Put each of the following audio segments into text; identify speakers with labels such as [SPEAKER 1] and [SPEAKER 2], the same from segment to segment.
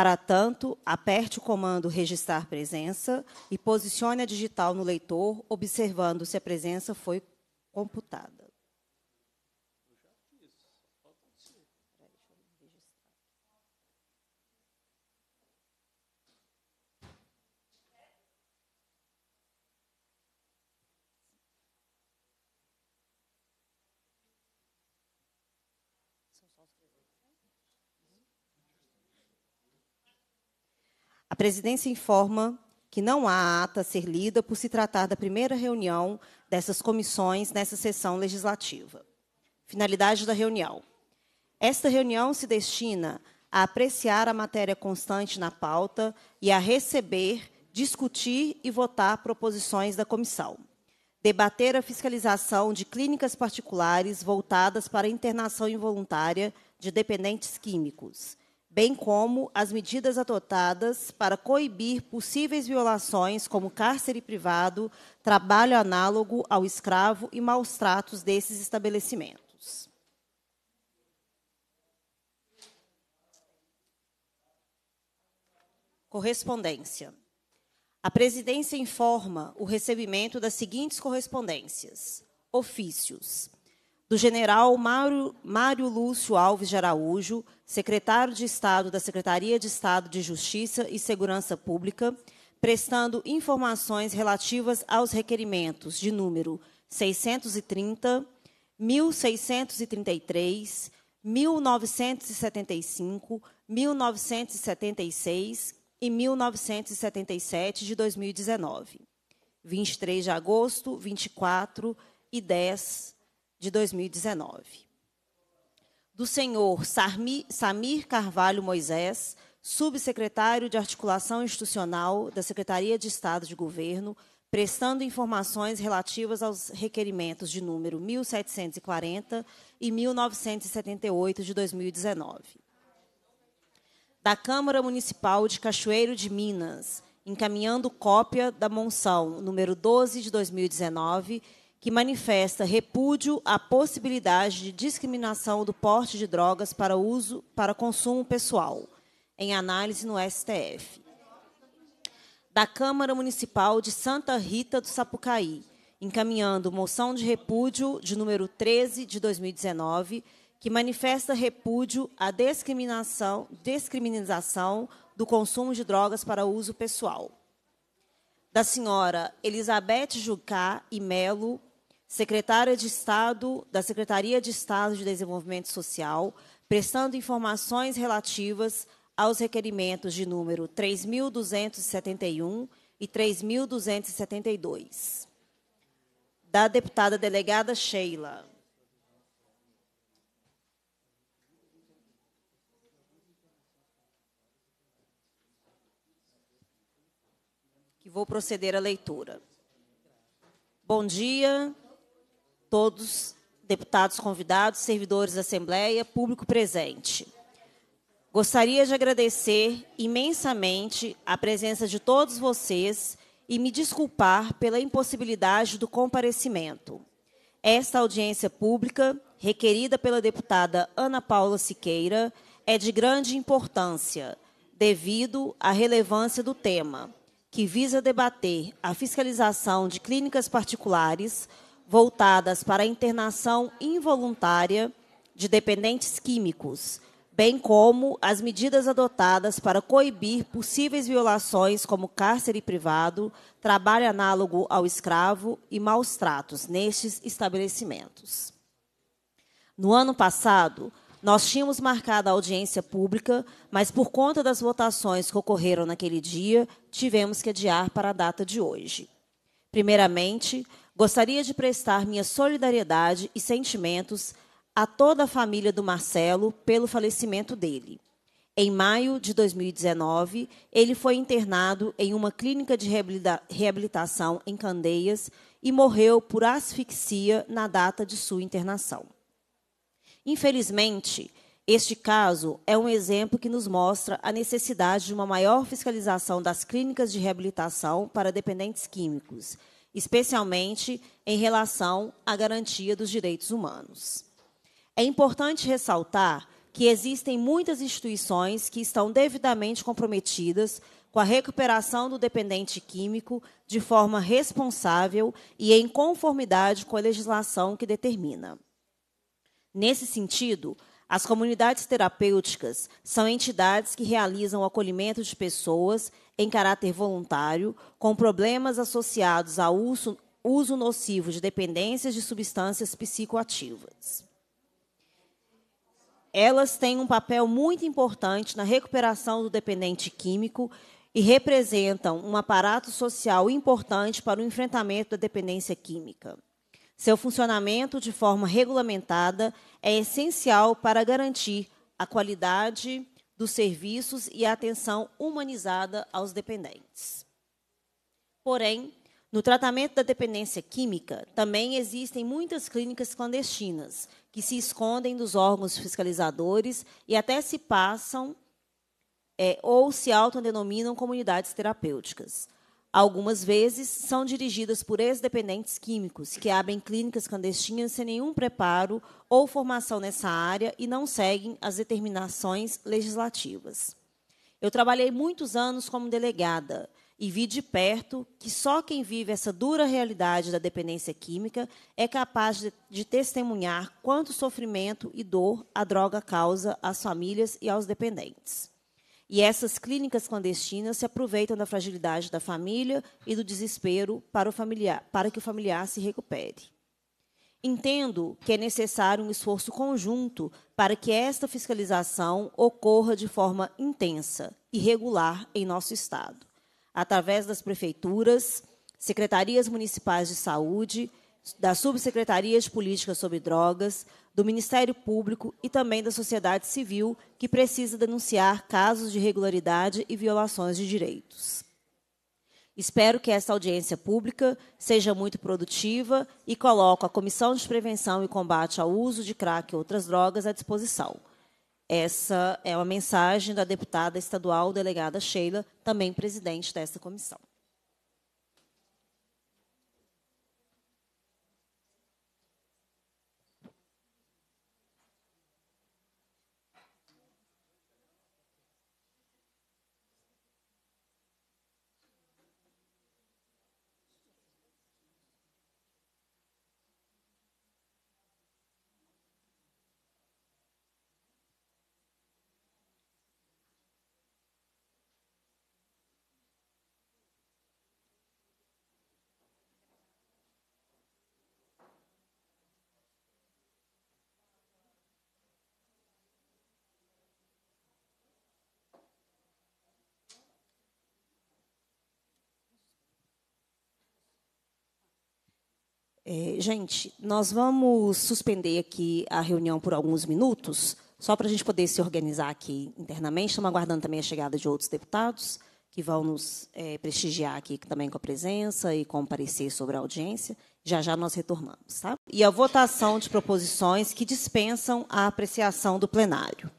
[SPEAKER 1] Para tanto, aperte o comando Registrar Presença e posicione a digital no leitor, observando se a presença foi computada. presidência informa que não há ata a ser lida por se tratar da primeira reunião dessas comissões nessa sessão legislativa. Finalidade da reunião. Esta reunião se destina a apreciar a matéria constante na pauta e a receber, discutir e votar proposições da comissão. Debater a fiscalização de clínicas particulares voltadas para a internação involuntária de dependentes químicos bem como as medidas adotadas para coibir possíveis violações como cárcere privado, trabalho análogo ao escravo e maus tratos desses estabelecimentos. Correspondência. A presidência informa o recebimento das seguintes correspondências: ofícios do general Mário, Mário Lúcio Alves de Araújo, secretário de Estado da Secretaria de Estado de Justiça e Segurança Pública, prestando informações relativas aos requerimentos de número 630, 1633, 1975, 1976 e 1977 de 2019. 23 de agosto, 24 e 10 de 2019. Do senhor Samir Carvalho Moisés, subsecretário de Articulação Institucional da Secretaria de Estado de Governo, prestando informações relativas aos requerimentos de número 1740 e 1978 de 2019. Da Câmara Municipal de Cachoeiro de Minas, encaminhando cópia da Monção número 12 de 2019 que manifesta repúdio à possibilidade de discriminação do porte de drogas para uso para consumo pessoal, em análise no STF. Da Câmara Municipal de Santa Rita do Sapucaí, encaminhando moção de repúdio de número 13 de 2019, que manifesta repúdio à discriminação, descriminalização do consumo de drogas para uso pessoal. Da senhora Elizabeth Jucá e Melo, secretária de Estado da Secretaria de Estado de Desenvolvimento Social, prestando informações relativas aos requerimentos de número 3.271 e 3.272. Da deputada delegada Sheila. Que vou proceder à leitura. Bom dia, todos, deputados convidados, servidores da Assembleia, público presente. Gostaria de agradecer imensamente a presença de todos vocês e me desculpar pela impossibilidade do comparecimento. Esta audiência pública, requerida pela deputada Ana Paula Siqueira, é de grande importância, devido à relevância do tema, que visa debater a fiscalização de clínicas particulares voltadas para a internação involuntária de dependentes químicos, bem como as medidas adotadas para coibir possíveis violações como cárcere privado, trabalho análogo ao escravo e maus tratos nestes estabelecimentos. No ano passado, nós tínhamos marcado a audiência pública, mas por conta das votações que ocorreram naquele dia, tivemos que adiar para a data de hoje. Primeiramente, Gostaria de prestar minha solidariedade e sentimentos a toda a família do Marcelo pelo falecimento dele. Em maio de 2019, ele foi internado em uma clínica de reabilitação em Candeias e morreu por asfixia na data de sua internação. Infelizmente, este caso é um exemplo que nos mostra a necessidade de uma maior fiscalização das clínicas de reabilitação para dependentes químicos especialmente em relação à garantia dos direitos humanos. É importante ressaltar que existem muitas instituições que estão devidamente comprometidas com a recuperação do dependente químico de forma responsável e em conformidade com a legislação que determina. Nesse sentido, as comunidades terapêuticas são entidades que realizam o acolhimento de pessoas em caráter voluntário com problemas associados ao uso, uso nocivo de dependências de substâncias psicoativas. Elas têm um papel muito importante na recuperação do dependente químico e representam um aparato social importante para o enfrentamento da dependência química. Seu funcionamento de forma regulamentada é essencial para garantir a qualidade dos serviços e a atenção humanizada aos dependentes. Porém, no tratamento da dependência química, também existem muitas clínicas clandestinas que se escondem dos órgãos fiscalizadores e até se passam é, ou se autodenominam comunidades terapêuticas. Algumas vezes são dirigidas por ex-dependentes químicos que abrem clínicas clandestinas sem nenhum preparo ou formação nessa área e não seguem as determinações legislativas. Eu trabalhei muitos anos como delegada e vi de perto que só quem vive essa dura realidade da dependência química é capaz de, de testemunhar quanto sofrimento e dor a droga causa às famílias e aos dependentes. E essas clínicas clandestinas se aproveitam da fragilidade da família e do desespero para, familiar, para que o familiar se recupere. Entendo que é necessário um esforço conjunto para que esta fiscalização ocorra de forma intensa e regular em nosso Estado, através das prefeituras, secretarias municipais de saúde, da Subsecretaria de Políticas sobre Drogas, do Ministério Público e também da sociedade civil, que precisa denunciar casos de irregularidade e violações de direitos. Espero que esta audiência pública seja muito produtiva e coloco a Comissão de Prevenção e Combate ao Uso de Crack e outras drogas à disposição. Essa é uma mensagem da deputada estadual delegada Sheila, também presidente desta comissão. É, gente, nós vamos suspender aqui a reunião por alguns minutos, só para a gente poder se organizar aqui internamente. Estamos aguardando também a chegada de outros deputados que vão nos é, prestigiar aqui também com a presença e com o parecer sobre a audiência. Já já nós retornamos. Tá? E a votação de proposições que dispensam a apreciação do plenário.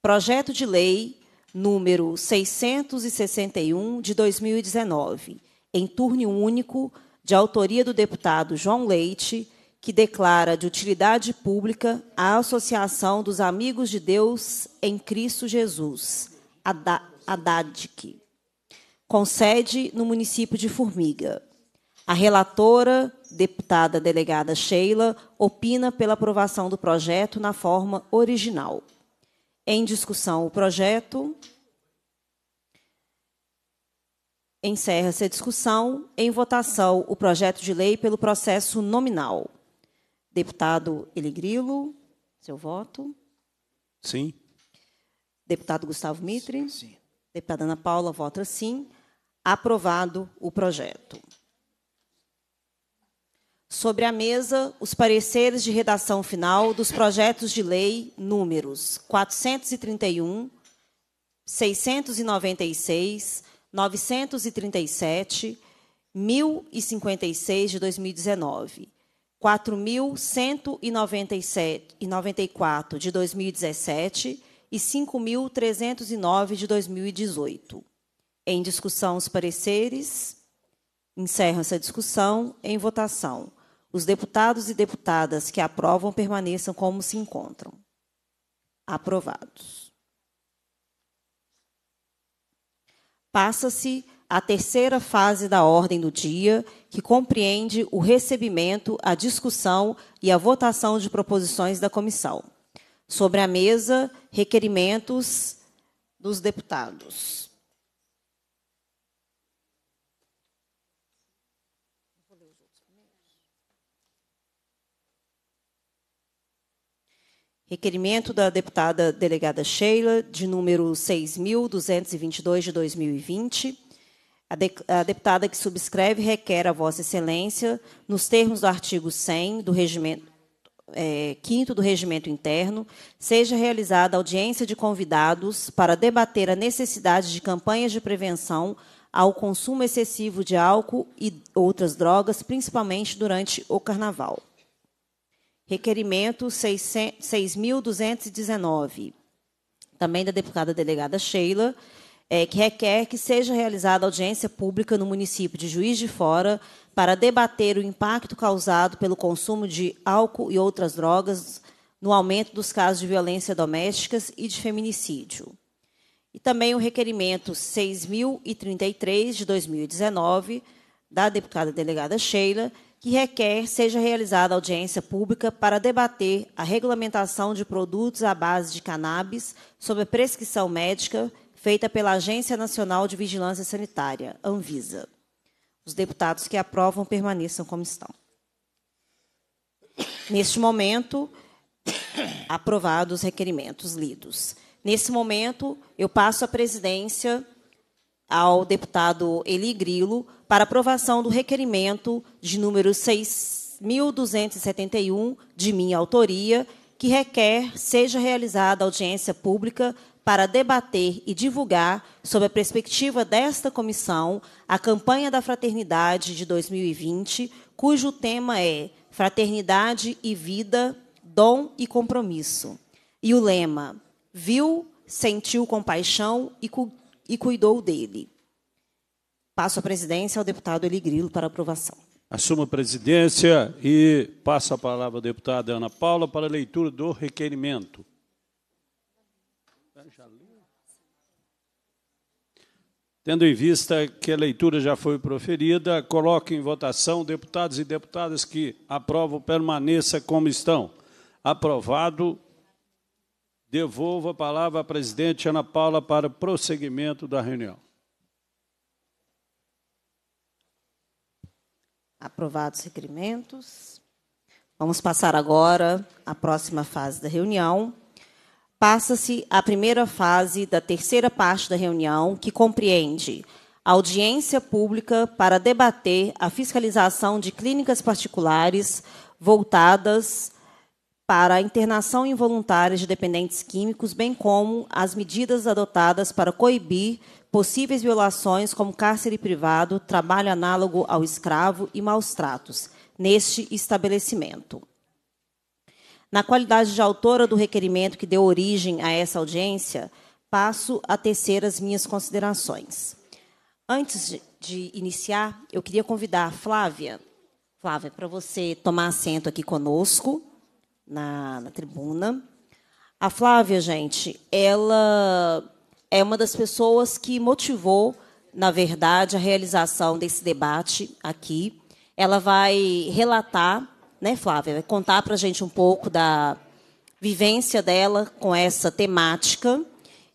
[SPEAKER 1] Projeto de lei número 661 de 2019, em turno único de autoria do deputado João Leite, que declara de utilidade pública a Associação dos Amigos de Deus em Cristo Jesus, a DADIC, com sede no município de Formiga. A relatora, deputada delegada Sheila, opina pela aprovação do projeto na forma original. Em discussão, o projeto. Encerra-se a discussão. Em votação, o projeto de lei pelo processo nominal. Deputado Eligrilo, seu voto. Sim. Deputado Gustavo Mitre. Sim. sim. Deputada Ana Paula vota sim. Aprovado o projeto. Sobre a mesa, os pareceres de redação final dos projetos de lei números 431, 696, 937, 1056 de 2019, 4.194 de 2017 e 5.309 de 2018. Em discussão, os pareceres. Encerro essa discussão. Em votação, os deputados e deputadas que aprovam permaneçam como se encontram. Aprovados. passa-se a terceira fase da ordem do dia, que compreende o recebimento, a discussão e a votação de proposições da comissão. Sobre a mesa, requerimentos dos deputados. Requerimento da deputada delegada Sheila, de número 6.222 de 2020. A, de, a, deputada que subscreve requer a Vossa Excelência, nos termos do artigo 100 do regimento. É, 5 do Regimento Interno, seja realizada audiência de convidados para debater a necessidade de campanhas de prevenção ao consumo excessivo de álcool e outras drogas, principalmente durante o Carnaval. Requerimento 6.219, também da deputada delegada Sheila, é, que requer que seja realizada audiência pública no município de Juiz de Fora para debater o impacto causado pelo consumo de álcool e outras drogas no aumento dos casos de violência domésticas e de feminicídio. E também o requerimento 6.033, de 2019, da deputada delegada Sheila, que requer seja realizada audiência pública para debater a regulamentação de produtos à base de cannabis sob a prescrição médica feita pela Agência Nacional de Vigilância Sanitária, Anvisa. Os deputados que aprovam permaneçam como estão. Neste momento, aprovados os requerimentos lidos. Nesse momento, eu passo a presidência ao deputado Eli Grilo para aprovação do requerimento de número 6.271, de minha autoria, que requer seja realizada audiência pública para debater e divulgar, sob a perspectiva desta comissão, a campanha da fraternidade de 2020, cujo tema é Fraternidade e Vida, Dom e Compromisso. E o lema: Viu, sentiu compaixão e cultura e cuidou dele. Passo a presidência ao deputado Eli Grilo para aprovação.
[SPEAKER 2] Assumo a presidência e passo a palavra à deputada Ana Paula para a leitura do requerimento. Tendo em vista que a leitura já foi proferida, coloco em votação deputados e deputadas que aprovam permaneça como estão. Aprovado devolvo a palavra à presidente Ana Paula para prosseguimento da reunião.
[SPEAKER 1] Aprovados os requerimentos. Vamos passar agora à próxima fase da reunião. Passa-se a primeira fase da terceira parte da reunião, que compreende audiência pública para debater a fiscalização de clínicas particulares voltadas para a internação involuntária de dependentes químicos, bem como as medidas adotadas para coibir possíveis violações como cárcere privado, trabalho análogo ao escravo e maus tratos neste estabelecimento. Na qualidade de autora do requerimento que deu origem a essa audiência, passo a tecer as minhas considerações. Antes de iniciar, eu queria convidar a Flávia, Flávia, para você tomar assento aqui conosco na, na tribuna. A Flávia, gente, ela é uma das pessoas que motivou, na verdade, a realização desse debate aqui. Ela vai relatar, né, Flávia, vai contar para a gente um pouco da vivência dela com essa temática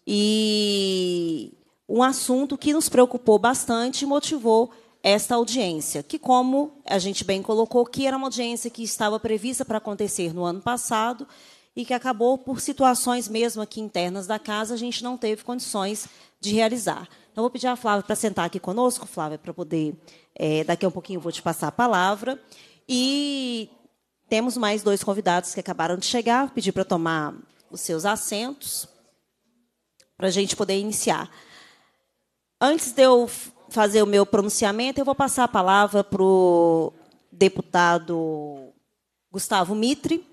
[SPEAKER 1] e um assunto que nos preocupou bastante e motivou esta audiência, que, como a gente bem colocou, que era uma audiência que estava prevista para acontecer no ano passado e que acabou por situações mesmo aqui internas da casa, a gente não teve condições de realizar. Então, vou pedir a Flávia para sentar aqui conosco, Flávia, para poder, é, daqui a um pouquinho eu vou te passar a palavra. E temos mais dois convidados que acabaram de chegar, vou pedir para tomar os seus assentos, para a gente poder iniciar. Antes de eu fazer o meu pronunciamento, eu vou passar a palavra para o deputado Gustavo Mitre,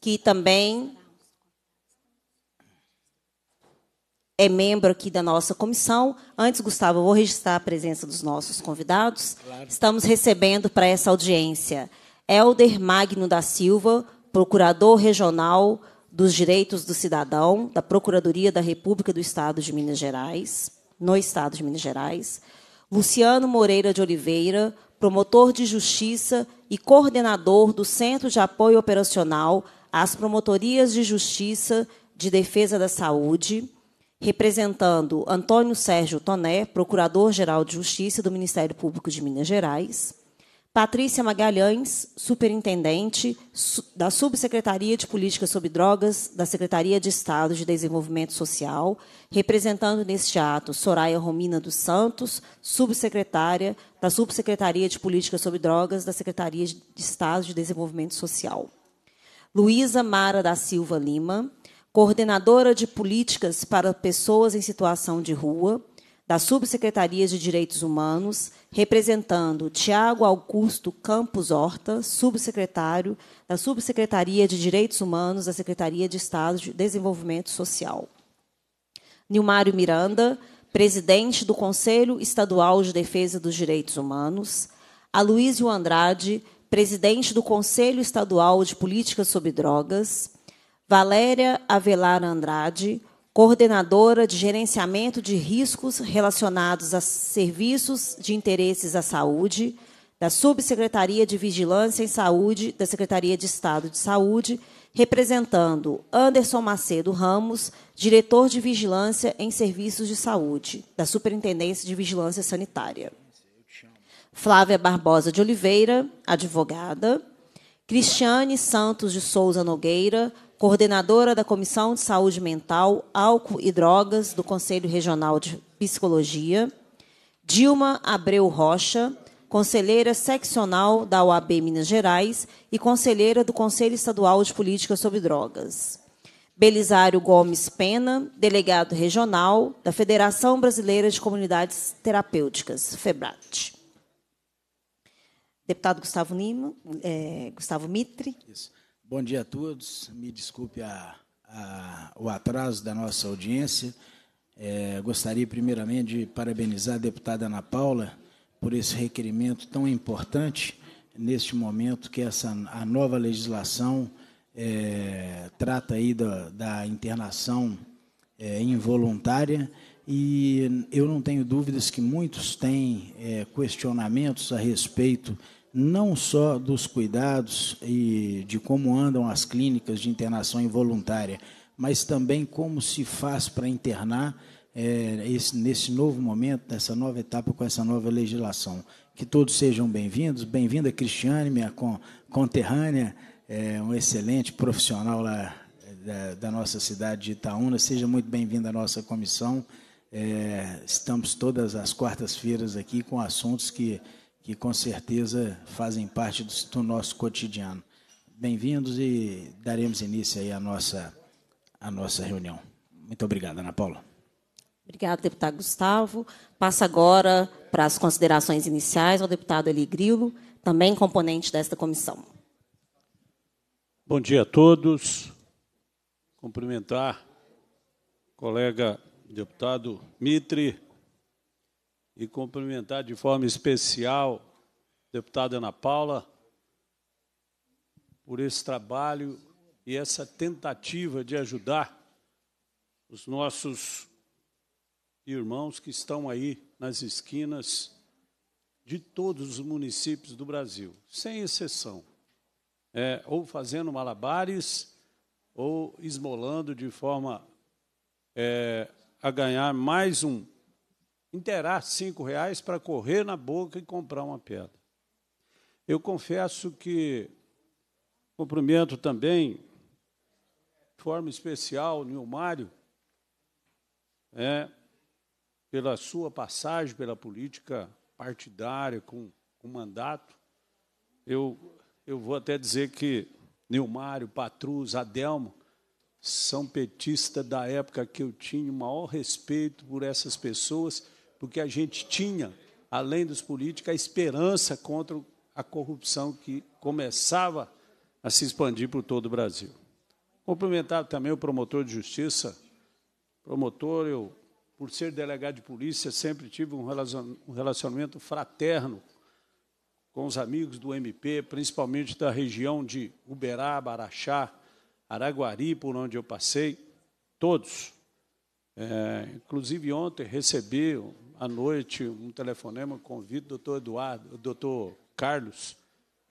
[SPEAKER 1] que também é membro aqui da nossa comissão. Antes, Gustavo, eu vou registrar a presença dos nossos convidados. Claro. Estamos recebendo para essa audiência Helder Magno da Silva, procurador regional dos Direitos do Cidadão da Procuradoria da República do Estado de Minas Gerais, no Estado de Minas Gerais. Luciano Moreira de Oliveira, promotor de justiça e coordenador do Centro de Apoio Operacional às Promotorias de Justiça de Defesa da Saúde, representando Antônio Sérgio Toné, Procurador-Geral de Justiça do Ministério Público de Minas Gerais, Patrícia Magalhães, superintendente da Subsecretaria de Política sobre Drogas da Secretaria de Estado de Desenvolvimento Social, representando neste ato Soraya Romina dos Santos, subsecretária da Subsecretaria de Política sobre Drogas da Secretaria de Estado de Desenvolvimento Social. Luísa Mara da Silva Lima, coordenadora de políticas para pessoas em situação de rua, da Subsecretaria de Direitos Humanos, representando Tiago Augusto Campos Horta, subsecretário da Subsecretaria de Direitos Humanos da Secretaria de Estado de Desenvolvimento Social. Nilmário Miranda, presidente do Conselho Estadual de Defesa dos Direitos Humanos. Aloysio Andrade, presidente do Conselho Estadual de Políticas sobre Drogas. Valéria Avelar Andrade, coordenadora de gerenciamento de riscos relacionados a serviços de interesses à saúde, da Subsecretaria de Vigilância em Saúde, da Secretaria de Estado de Saúde, representando Anderson Macedo Ramos, diretor de Vigilância em Serviços de Saúde, da Superintendência de Vigilância Sanitária. Flávia Barbosa de Oliveira, advogada. Cristiane Santos de Souza Nogueira, coordenadora da Comissão de Saúde Mental, Álcool e Drogas do Conselho Regional de Psicologia, Dilma Abreu Rocha, conselheira seccional da OAB Minas Gerais e conselheira do Conselho Estadual de Política sobre Drogas. Belisário Gomes Pena, delegado regional da Federação Brasileira de Comunidades Terapêuticas, FEBRAT.
[SPEAKER 3] Deputado Gustavo Nima, é, eh, Gustavo Mitre. Isso. Bom dia a todos. Me desculpe a, a, o atraso da nossa audiência. É, gostaria, primeiramente, de parabenizar a deputada Ana Paula por esse requerimento tão importante neste momento que essa, a nova legislação é, trata aí da, da internação é, involuntária e eu não tenho dúvidas que muitos têm é, questionamentos a respeito não só dos cuidados e de como andam as clínicas de internação involuntária, mas também como se faz para internar é, esse, nesse novo momento, nessa nova etapa, com essa nova legislação. Que todos sejam bem-vindos. Bem-vinda, Cristiane, minha conterrânea, é, um excelente profissional lá é, da, da, nossa cidade de Itaúna. Seja muito bem-vinda à nossa comissão. É, estamos todas as quartas-feiras aqui com assuntos que que com certeza fazem parte do nosso cotidiano. Bem-vindos e daremos início aí à nossa, à nossa reunião. Muito obrigado, Ana Paula.
[SPEAKER 1] Obrigada, deputado Gustavo. Passa agora para as considerações iniciais ao deputado Eli Grillo, também componente desta comissão.
[SPEAKER 2] Bom dia a todos. Cumprimentar o colega deputado Mitre, e cumprimentar de forma especial a deputada Ana Paula por esse trabalho e essa tentativa de ajudar os nossos irmãos que estão aí nas esquinas de todos os municípios do Brasil, sem exceção, é, ou fazendo malabares ou esmolando de forma é, a ganhar mais um inteirar cinco reais para correr na boca e comprar uma pedra. Eu confesso que cumprimento também, de forma especial, o Nilmário, é, pela sua passagem pela política partidária, com, o mandato. Eu, eu vou até dizer que Nilmário, Patrus, Adelmo, são petistas da época que eu tinha o maior respeito por essas pessoas porque a gente tinha, além dos políticos, a esperança contra a corrupção que começava a se expandir por todo o Brasil. Cumprimentar também o promotor de justiça. Promotor, eu, por ser delegado de polícia, sempre tive um relacionamento fraterno com os amigos do MP, principalmente da região de Uberaba, Araxá, Araguari, por onde eu passei, todos. É, inclusive, ontem recebi à noite um telefonema, convido o doutor Eduardo, o doutor Carlos,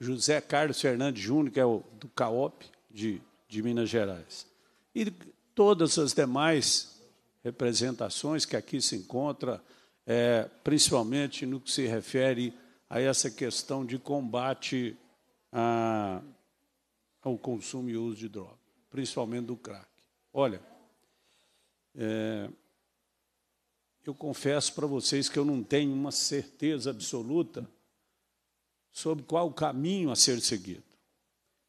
[SPEAKER 2] José Carlos Fernandes Júnior, que é o do CAOP de, de Minas Gerais. E todas as demais representações que aqui se encontram é, principalmente no que se refere a essa questão de combate a, ao consumo e uso de droga, principalmente do crack. Olha, é, eu confesso para vocês que eu não tenho uma certeza absoluta sobre qual o caminho a ser seguido.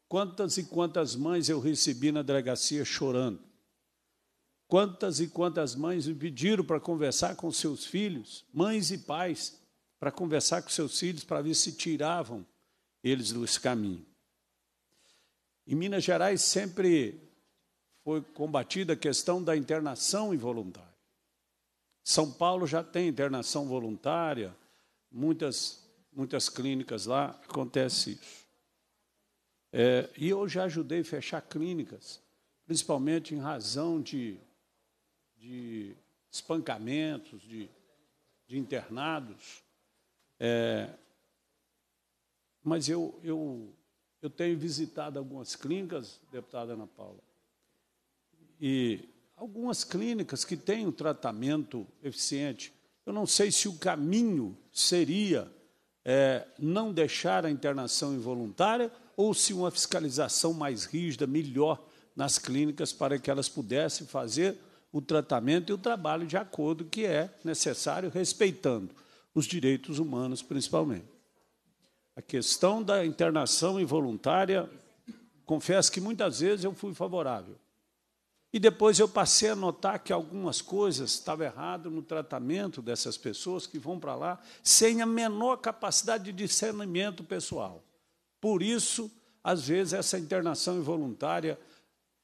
[SPEAKER 2] Quantas e quantas mães eu recebi na delegacia chorando. Quantas e quantas mães me pediram para conversar com seus filhos, mães e pais, para conversar com seus filhos para ver se tiravam eles desse caminho. Em Minas Gerais sempre foi combatida a questão da internação involuntária. São Paulo já tem internação voluntária, muitas, muitas clínicas lá, acontece isso. É, e eu já ajudei a fechar clínicas, principalmente em razão de, de espancamentos, de, de internados. É, mas eu, eu, eu tenho visitado algumas clínicas, deputada Ana Paula, e algumas clínicas que têm um tratamento eficiente. Eu não sei se o caminho seria é, não deixar a internação involuntária ou se uma fiscalização mais rígida, melhor nas clínicas para que elas pudessem fazer o tratamento e o trabalho de acordo que é necessário, respeitando os direitos humanos, principalmente. A questão da internação involuntária, confesso que muitas vezes eu fui favorável. E depois eu passei a notar que algumas coisas estavam erradas no tratamento dessas pessoas que vão para lá sem a menor capacidade de discernimento pessoal. Por isso, às vezes, essa internação involuntária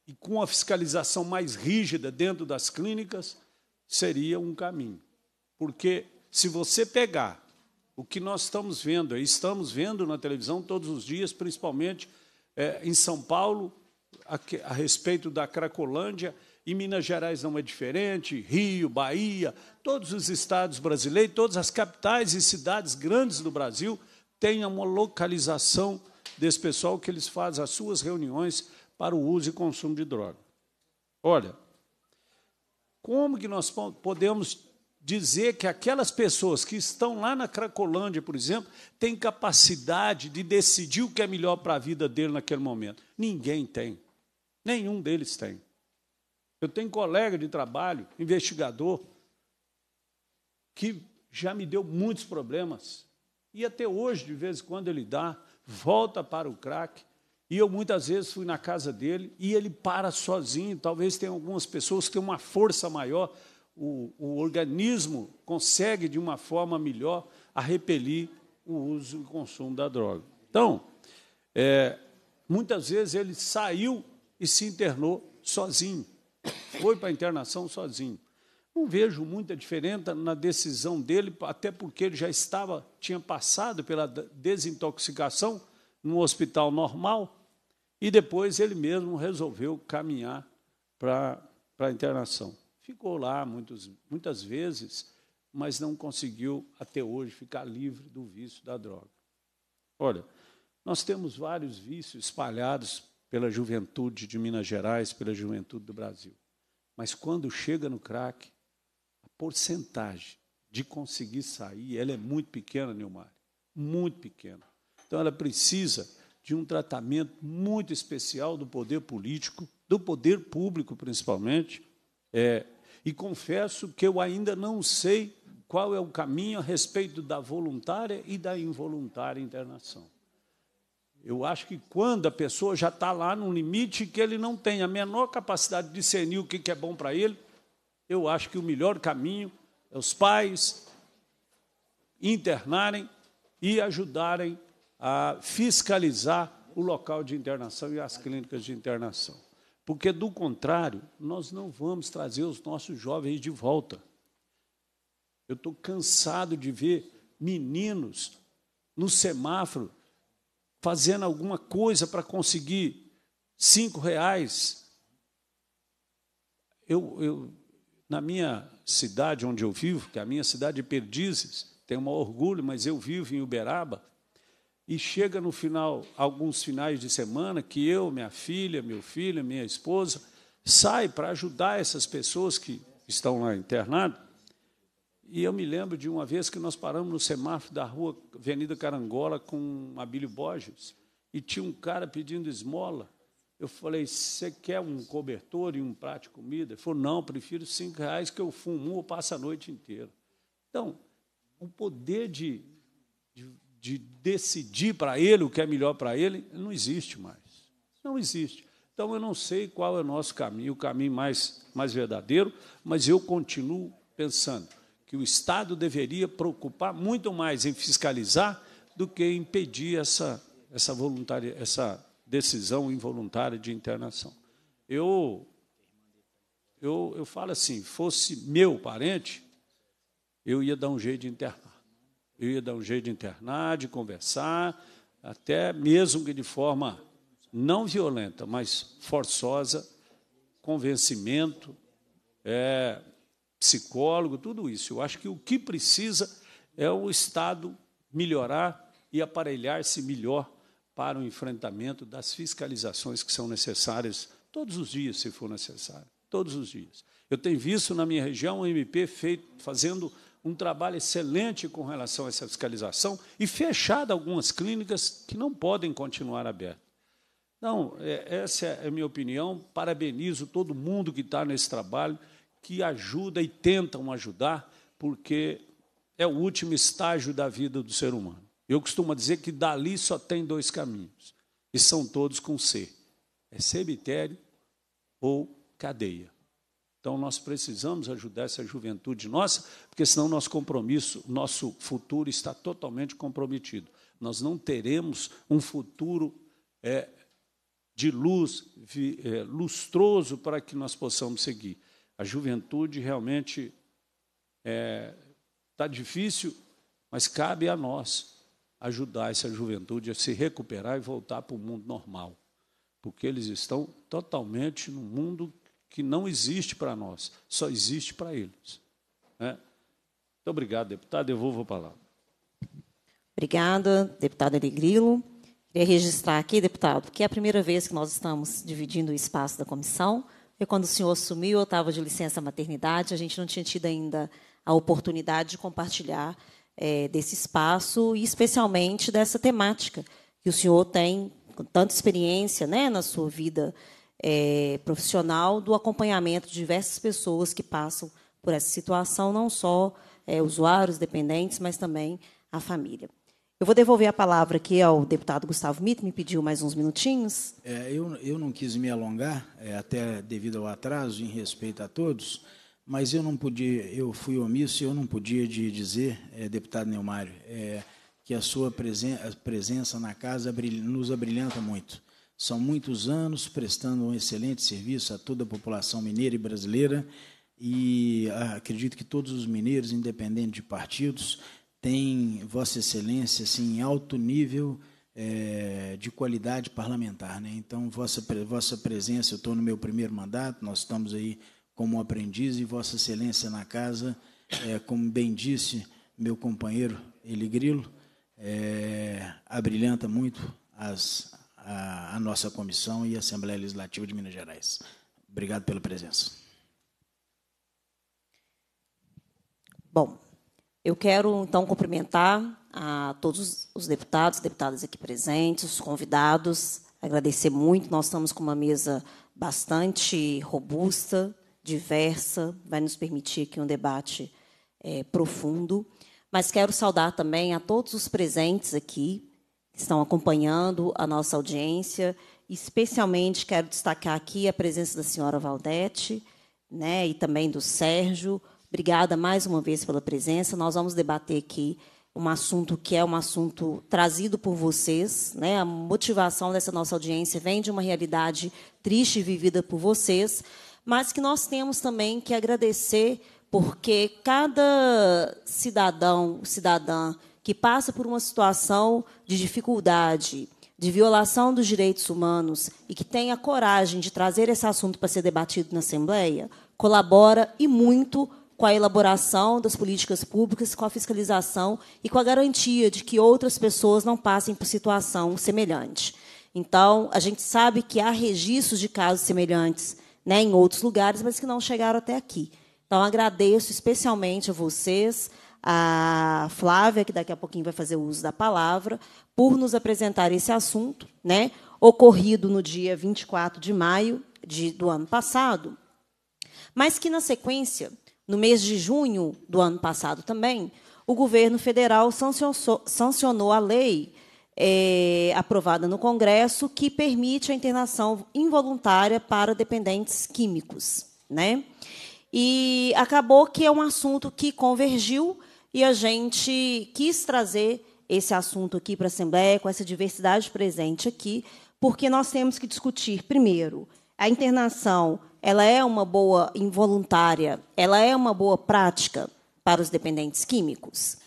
[SPEAKER 2] e com a fiscalização mais rígida dentro das clínicas seria um caminho. Porque se você pegar o que nós estamos vendo, e estamos vendo na televisão todos os dias, principalmente é, em São Paulo, a, a respeito da Cracolândia, e Minas Gerais não é diferente, Rio, Bahia, todos os estados brasileiros, todas as capitais e cidades grandes do Brasil têm uma localização desse pessoal que eles fazem as suas reuniões para o uso e consumo de droga. Olha, como que nós podemos dizer que aquelas pessoas que estão lá na Cracolândia, por exemplo, têm capacidade de decidir o que é melhor para a vida dele naquele momento? Ninguém tem. Nenhum deles tem. Eu tenho colega de trabalho, investigador, que já me deu muitos problemas. E até hoje, de vez em quando, ele dá, volta para o crack. E eu muitas vezes fui na casa dele e ele para sozinho. Talvez tenha algumas pessoas que têm uma força maior, o, o organismo consegue de uma forma melhor a repelir o uso e consumo da droga. Então, é, muitas vezes ele saiu e se internou sozinho. Foi para a internação sozinho. Não vejo muita diferença na decisão dele, até porque ele já estava, tinha passado pela desintoxicação num hospital normal e depois ele mesmo resolveu caminhar para a internação. Ficou lá muitas muitas vezes, mas não conseguiu até hoje ficar livre do vício da droga. Olha, nós temos vários vícios espalhados pela juventude de Minas Gerais, pela juventude do Brasil. Mas quando chega no crack, a porcentagem de conseguir sair, ela é muito pequena, Nilmar, muito pequena. Então ela precisa de um tratamento muito especial do poder político, do poder público principalmente. É, e confesso que eu ainda não sei qual é o caminho a respeito da voluntária e da involuntária internação. Eu acho que quando a pessoa já está lá no limite que ele não tem a menor capacidade de discernir o que é bom para ele, eu acho que o melhor caminho é os pais internarem e ajudarem a fiscalizar o local de internação e as clínicas de internação. Porque, do contrário, nós não vamos trazer os nossos jovens de volta. Eu estou cansado de ver meninos no semáforo fazendo alguma coisa para conseguir cinco reais. Eu, eu, na minha cidade onde eu vivo, que é a minha cidade de Perdizes, tenho um orgulho, mas eu vivo em Uberaba, e chega no final, alguns finais de semana, que eu, minha filha, meu filho, minha esposa, sai para ajudar essas pessoas que estão lá internadas, e eu me lembro de uma vez que nós paramos no semáforo da rua Avenida Carangola com Abílio Borges e tinha um cara pedindo esmola. Eu falei, você quer um cobertor e um prato de comida? Ele falou, não, prefiro cinco reais que eu fumo ou passo a noite inteira. Então, o poder de, de, de decidir para ele o que é melhor para ele não existe mais. Não existe. Então, eu não sei qual é o nosso caminho, o caminho mais, mais verdadeiro, mas eu continuo pensando que o Estado deveria preocupar muito mais em fiscalizar do que impedir essa, essa, voluntária, essa decisão involuntária de internação. Eu, eu, eu falo assim, fosse meu parente, eu ia dar um jeito de internar. Eu ia dar um jeito de internar, de conversar, até mesmo que de forma não violenta, mas forçosa, convencimento, é, psicólogo, tudo isso. Eu acho que o que precisa é o Estado melhorar e aparelhar-se melhor para o enfrentamento das fiscalizações que são necessárias todos os dias, se for necessário, todos os dias. Eu tenho visto na minha região o MP feito, fazendo um trabalho excelente com relação a essa fiscalização e fechado algumas clínicas que não podem continuar abertas. Então, essa é a minha opinião. Parabenizo todo mundo que está nesse trabalho que ajuda e tentam ajudar, porque é o último estágio da vida do ser humano. Eu costumo dizer que dali só tem dois caminhos, e são todos com C: é cemitério ou cadeia. Então nós precisamos ajudar essa juventude nossa, porque senão nosso compromisso, nosso futuro está totalmente comprometido. Nós não teremos um futuro é, de luz, vi, é, lustroso para que nós possamos seguir. A juventude realmente está é, tá difícil, mas cabe a nós ajudar essa juventude a se recuperar e voltar para o mundo normal, porque eles estão totalmente no mundo que não existe para nós, só existe para eles. Né? Muito obrigado, deputado. Devolvo a palavra.
[SPEAKER 1] Obrigada, deputado Eligrilo. Queria registrar aqui, deputado, que é a primeira vez que nós estamos dividindo o espaço da comissão. E quando o senhor assumiu, eu estava de licença maternidade, a gente não tinha tido ainda a oportunidade de compartilhar é, desse espaço e especialmente dessa temática que o senhor tem com tanta experiência, né, na sua vida é, profissional do acompanhamento de diversas pessoas que passam por essa situação, não só é, usuários, dependentes, mas também a família. Eu vou devolver a palavra aqui ao deputado Gustavo Mito, me pediu mais uns minutinhos.
[SPEAKER 3] É, eu, eu não quis me alongar, é, até devido ao atraso, em respeito a todos, mas eu não podia, eu fui omisso e eu não podia de dizer, é, deputado Neumário, é, que a sua presen a presença na casa nos abrilhanta muito. São muitos anos prestando um excelente serviço a toda a população mineira e brasileira, e ah, acredito que todos os mineiros, independente de partidos, tem Vossa Excelência assim, em alto nível é, de qualidade parlamentar. Né? Então, vossa, vossa presença, eu estou no meu primeiro mandato, nós estamos aí como aprendiz e Vossa Excelência na casa, é, como bem disse meu companheiro Eli Grilo, é, abrilhanta muito as, a, a nossa comissão e a Assembleia Legislativa de Minas Gerais. Obrigado pela presença.
[SPEAKER 1] Bom, eu quero, então, cumprimentar a todos os deputados, deputadas aqui presentes, os convidados, agradecer muito. Nós estamos com uma mesa bastante robusta, diversa, vai nos permitir aqui um debate é, profundo. Mas quero saudar também a todos os presentes aqui, que estão acompanhando a nossa audiência. Especialmente quero destacar aqui a presença da senhora Valdete né, e também do Sérgio, Obrigada mais uma vez pela presença. Nós vamos debater aqui um assunto que é um assunto trazido por vocês, né? A motivação dessa nossa audiência vem de uma realidade triste vivida por vocês, mas que nós temos também que agradecer porque cada cidadão, cidadã que passa por uma situação de dificuldade, de violação dos direitos humanos e que tem a coragem de trazer esse assunto para ser debatido na Assembleia, colabora e muito com a elaboração das políticas públicas, com a fiscalização e com a garantia de que outras pessoas não passem por situação semelhante. Então, a gente sabe que há registros de casos semelhantes né, em outros lugares, mas que não chegaram até aqui. Então, agradeço especialmente a vocês, a Flávia, que daqui a pouquinho vai fazer uso da palavra, por nos apresentar esse assunto, né, ocorrido no dia 24 de maio de, do ano passado, mas que, na sequência, no mês de junho do ano passado também, o governo federal sancionou a lei é, aprovada no Congresso que permite a internação involuntária para dependentes químicos. Né? E acabou que é um assunto que convergiu e a gente quis trazer esse assunto aqui para a Assembleia, com essa diversidade presente aqui, porque nós temos que discutir, primeiro, a internação ela é uma boa involuntária, ela é uma boa prática para os dependentes químicos?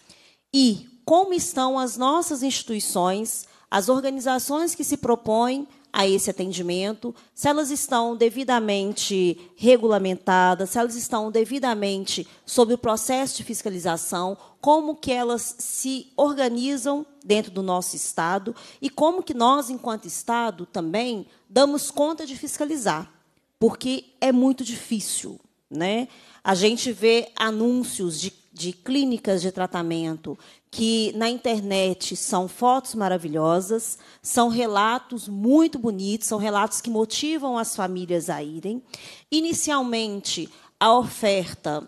[SPEAKER 1] E como estão as nossas instituições, as organizações que se propõem a esse atendimento, se elas estão devidamente regulamentadas, se elas estão devidamente sob o processo de fiscalização, como que elas se organizam dentro do nosso estado e como que nós enquanto estado também damos conta de fiscalizar porque é muito difícil. Né? A gente vê anúncios de, de clínicas de tratamento que na internet são fotos maravilhosas, são relatos muito bonitos, são relatos que motivam as famílias a irem. Inicialmente, a oferta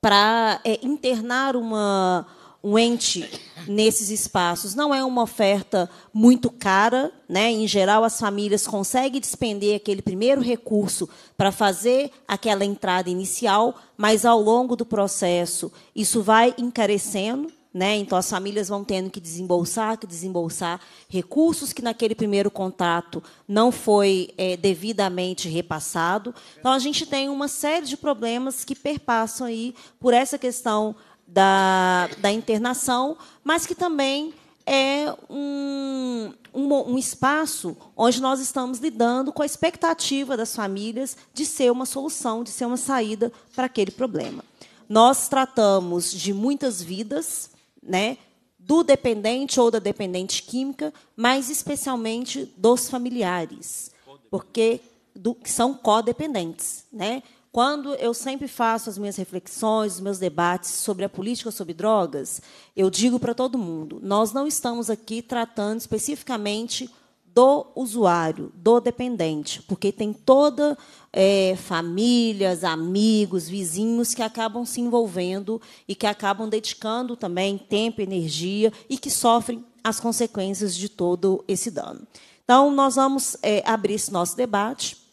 [SPEAKER 1] para é, internar uma um ente nesses espaços. Não é uma oferta muito cara, né? Em geral, as famílias conseguem despender aquele primeiro recurso para fazer aquela entrada inicial, mas ao longo do processo isso vai encarecendo. Né? Então, as famílias vão tendo que desembolsar, que desembolsar recursos que naquele primeiro contato não foi é, devidamente repassado. Então, a gente tem uma série de problemas que perpassam aí por essa questão da, da internação, mas que também é um, um, um, espaço onde nós estamos lidando com a expectativa das famílias de ser uma solução, de ser uma saída para aquele problema. Nós tratamos de muitas vidas, né, do dependente ou da dependente química, mas especialmente dos familiares, porque do, são codependentes, né? Quando eu sempre faço as minhas reflexões, os meus debates sobre a política sobre drogas, eu digo para todo mundo: nós não estamos aqui tratando especificamente do usuário, do dependente, porque tem toda é, famílias, amigos, vizinhos que acabam se envolvendo e que acabam dedicando também tempo, energia e que sofrem as consequências de todo esse dano. Então, nós vamos é, abrir esse nosso debate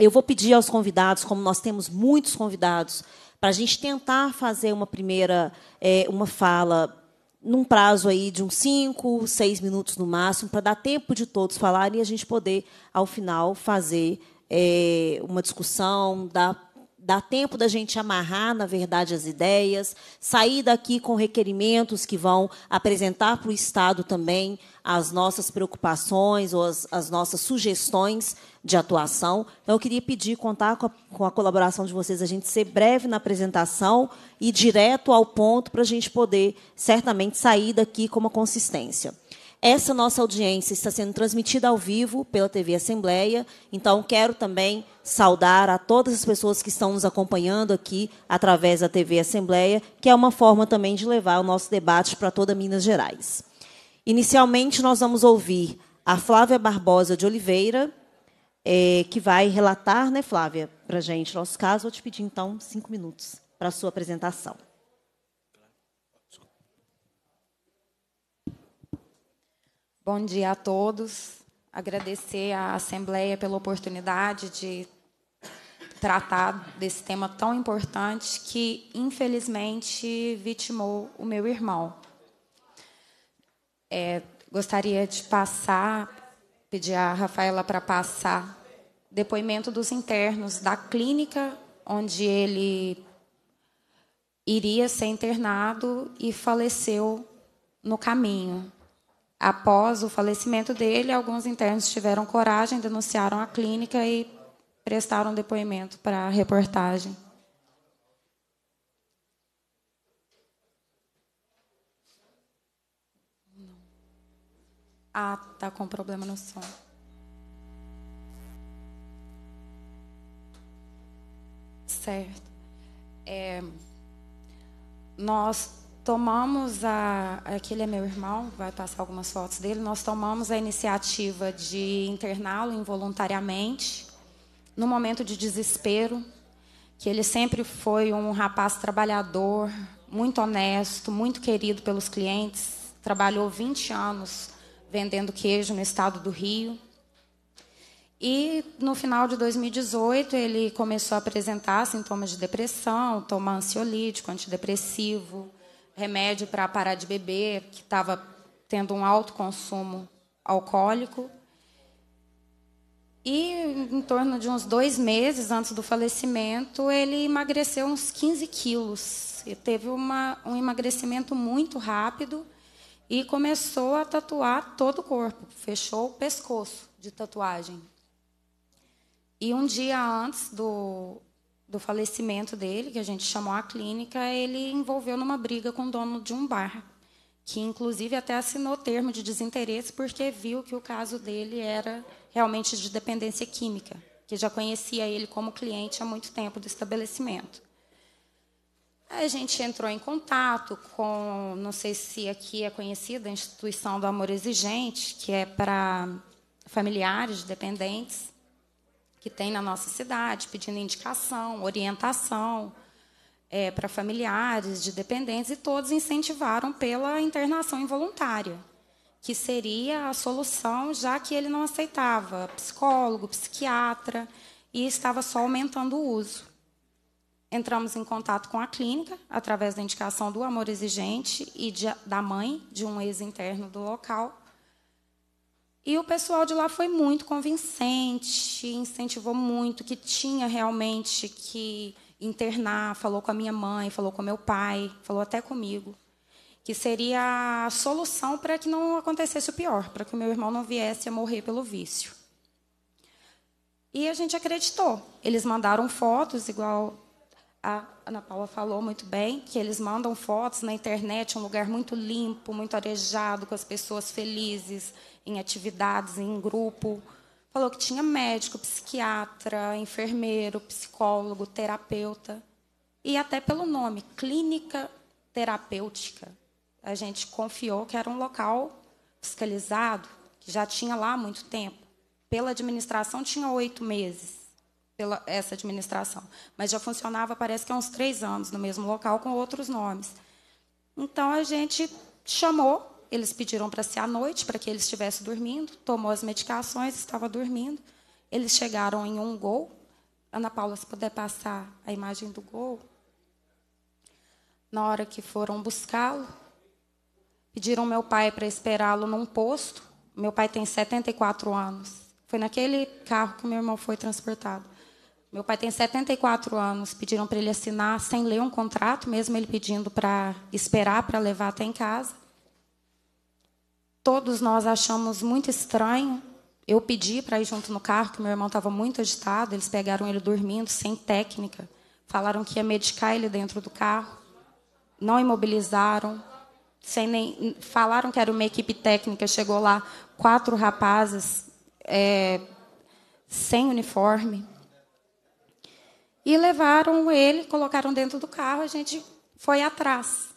[SPEAKER 1] eu vou pedir aos convidados, como nós temos muitos convidados, para a gente tentar fazer uma primeira é, uma fala num prazo aí de uns cinco, seis minutos no máximo, para dar tempo de todos falarem e a gente poder, ao final, fazer é, uma discussão, dar Dá tempo da gente amarrar, na verdade, as ideias, sair daqui com requerimentos que vão apresentar para o Estado também as nossas preocupações ou as, as nossas sugestões de atuação. Então, eu queria pedir, contar com a, com a colaboração de vocês, a gente ser breve na apresentação e direto ao ponto para a gente poder, certamente, sair daqui com uma consistência. Essa nossa audiência está sendo transmitida ao vivo pela TV Assembleia, então quero também saudar a todas as pessoas que estão nos acompanhando aqui através da TV Assembleia, que é uma forma também de levar o nosso debate para toda Minas Gerais. Inicialmente, nós vamos ouvir a Flávia Barbosa de Oliveira, é, que vai relatar, né, Flávia, para a gente nosso caso. Vou te pedir, então, cinco minutos para a sua apresentação.
[SPEAKER 4] Bom dia a todos. Agradecer à Assembleia pela oportunidade de tratar desse tema tão importante que, infelizmente, vitimou o meu irmão. É, gostaria de passar, pedir à Rafaela para passar depoimento dos internos da clínica onde ele iria ser internado e faleceu no caminho após o falecimento dele, alguns internos tiveram coragem, denunciaram a clínica e prestaram depoimento para a reportagem. Ah, tá com problema no som. Certo. É, nós tomamos a. Aquele é meu irmão, vai passar algumas fotos dele. Nós tomamos a iniciativa de interná-lo involuntariamente, no momento de desespero, que ele sempre foi um rapaz trabalhador, muito honesto, muito querido pelos clientes. Trabalhou 20 anos vendendo queijo no estado do Rio. E no final de 2018, ele começou a apresentar sintomas de depressão, tomar ansiolítico, antidepressivo, remédio para parar de beber, que estava tendo um alto consumo alcoólico. E em torno de uns dois meses antes do falecimento, ele emagreceu uns 15 quilos. E teve uma, um emagrecimento muito rápido e começou a tatuar todo o corpo. Fechou o pescoço de tatuagem. E um dia antes do, do falecimento dele, que a gente chamou a clínica, ele envolveu numa briga com o dono de um bar, que inclusive até assinou termo de desinteresse porque viu que o caso dele era realmente de dependência química, que já conhecia ele como cliente há muito tempo do estabelecimento. A gente entrou em contato com, não sei se aqui é conhecida, a instituição do amor exigente, que é para familiares de dependentes que tem na nossa cidade, pedindo indicação, orientação é, para familiares de dependentes, e todos incentivaram pela internação involuntária, que seria a solução, já que ele não aceitava psicólogo, psiquiatra, e estava só aumentando o uso. Entramos em contato com a clínica, através da indicação do amor exigente e de, da mãe de um ex-interno do local, e o pessoal de lá foi muito convincente, incentivou muito, que tinha realmente que internar, falou com a minha mãe, falou com meu pai, falou até comigo, que seria a solução para que não acontecesse o pior, para que o meu irmão não viesse a morrer pelo vício. E a gente acreditou. Eles mandaram fotos, igual a Ana Paula falou muito bem, que eles mandam fotos na internet, um lugar muito limpo, muito arejado, com as pessoas felizes, em atividades, em grupo. Falou que tinha médico, psiquiatra, enfermeiro, psicólogo, terapeuta. E até pelo nome, clínica terapêutica. A gente confiou que era um local fiscalizado, que já tinha lá há muito tempo. Pela administração, tinha oito meses pela essa administração. Mas já funcionava, parece que há uns três anos, no mesmo local, com outros nomes. Então a gente chamou, eles pediram para ser à noite, para que ele estivesse dormindo, tomou as medicações, estava dormindo. Eles chegaram em um gol. Ana Paula, se puder passar a imagem do gol. Na hora que foram buscá-lo, pediram meu pai para esperá-lo num posto. Meu pai tem 74 anos. Foi naquele carro que meu irmão foi transportado. Meu pai tem 74 anos, pediram para ele assinar sem ler um contrato, mesmo ele pedindo para esperar para levar até em casa. Todos nós achamos muito estranho. Eu pedi para ir junto no carro, que meu irmão estava muito agitado, eles pegaram ele dormindo, sem técnica. Falaram que ia medicar ele dentro do carro. Não imobilizaram, sem nem falaram que era uma equipe técnica. Chegou lá quatro rapazes é, sem uniforme e levaram ele, colocaram dentro do carro, a gente foi atrás,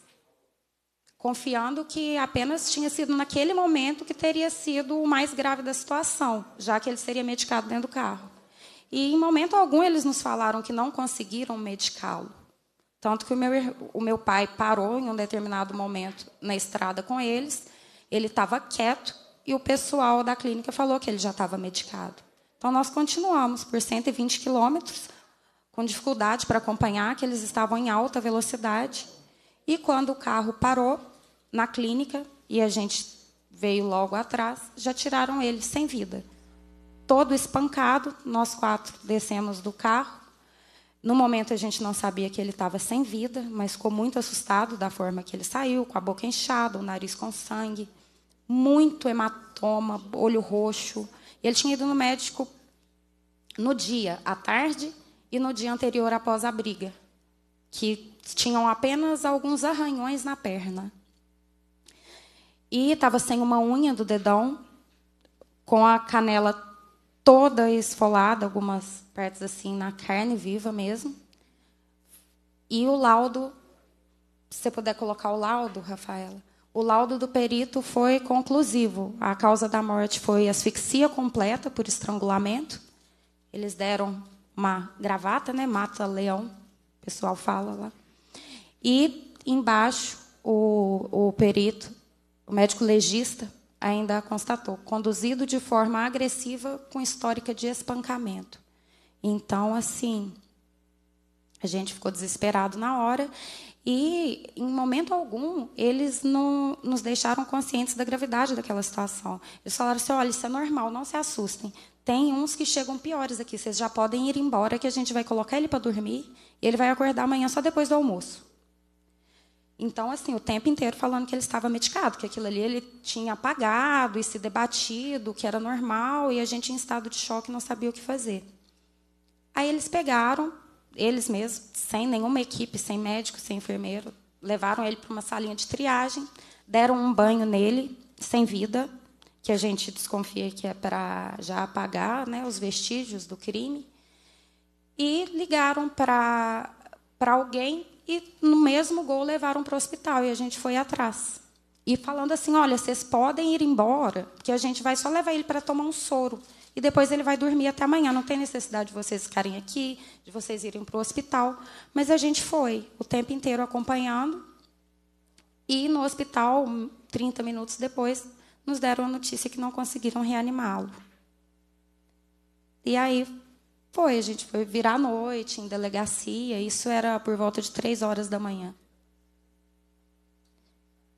[SPEAKER 4] confiando que apenas tinha sido naquele momento que teria sido o mais grave da situação, já que ele seria medicado dentro do carro. E em momento algum eles nos falaram que não conseguiram medicá-lo. Tanto que o meu, o meu pai parou em um determinado momento na estrada com eles, ele estava quieto e o pessoal da clínica falou que ele já estava medicado. Então nós continuamos por 120 quilômetros com dificuldade para acompanhar, que eles estavam em alta velocidade. E quando o carro parou na clínica e a gente veio logo atrás, já tiraram ele sem vida. Todo espancado, nós quatro descemos do carro. No momento a gente não sabia que ele estava sem vida, mas ficou muito assustado da forma que ele saiu, com a boca inchada, o nariz com sangue, muito hematoma, olho roxo. Ele tinha ido no médico no dia, à tarde e no dia anterior após a briga, que tinham apenas alguns arranhões na perna. E estava sem uma unha do dedão, com a canela toda esfolada, algumas partes assim na carne viva mesmo. E o laudo, se você puder colocar o laudo, Rafaela, o laudo do perito foi conclusivo. A causa da morte foi asfixia completa por estrangulamento. Eles deram uma gravata, né? Mata leão, o pessoal fala lá. E embaixo, o, o perito, o médico legista, ainda constatou, conduzido de forma agressiva com histórica de espancamento. Então, assim, a gente ficou desesperado na hora e, em momento algum, eles não nos deixaram conscientes da gravidade daquela situação. Eles falaram assim: olha, isso é normal, não se assustem. Tem uns que chegam piores aqui. Vocês já podem ir embora que a gente vai colocar ele para dormir e ele vai acordar amanhã só depois do almoço. Então, assim, o tempo inteiro falando que ele estava medicado, que aquilo ali ele tinha apagado e se debatido, que era normal, e a gente em estado de choque não sabia o que fazer. Aí eles pegaram, eles mesmos, sem nenhuma equipe, sem médico, sem enfermeiro, levaram ele para uma salinha de triagem, deram um banho nele, sem vida, que a gente desconfia que é para já apagar né, os vestígios do crime, e ligaram para alguém e no mesmo gol levaram para o hospital e a gente foi atrás. E falando assim, olha, vocês podem ir embora, que a gente vai só levar ele para tomar um soro e depois ele vai dormir até amanhã. Não tem necessidade de vocês ficarem aqui, de vocês irem para o hospital. Mas a gente foi o tempo inteiro acompanhando. E no hospital, 30 minutos depois, nos deram a notícia que não conseguiram reanimá-lo. E aí foi, a gente foi virar à noite em delegacia, isso era por volta de três horas da manhã.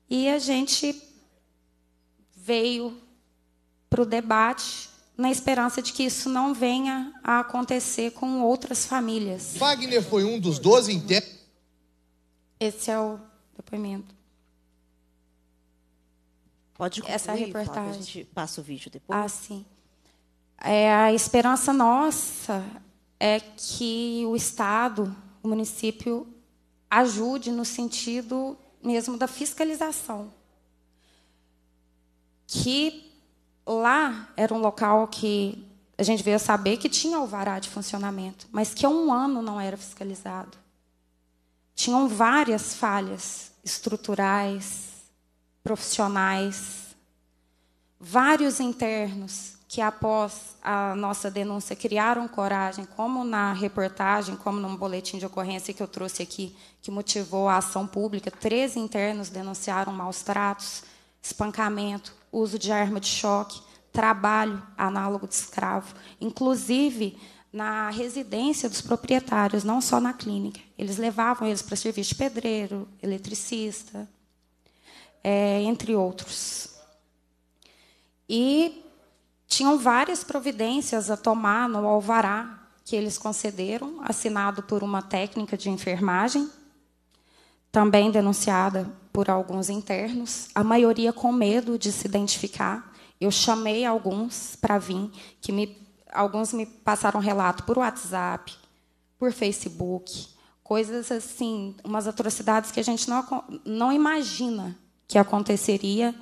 [SPEAKER 4] E a gente veio para o debate na esperança de que isso não venha a acontecer com outras famílias.
[SPEAKER 5] Wagner foi um dos 12 internos.
[SPEAKER 4] Esse é o depoimento.
[SPEAKER 5] Pode concluir, essa reportagem. a gente passa o vídeo
[SPEAKER 4] depois. Ah, sim. É, a esperança nossa é que o Estado, o município, ajude no sentido mesmo da fiscalização. Que lá era um local que a gente veio a saber que tinha alvará de funcionamento, mas que há um ano não era fiscalizado. Tinham várias falhas estruturais, profissionais, vários internos que, após a nossa denúncia, criaram coragem, como na reportagem, como num boletim de ocorrência que eu trouxe aqui, que motivou a ação pública. Três internos denunciaram maus tratos, espancamento, uso de arma de choque, trabalho análogo de escravo, inclusive na residência dos proprietários, não só na clínica. Eles levavam eles para serviço de pedreiro, eletricista, é, entre outros. E tinham várias providências a tomar no alvará que eles concederam, assinado por uma técnica de enfermagem, também denunciada por alguns internos, a maioria com medo de se identificar. Eu chamei alguns para vir, que me, alguns me passaram relato por WhatsApp, por Facebook, coisas assim, umas atrocidades que a gente não, não imagina que aconteceria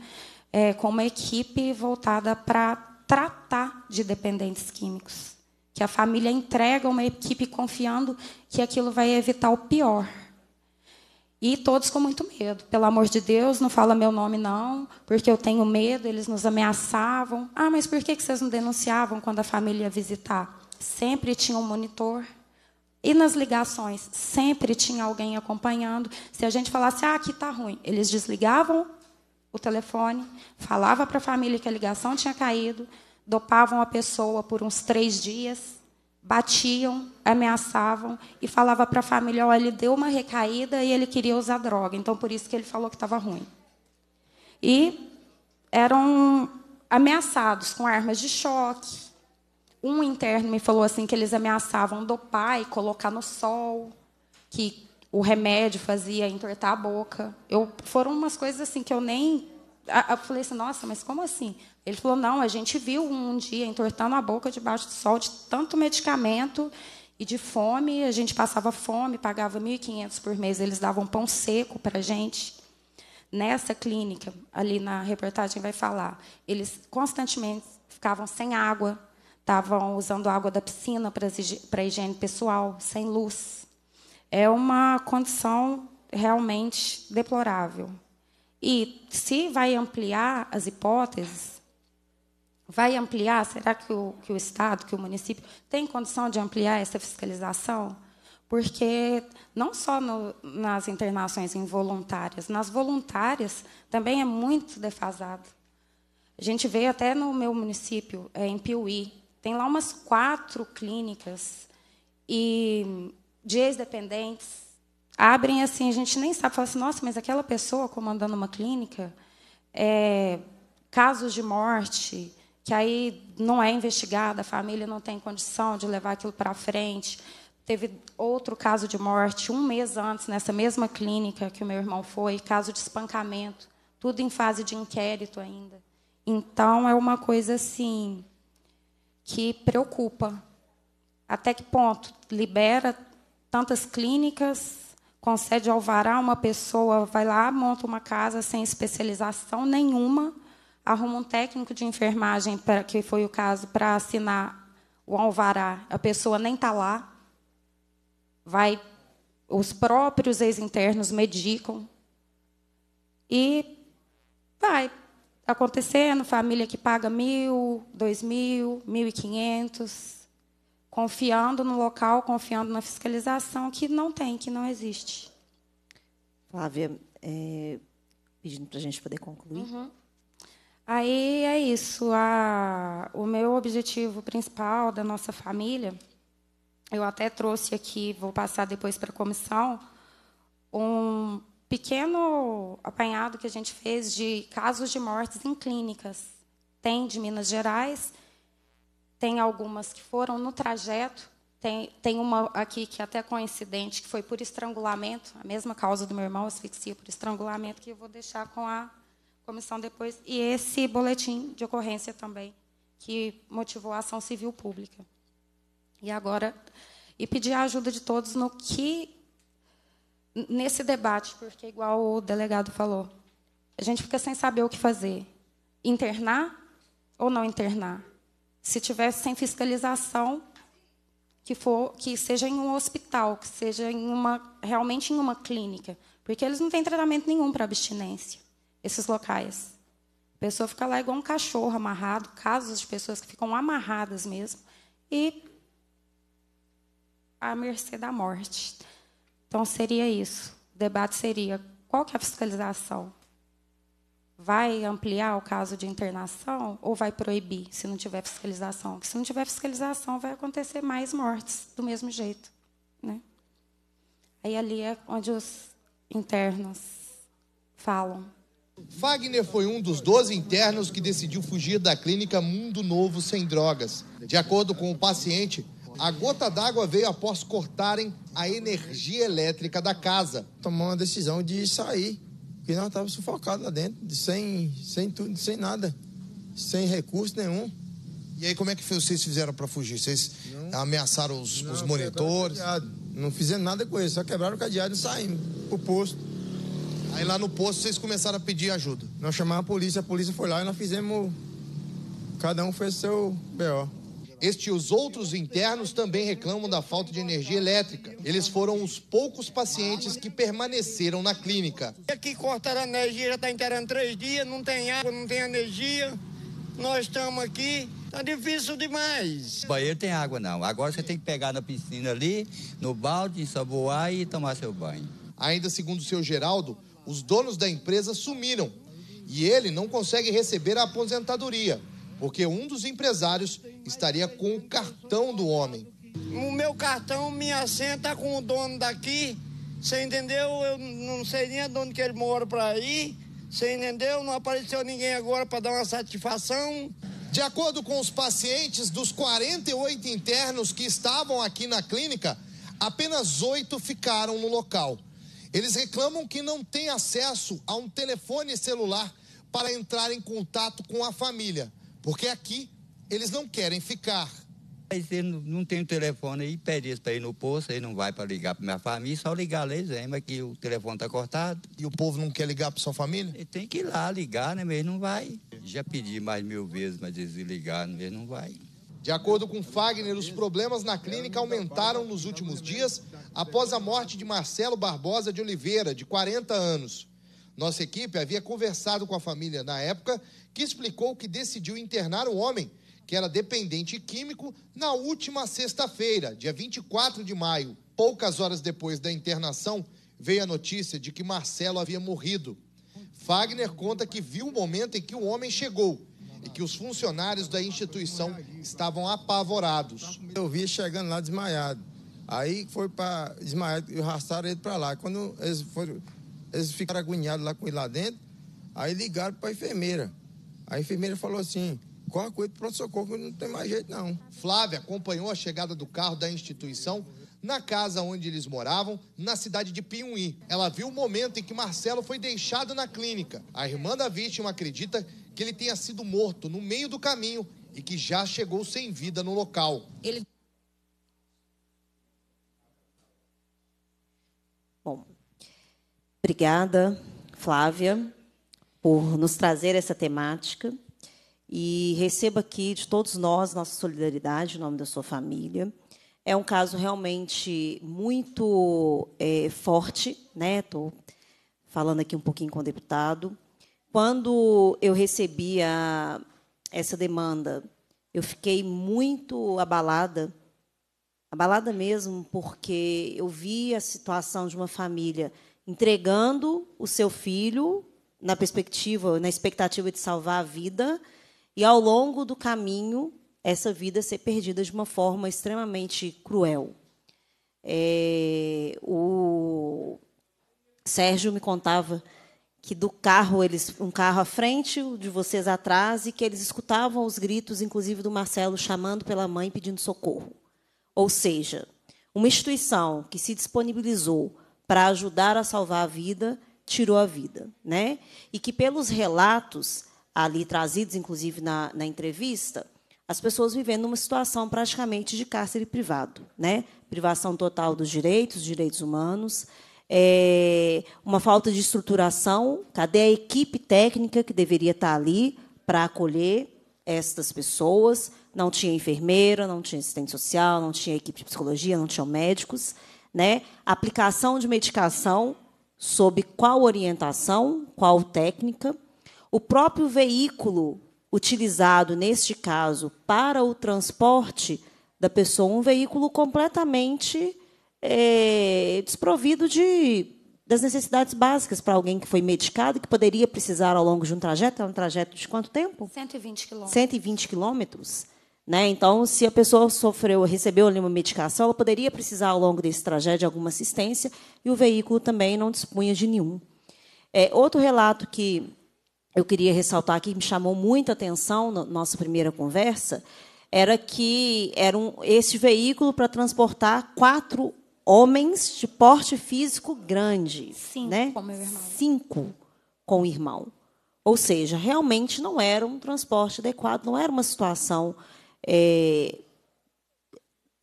[SPEAKER 4] é, com uma equipe voltada para tratar de dependentes químicos. Que a família entrega uma equipe confiando que aquilo vai evitar o pior. E todos com muito medo. Pelo amor de Deus, não fala meu nome, não, porque eu tenho medo, eles nos ameaçavam. Ah, mas por que vocês não denunciavam quando a família ia visitar? Sempre tinha um monitor. E nas ligações, sempre tinha alguém acompanhando. Se a gente falasse, ah, aqui está ruim, eles desligavam o telefone, falava para a família que a ligação tinha caído, dopavam a pessoa por uns três dias, batiam, ameaçavam e falava para a família, olha, ele deu uma recaída e ele queria usar droga, então por isso que ele falou que estava ruim. E eram ameaçados com armas de choque, um interno me falou assim que eles ameaçavam dopar e colocar no sol, que o remédio fazia entortar a boca. Eu, foram umas coisas assim que eu nem. Eu falei assim, nossa, mas como assim? Ele falou, não, a gente viu um dia entortando a boca debaixo do sol de tanto medicamento e de fome. A gente passava fome, pagava 1.500 por mês, eles davam pão seco para a gente. Nessa clínica, ali na reportagem vai falar, eles constantemente ficavam sem água, estavam usando água da piscina para higiene pessoal, sem luz. É uma condição realmente deplorável. E se vai ampliar as hipóteses, vai ampliar, será que o, que o Estado, que o município, tem condição de ampliar essa fiscalização? porque não só no, nas internações involuntárias, nas voluntárias também é muito defasado. A gente vê até no meu município, é em Piuí, tem lá umas quatro clínicas e de ex-dependentes. Abrem assim, a gente nem sabe, fala assim, nossa, mas aquela pessoa comandando uma clínica, é, casos de morte, que aí não é investigada, a família não tem condição de levar aquilo para frente. Teve outro caso de morte um mês antes, nessa mesma clínica que o meu irmão foi, caso de espancamento, tudo em fase de inquérito ainda. Então, é uma coisa assim que preocupa. Até que ponto libera tantas clínicas, concede alvará a uma pessoa, vai lá, monta uma casa sem especialização nenhuma, arruma um técnico de enfermagem, para que foi o caso, para assinar o alvará, a pessoa nem está lá, vai, os próprios ex-internos medicam e vai acontecendo, família que paga mil, dois mil, mil e quinhentos, confiando no local, confiando na fiscalização que não tem, que não existe. Flávia, é,
[SPEAKER 1] pedindo para a gente poder concluir. Uhum.
[SPEAKER 4] Aí é isso. A, o meu objetivo principal da nossa família, eu até trouxe aqui, vou passar depois para a comissão, um pequeno apanhado que a gente fez de casos de mortes em clínicas. Tem de Minas Gerais, tem algumas que foram no trajeto, tem, tem uma aqui que é até coincidente, que foi por estrangulamento, a mesma causa do meu irmão, asfixia por estrangulamento, que eu vou deixar com a comissão depois. E esse boletim de ocorrência também, que motivou a ação civil pública. E agora, e pedir a ajuda de todos no que nesse debate, porque, igual o delegado falou, a gente fica sem saber o que fazer: internar ou não internar? Se tiver sem fiscalização, que for que seja em um hospital, que seja em uma realmente em uma clínica, porque eles não têm tratamento nenhum para abstinência, esses locais. A pessoa fica lá igual um cachorro amarrado, casos de pessoas que ficam amarradas mesmo e à mercê da morte. Então seria isso. O debate seria qual que é a fiscalização? Vai ampliar o caso de internação ou vai proibir se não tiver fiscalização? Porque se não tiver fiscalização, vai acontecer mais mortes do mesmo jeito. Né? Aí ali é onde os internos falam.
[SPEAKER 5] Wagner foi um dos 12 internos que decidiu fugir da clínica Mundo Novo sem drogas. De acordo com o paciente, a gota d'água veio após cortarem a energia elétrica da casa. Tomou uma decisão de sair, porque nós estávamos sufocados lá dentro, sem, sem tudo, sem nada, sem recurso nenhum. E aí, como é que vocês fizeram para fugir? Vocês não, ameaçaram os, não, os monitores? Não fizemos nada com isso, só quebraram o cadeado e saímos pro posto. Aí lá no posto vocês começaram a pedir ajuda? Nós chamamos a polícia, a polícia foi lá e nós fizemos. Cada um fez seu B.O. Este e os outros internos também reclamam da falta de energia elétrica. Eles foram os poucos pacientes que permaneceram na clínica. Aqui cortaram a energia, já está interando três dias, não tem água, não tem energia. Nós estamos aqui, tá difícil demais. O banheiro tem água não. Agora você tem que pegar na piscina ali, no balde, ensaboar e tomar seu banho. Ainda segundo o seu Geraldo, os donos da empresa sumiram e ele não consegue receber a aposentadoria porque um dos empresários estaria com o cartão do homem. O meu cartão me assenta com o dono daqui, você entendeu? Eu não sei nem onde que ele mora para ir, você entendeu? Não apareceu ninguém agora para dar uma satisfação. De acordo com os pacientes, dos 48 internos que estavam aqui na clínica, apenas oito ficaram no local. Eles reclamam que não têm acesso a um telefone celular para entrar em contato com a família. Porque aqui eles não querem ficar. Mas ele não, não tem o telefone aí, pede eles para ir no posto, aí não vai para ligar para minha família, só ligar lá, mas que o telefone tá cortado. E o povo não quer ligar para sua família? Ele tem que ir lá ligar, né? Mas ele não vai. Já pedi mais mil vezes, mas eles ligaram, ele não vai. De acordo com Fagner, os problemas na clínica aumentaram nos últimos dias após a morte de Marcelo Barbosa de Oliveira, de 40 anos. Nossa equipe havia conversado com a família na época, que explicou que decidiu internar o homem, que era dependente químico, na última sexta-feira, dia 24 de maio. Poucas horas depois da internação, veio a notícia de que Marcelo havia morrido. Fagner conta que viu o momento em que o homem chegou e que os funcionários da instituição estavam apavorados. Eu vi chegando lá desmaiado. Aí foi para desmaiar e arrastaram ele para lá. Quando eles foram eles ficaram agoniados lá com ele lá dentro. Aí ligaram para a enfermeira. A enfermeira falou assim: corre com ele para pronto-socorro, não tem mais jeito não. Flávia acompanhou a chegada do carro da instituição na casa onde eles moravam, na cidade de Pinhuí. Ela viu o momento em que Marcelo foi deixado na clínica. A irmã da vítima acredita que ele tenha sido morto no meio do caminho e que já chegou sem vida no local. Ele
[SPEAKER 1] Obrigada, Flávia, por nos trazer essa temática. E receba aqui de todos nós nossa solidariedade em nome da sua família. É um caso realmente muito é, forte, né? Estou falando aqui um pouquinho com o deputado. Quando eu recebi a, essa demanda, eu fiquei muito abalada, abalada mesmo, porque eu vi a situação de uma família entregando o seu filho na perspectiva, na expectativa de salvar a vida, e ao longo do caminho essa vida ser perdida de uma forma extremamente cruel. É, o Sérgio me contava que do carro eles um carro à frente, o de vocês atrás, e que eles escutavam os gritos, inclusive do Marcelo chamando pela mãe pedindo socorro. Ou seja, uma instituição que se disponibilizou para ajudar a salvar a vida, tirou a vida. Né? E que, pelos relatos ali trazidos, inclusive na, na entrevista, as pessoas vivendo uma situação praticamente de cárcere privado, né? privação total dos direitos, direitos humanos, é, uma falta de estruturação. Cadê a equipe técnica que deveria estar ali para acolher estas pessoas? Não tinha enfermeira, não tinha assistente social, não tinha equipe de psicologia, não tinham médicos né? Aplicação de medicação sob qual orientação, qual técnica, o próprio veículo utilizado neste caso para o transporte da pessoa, um veículo completamente é, desprovido de das necessidades básicas para alguém que foi medicado, que poderia precisar ao longo de um trajeto. É um trajeto de quanto
[SPEAKER 4] tempo? 120 quilômetros.
[SPEAKER 1] 120 quilômetros. Né? Então, se a pessoa sofreu, recebeu ali uma medicação, ela poderia precisar, ao longo desse trajeto, de alguma assistência, e o veículo também não dispunha de nenhum. É, outro relato que eu queria ressaltar aqui, que me chamou muita atenção na nossa primeira conversa, era que era um, esse veículo para transportar quatro homens de porte físico grande. Cinco, né? com meu irmão. Cinco com o irmão. Ou seja, realmente não era um transporte adequado, não era uma situação adequada é,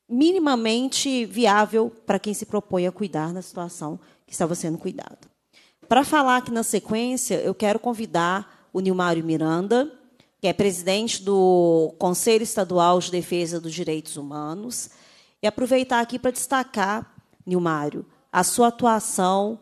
[SPEAKER 1] minimamente viável para quem se propõe a cuidar na situação que estava sendo cuidado. Para falar aqui na sequência, eu quero convidar o Nilmário Miranda, que é presidente do Conselho Estadual de Defesa dos Direitos Humanos, e aproveitar aqui para destacar, Nilmário, a sua atuação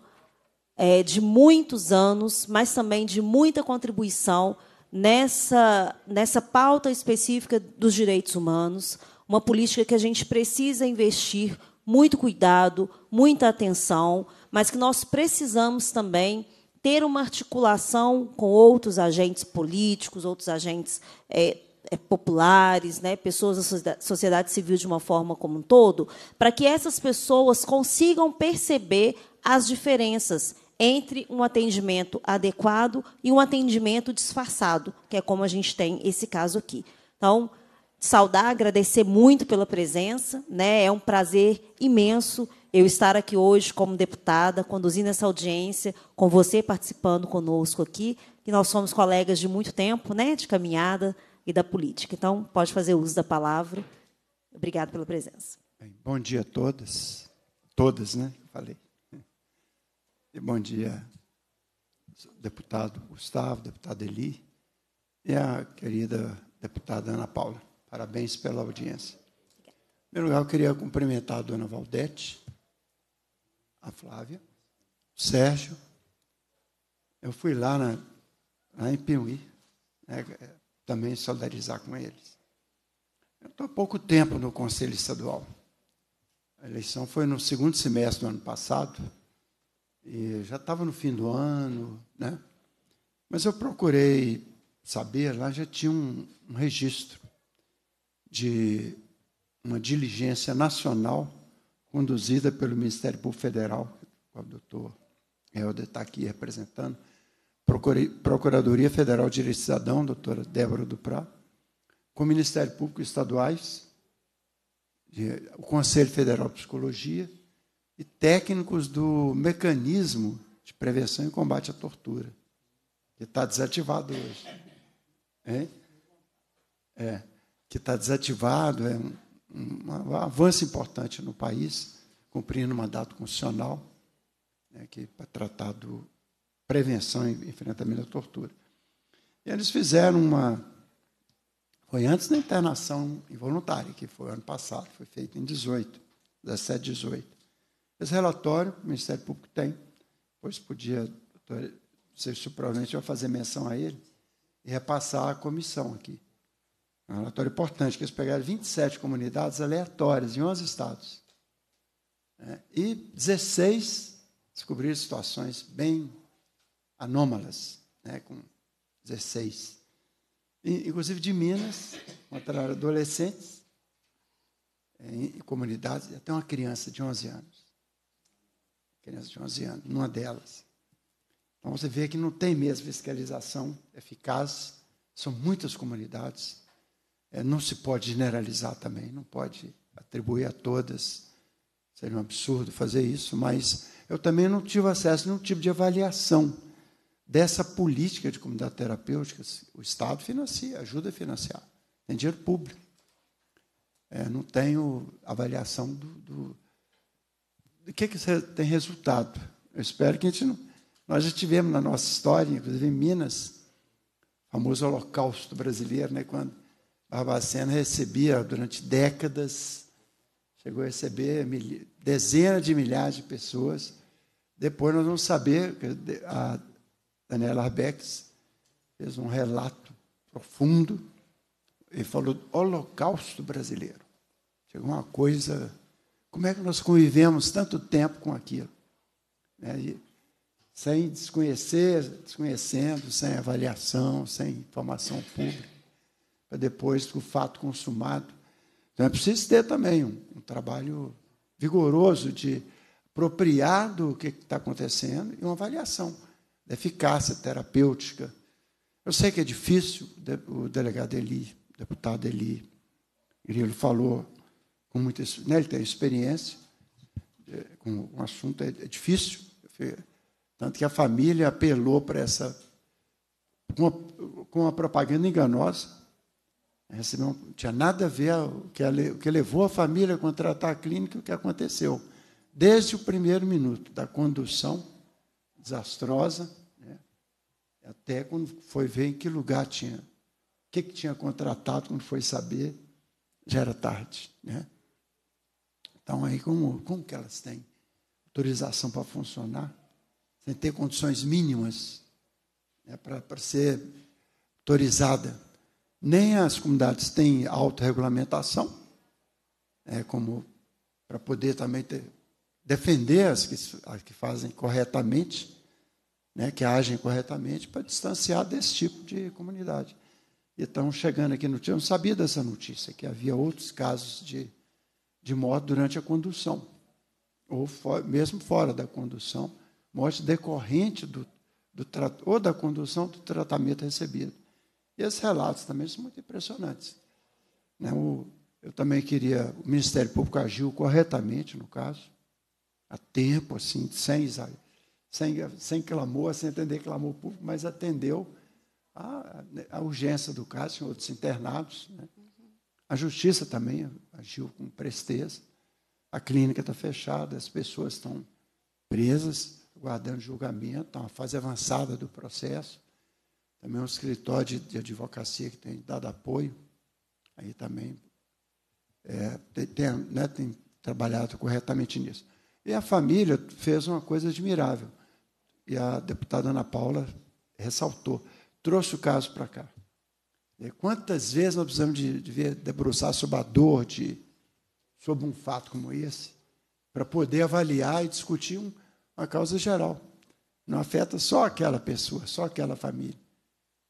[SPEAKER 1] é, de muitos anos, mas também de muita contribuição nessa, nessa pauta específica dos direitos humanos, uma política que a gente precisa investir muito cuidado, muita atenção, mas que nós precisamos também ter uma articulação com outros agentes políticos, outros agentes é, é populares, né, pessoas da sociedade civil de uma forma como um todo, para que essas pessoas consigam perceber as diferenças entre um atendimento adequado e um atendimento disfarçado, que é como a gente tem esse caso aqui. Então, saudar, agradecer muito pela presença, né? É um prazer imenso eu estar aqui hoje como deputada, conduzindo essa audiência, com você participando conosco aqui, e nós somos colegas de muito tempo, né, de caminhada e da política. Então, pode fazer uso da palavra. Obrigado pela presença.
[SPEAKER 6] bom dia a todas, todas, né? Falei bom dia, deputado Gustavo, deputado Eli e a querida deputada Ana Paula. Parabéns pela audiência. Em primeiro lugar, eu queria cumprimentar a dona Valdete, a Flávia, o Sérgio. Eu fui lá, na, lá em Piuí, né, também solidarizar com eles. Eu estou há pouco tempo no Conselho Estadual. A eleição foi no segundo semestre do ano passado. E já estava no fim do ano, né? Mas eu procurei saber, lá já tinha um, um registro de uma diligência nacional conduzida pelo Ministério Público Federal, o doutor Helder está aqui representando, Procuradoria Federal de Direito Cidadão, doutora Débora Duprá, com o Ministério Público Estaduais, de, o Conselho Federal de Psicologia, e técnicos do mecanismo de prevenção e combate à tortura, que está desativado hoje. Hein? É, que está desativado, é um, um, avanço importante no país, cumprindo o mandato constitucional, né, que para é tratar do prevenção e enfrentamento à tortura. E eles fizeram uma. Foi antes da internação involuntária, que foi ano passado, foi feita em 18, 17, 18. Esse relatório, o Ministério Público tem, pois podia, doutor, você provavelmente vai fazer menção a ele, e repassar à comissão aqui. É um relatório importante, que eles pegaram 27 comunidades aleatórias em 11 estados. Né? E 16 descobriram situações bem anômalas, né? com 16. E, inclusive de Minas, encontraram adolescentes em comunidades, até uma criança de 11 anos criança de 11 anos, numa delas. Então você vê que não tem mesmo fiscalização eficaz, são muitas comunidades, é, não se pode generalizar também, não pode atribuir a todas, seria um absurdo fazer isso, mas eu também não tive acesso a nenhum tipo de avaliação dessa política de comunidade terapêutica. O Estado financia, ajuda a financiar, tem dinheiro público. É, não tenho avaliação do, do o que, que tem resultado. Eu espero que a gente não. Nós já tivemos na nossa história, inclusive em Minas, o famoso Holocausto brasileiro, né, quando Barbacena recebia durante décadas, chegou a receber dezenas de milhares de pessoas. Depois nós vamos saber, a Daniela Arbex fez um relato profundo e falou do Holocausto brasileiro. Chegou uma coisa como é que nós convivemos tanto tempo com aquilo? Né? Sem desconhecer, desconhecendo, sem avaliação, sem informação pública, para depois do fato consumado. Então é preciso ter também um, um trabalho vigoroso de apropriar do que está acontecendo e uma avaliação da eficácia terapêutica. Eu sei que é difícil, o delegado Eli, o deputado Eli ele falou com muita, né, ele tem experiência é, com um assunto é, é difícil, tanto que a família apelou para essa com uma, com uma propaganda enganosa. Recebeu, não tinha nada a ver o que, o que levou a família a contratar a clínica, o que aconteceu. Desde o primeiro minuto da condução desastrosa, né, até quando foi ver em que lugar tinha, o que, que tinha contratado, quando foi saber, já era tarde. Né? Então, aí, como, como que elas têm autorização para funcionar? Sem ter condições mínimas né, para ser autorizada. Nem as comunidades têm autorregulamentação, é, como para poder também ter, defender as que, as que fazem corretamente, né, que agem corretamente, para distanciar desse tipo de comunidade. Então, chegando aqui no dia, eu não sabia dessa notícia, que havia outros casos de de morte durante a condução, ou for, mesmo fora da condução, morte decorrente do, do, ou da condução do tratamento recebido. E esses relatos também são muito impressionantes. Né? O, eu também queria, o Ministério Público agiu corretamente no caso, a tempo, assim, sem, sem, sem clamor, sem atender clamor público, mas atendeu a, a urgência do caso, em outros internados. Né? A justiça também agiu com presteza. A clínica está fechada, as pessoas estão presas, guardando julgamento, está uma fase avançada do processo. Também é um escritório de, de advocacia que tem dado apoio, aí também é, tem, né, tem trabalhado corretamente nisso. E a família fez uma coisa admirável. E a deputada Ana Paula ressaltou, trouxe o caso para cá. É, quantas vezes nós precisamos de, de debruçar sobre a dor, de, sobre um fato como esse, para poder avaliar e discutir um, uma causa geral. Não afeta só aquela pessoa, só aquela família.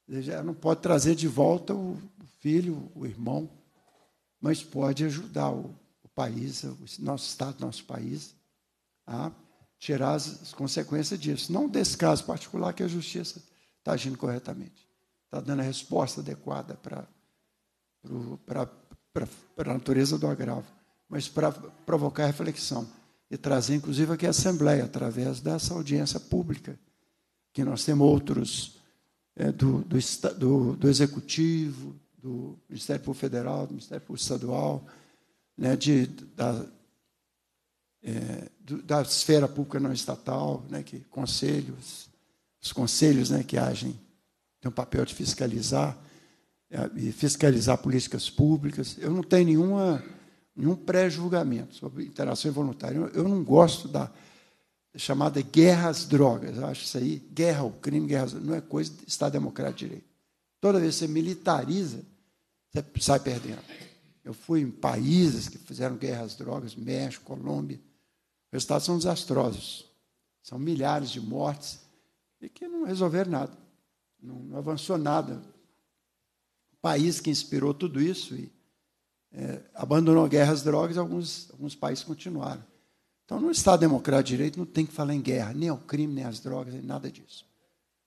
[SPEAKER 6] Ela não pode trazer de volta o filho, o irmão, mas pode ajudar o, o país, o nosso Estado, nosso país, a tirar as, as consequências disso. Não desse caso particular que a justiça está agindo corretamente está dando a resposta adequada para a natureza do agravo, mas para provocar reflexão e trazer, inclusive, aqui a Assembleia, através dessa audiência pública, que nós temos outros é, do, do, do, do, Executivo, do Ministério Público Federal, do Ministério Público Estadual, né, de, da, é, da esfera pública não estatal, né, que conselhos, os conselhos né, que agem tem um papel de fiscalizar é, e fiscalizar políticas públicas. Eu não tenho nenhuma, nenhum pré-julgamento sobre interação involuntária. Eu, não gosto da chamada guerra às drogas. Eu acho isso aí, guerra ao crime, guerra às, não é coisa de Estado Democrático de Direito. Toda vez que você militariza, você sai perdendo. Eu fui em países que fizeram guerra às drogas, México, Colômbia. Os resultados são desastrosos. São milhares de mortes e que não resolveram nada não, não avançou nada. O país que inspirou tudo isso e é, abandonou guerras, drogas, alguns, alguns países continuaram. Então, no Estado Democrático de Direito, não tem que falar em guerra, nem ao crime, nem às drogas, nem nada disso.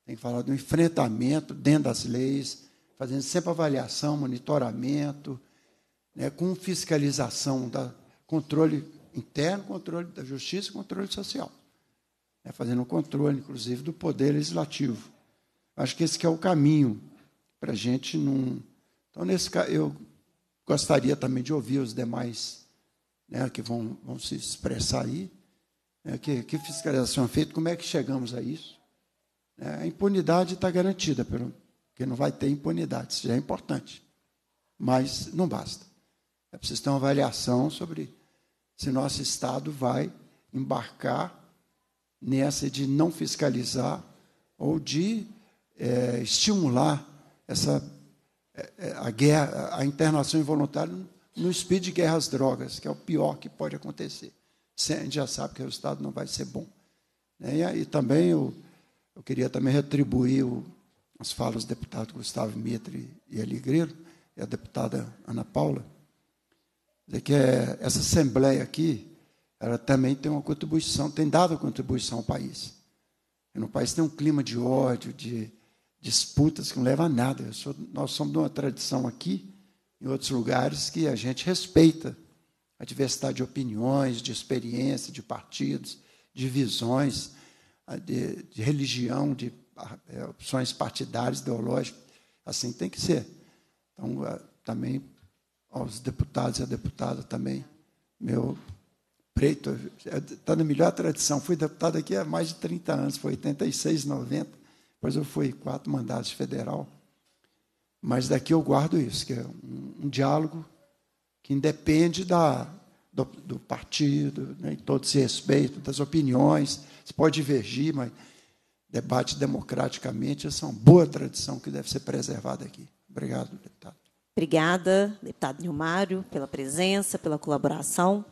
[SPEAKER 6] Tem que falar do enfrentamento dentro das leis, fazendo sempre avaliação, monitoramento, né, com fiscalização, da, controle interno, controle da justiça e controle social. Né, fazendo o controle, inclusive, do poder legislativo. Acho que esse que é o caminho para a gente não. Então, nesse eu gostaria também de ouvir os demais né, que vão, vão se expressar aí. Né, que, que fiscalização é feita? Como é que chegamos a isso? É, a impunidade está garantida, pelo, porque não vai ter impunidade, isso já é importante. Mas não basta. É preciso ter uma avaliação sobre se nosso Estado vai embarcar nessa de não fiscalizar ou de é, estimular essa, é, é, a, guerra, a internação involuntária no espírito de guerra às drogas, que é o pior que pode acontecer. A gente já sabe que o resultado não vai ser bom. Né? E, aí também eu, eu queria também retribuir o, as falas do deputado Gustavo Mitre e Eli Grilo, e a deputada Ana Paula, de que é, essa Assembleia aqui, ela também tem uma contribuição, tem dado contribuição ao país. E no país tem um clima de ódio, de disputas que não levam a nada. Sou, nós somos de uma tradição aqui, em outros lugares, que a gente respeita a diversidade de opiniões, de experiência, de partidos, de visões, de, de religião, de é, opções partidárias, ideológicas. Assim tem que ser. Então, também aos deputados e à deputada também, meu preto, está é, na melhor tradição. Fui deputado aqui há mais de 30 anos, foi 86, 90. Depois eu fui quatro mandados federal. Mas daqui eu guardo isso, que é um, um diálogo que independe da, do, do partido, né, todo esse respeito, das opiniões. Você pode divergir, mas debate democraticamente, essa é uma boa tradição que deve ser preservada aqui. Obrigado, deputado.
[SPEAKER 1] Obrigada, deputado Nilmário, pela presença, pela colaboração.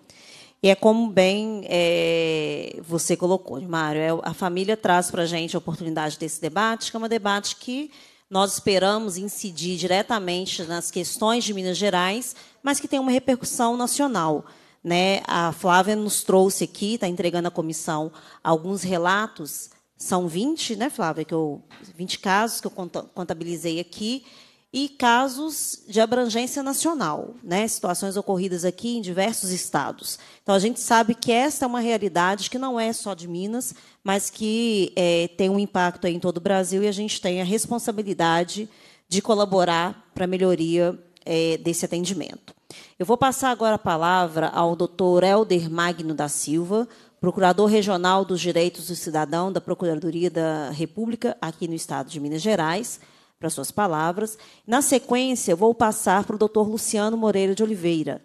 [SPEAKER 1] E é como bem é, você colocou, Mário, é a família traz para a gente a oportunidade desse debate, que é um debate que nós esperamos incidir diretamente nas questões de Minas Gerais, mas que tem uma repercussão nacional. Né? A Flávia nos trouxe aqui, está entregando à comissão alguns relatos, são 20, né, Flávia, que eu, 20 casos que eu contabilizei aqui, e casos de abrangência nacional, né? situações ocorridas aqui em diversos estados. Então, a gente sabe que esta é uma realidade que não é só de Minas, mas que é, tem um impacto em todo o Brasil e a gente tem a responsabilidade de colaborar para a melhoria é, desse atendimento. Eu vou passar agora a palavra ao doutor Helder Magno da Silva, procurador regional dos direitos do cidadão da Procuradoria da República aqui no estado de Minas Gerais, para suas palavras. Na sequência, eu vou passar para o doutor Luciano Moreira de Oliveira.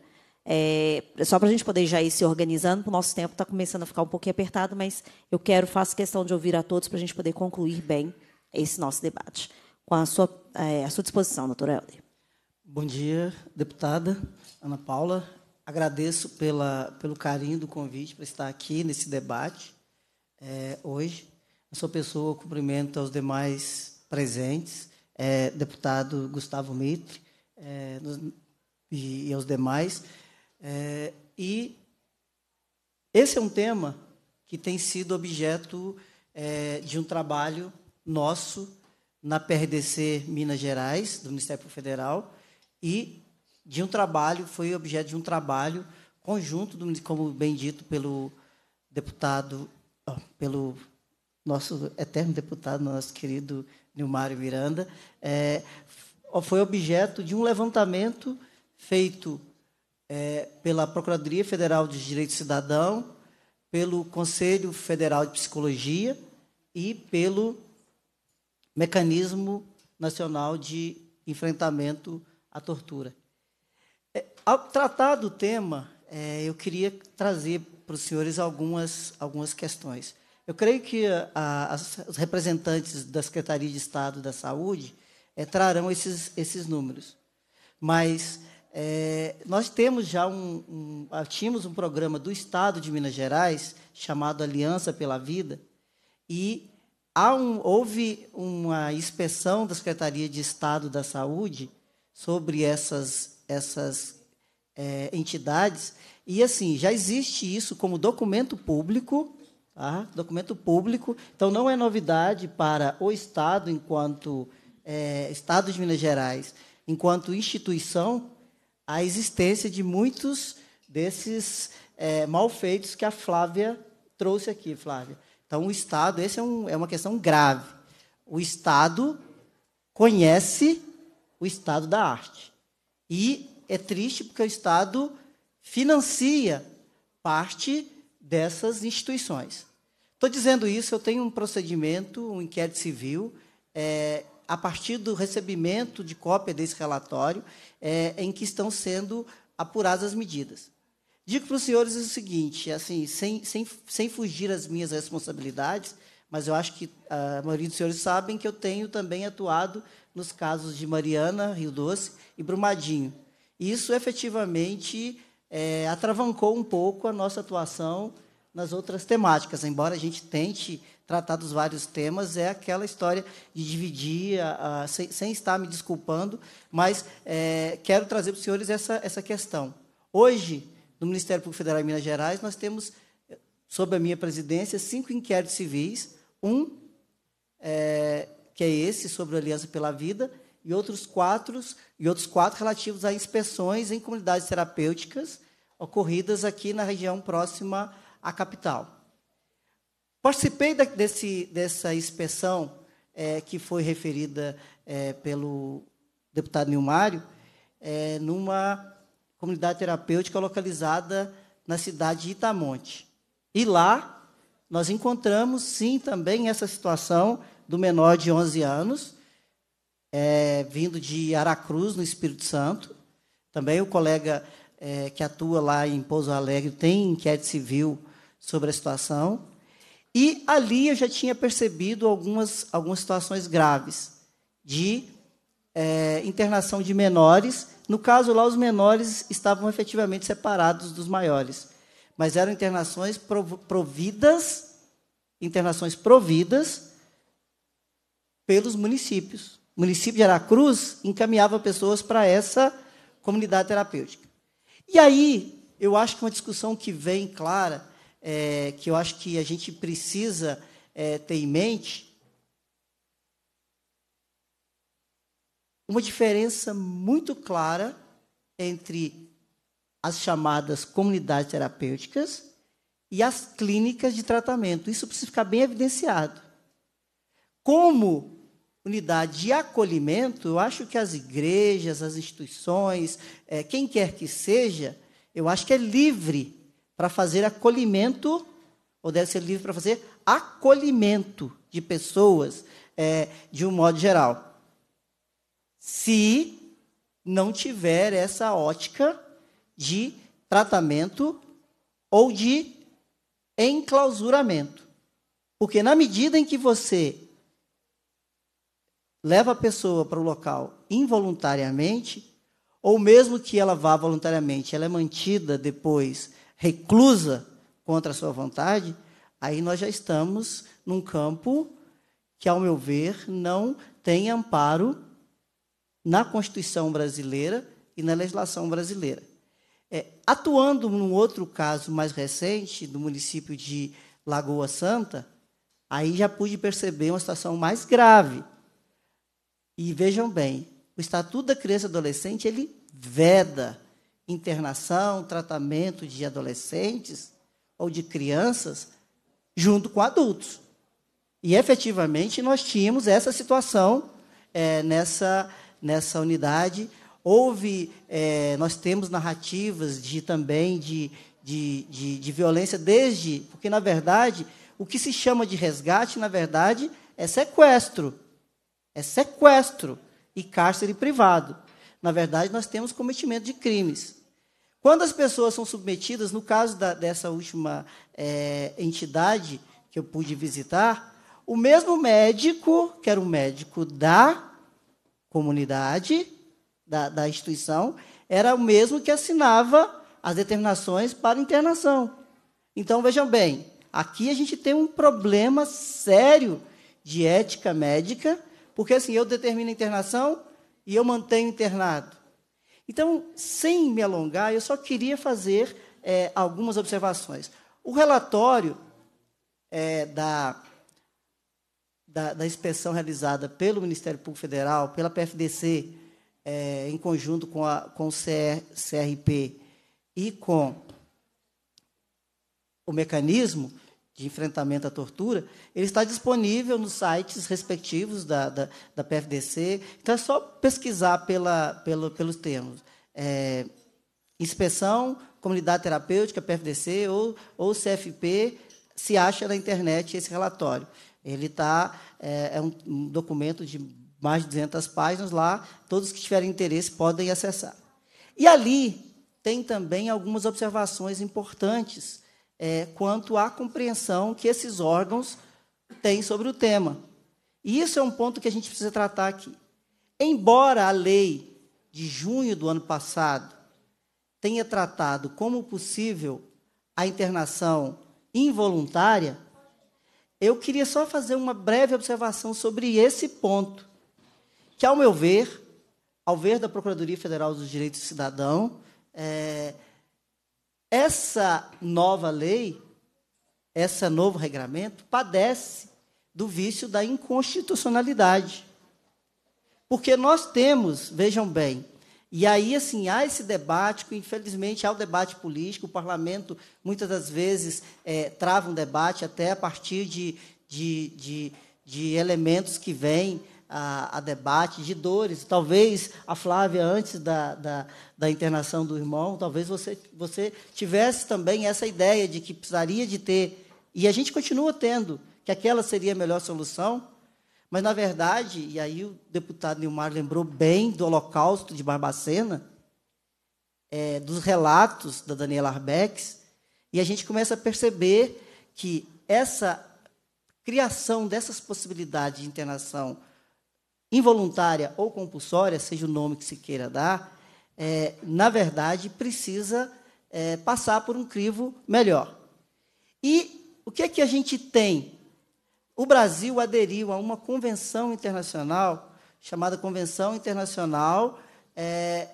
[SPEAKER 1] É, só para a gente poder já ir se organizando, porque o nosso tempo está começando a ficar um pouquinho apertado, mas eu quero, faço questão de ouvir a todos para a gente poder concluir bem esse
[SPEAKER 7] nosso debate. Com a sua, é, a sua disposição, doutor Helder. Bom dia, deputada Ana Paula. Agradeço pela, pelo carinho do convite para estar aqui nesse debate é, hoje. A sua pessoa, cumprimento aos demais presentes é, deputado Gustavo Mitre é, e, e, aos demais. É, e esse é um tema que tem sido objeto é, de um trabalho nosso na PRDC Minas Gerais, do Ministério Federal, e de um trabalho, foi objeto de um trabalho conjunto, do, como bem dito pelo deputado, pelo nosso eterno deputado, nosso querido Nilmário Miranda, é, foi objeto de um levantamento feito é, pela Procuradoria Federal de Direito Cidadão, pelo Conselho Federal de Psicologia e pelo Mecanismo Nacional de Enfrentamento à Tortura. É, ao tratar do tema, é, eu queria trazer para os senhores algumas, algumas questões. Eu creio que a, ah, as, os representantes da Secretaria de Estado da Saúde é, trarão esses, esses números. Mas é, nós temos já um, um, ah, tínhamos um programa do Estado de Minas Gerais chamado Aliança pela Vida e um, houve uma inspeção da Secretaria de Estado da Saúde sobre essas, essas é, entidades e assim já existe isso como documento público Tá? Documento público. Então, não é novidade para o Estado, enquanto é, Estado de Minas Gerais, enquanto instituição, a existência de muitos desses é, malfeitos que a Flávia trouxe aqui, Flávia. Então, o Estado, essa é, um, é uma questão grave. O Estado conhece o estado da arte. E é triste porque o Estado financia parte dessas instituições. Estou dizendo isso, eu tenho um procedimento, um inquérito civil, é, a partir do recebimento de cópia desse relatório, é, em que estão sendo apuradas as medidas. Digo para os senhores o seguinte, assim, sem, sem, sem fugir às minhas responsabilidades, mas eu acho que a maioria dos senhores sabem que eu tenho também atuado nos casos de Mariana, Rio Doce e Brumadinho. Isso efetivamente é, atravancou um pouco a nossa atuação nas outras temáticas. Embora a gente tente tratar dos vários temas, é aquela história de dividir, a, a, sem, sem, estar me desculpando, mas é, quero trazer para os senhores essa, essa questão. Hoje, no Ministério Público Federal de Minas Gerais, nós temos, sob a minha presidência, cinco inquéritos civis, um é, que é esse, sobre a Aliança pela Vida, e outros quatro, e outros quatro relativos a inspeções em comunidades terapêuticas ocorridas aqui na região próxima à capital. Participei da, desse, dessa inspeção é, que foi referida é, pelo deputado Nilmário, é, numa comunidade terapêutica localizada na cidade de Itamonte. E lá nós encontramos, sim, também essa situação do menor de 11 anos, é, vindo de Aracruz, no Espírito Santo. Também o colega é, que atua lá em Pouso Alegre, tem inquérito civil sobre a situação. E ali eu já tinha percebido algumas, algumas situações graves de é, internação de menores. No caso lá, os menores estavam efetivamente separados dos maiores, mas eram internações providas, internações providas pelos municípios. O município de Aracruz encaminhava pessoas para essa comunidade terapêutica. E aí, eu acho que uma discussão que vem clara, é, que eu acho que a gente precisa é, ter em mente, uma diferença muito clara entre as chamadas comunidades terapêuticas e as clínicas de tratamento. Isso precisa ficar bem evidenciado. Como unidade de acolhimento, eu acho que as igrejas, as instituições, é, quem quer que seja, eu acho que é livre para fazer acolhimento, ou deve ser livre para fazer acolhimento de pessoas, é, de um modo geral. Se não tiver essa ótica de tratamento ou de enclausuramento. Porque na medida em que você leva a pessoa para o local involuntariamente, ou mesmo que ela vá voluntariamente, ela é mantida depois reclusa contra a sua vontade, aí nós já estamos num campo que, ao meu ver, não tem amparo na Constituição brasileira e na legislação brasileira. É, atuando num outro caso mais recente, do município de Lagoa Santa, aí já pude perceber uma situação mais grave e vejam bem, o Estatuto da Criança e Adolescente, ele veda internação, tratamento de adolescentes ou de crianças junto com adultos. E efetivamente nós tínhamos essa situação é, nessa, nessa unidade. Houve, é, nós temos narrativas de também de, de, de, de violência desde, porque na verdade o que se chama de resgate, na verdade, é sequestro. É sequestro e cárcere privado. Na verdade, nós temos cometimento de crimes. Quando as pessoas são submetidas, no caso da, dessa última é, entidade que eu pude visitar, o mesmo médico, que era o médico da comunidade, da, da instituição, era o mesmo que assinava as determinações para internação. Então, vejam bem, aqui a gente tem um problema sério de ética médica porque assim, eu determino a internação e eu mantenho internado. Então, sem me alongar, eu só queria fazer é, algumas observações. O relatório é, da, da, da, inspeção realizada pelo Ministério Público Federal, pela PFDC, é, em conjunto com, a, com o CR, CRP e com o mecanismo, de enfrentamento à tortura, ele está disponível nos sites respectivos da, da, da PFDC. Então, é só pesquisar pela, pelo, pelos termos. É, inspeção, comunidade terapêutica, PFDC ou, ou CFP, se acha na internet esse relatório. Ele está, é, é um, um documento de mais de 200 páginas lá, todos que tiverem interesse podem acessar. E ali tem também algumas observações importantes é, quanto à compreensão que esses órgãos têm sobre o tema. E isso é um ponto que a gente precisa tratar aqui. Embora a lei de junho do ano passado tenha tratado como possível a internação involuntária, eu queria só fazer uma breve observação sobre esse ponto, que, ao meu ver, ao ver da Procuradoria Federal dos Direitos do Cidadão, é, essa nova lei, esse novo regramento, padece do vício da inconstitucionalidade. Porque nós temos, vejam bem, e aí, assim, há esse debate, que infelizmente há o debate político, o parlamento muitas das vezes é, trava um debate até a partir de, de, de, de elementos que vêm a, a debate, de dores. Talvez a Flávia, antes da, da, da, internação do irmão, talvez você, você tivesse também essa ideia de que precisaria de ter, e a gente continua tendo, que aquela seria a melhor solução. Mas, na verdade, e aí o deputado Nilmar lembrou bem do Holocausto de Barbacena, é, dos relatos da Daniela Arbex, e a gente começa a perceber que essa criação dessas possibilidades de internação involuntária ou compulsória, seja o nome que se queira dar, é, na verdade, precisa é, passar por um crivo melhor. E o que é que a gente tem? O Brasil aderiu a uma convenção internacional chamada Convenção Internacional é,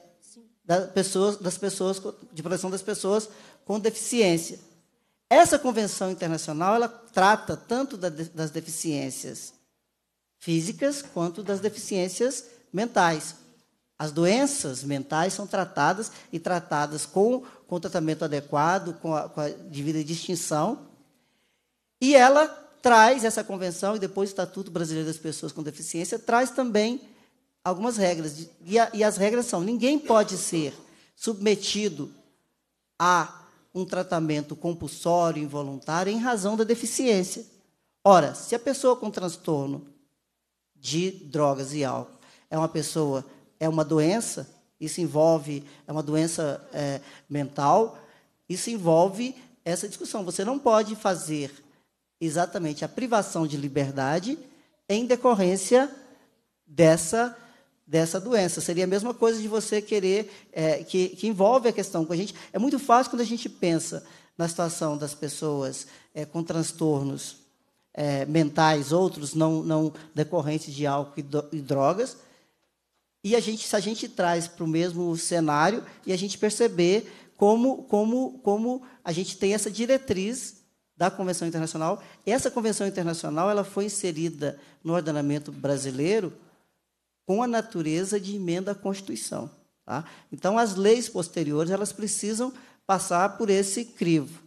[SPEAKER 7] da pessoas, das pessoas de proteção das pessoas com deficiência. Essa convenção internacional ela trata tanto da, das deficiências físicas quanto das deficiências mentais. As doenças mentais são tratadas e tratadas com, com tratamento adequado, com a, com a devida distinção. E ela traz essa convenção, e depois o Estatuto Brasileiro das Pessoas com Deficiência traz também algumas regras. E, a, e as regras são: ninguém pode ser submetido a um tratamento compulsório, involuntário, em razão da deficiência. Ora, se a pessoa com transtorno de drogas e álcool. É uma pessoa, é uma doença, isso envolve, é uma doença é, mental, isso envolve essa discussão. Você não pode fazer exatamente a privação de liberdade em decorrência dessa dessa doença. Seria a mesma coisa de você querer, é, que, que, envolve a questão com a gente. É muito fácil quando a gente pensa na situação das pessoas é, com transtornos é, mentais, outros não, não decorrentes de álcool e, do, e drogas. E a gente, se a gente traz para o mesmo cenário e a gente perceber como, como, como a gente tem essa diretriz da Convenção Internacional. Essa Convenção Internacional ela foi inserida no ordenamento brasileiro com a natureza de emenda à Constituição. Tá? Então, as leis posteriores elas precisam passar por esse crivo.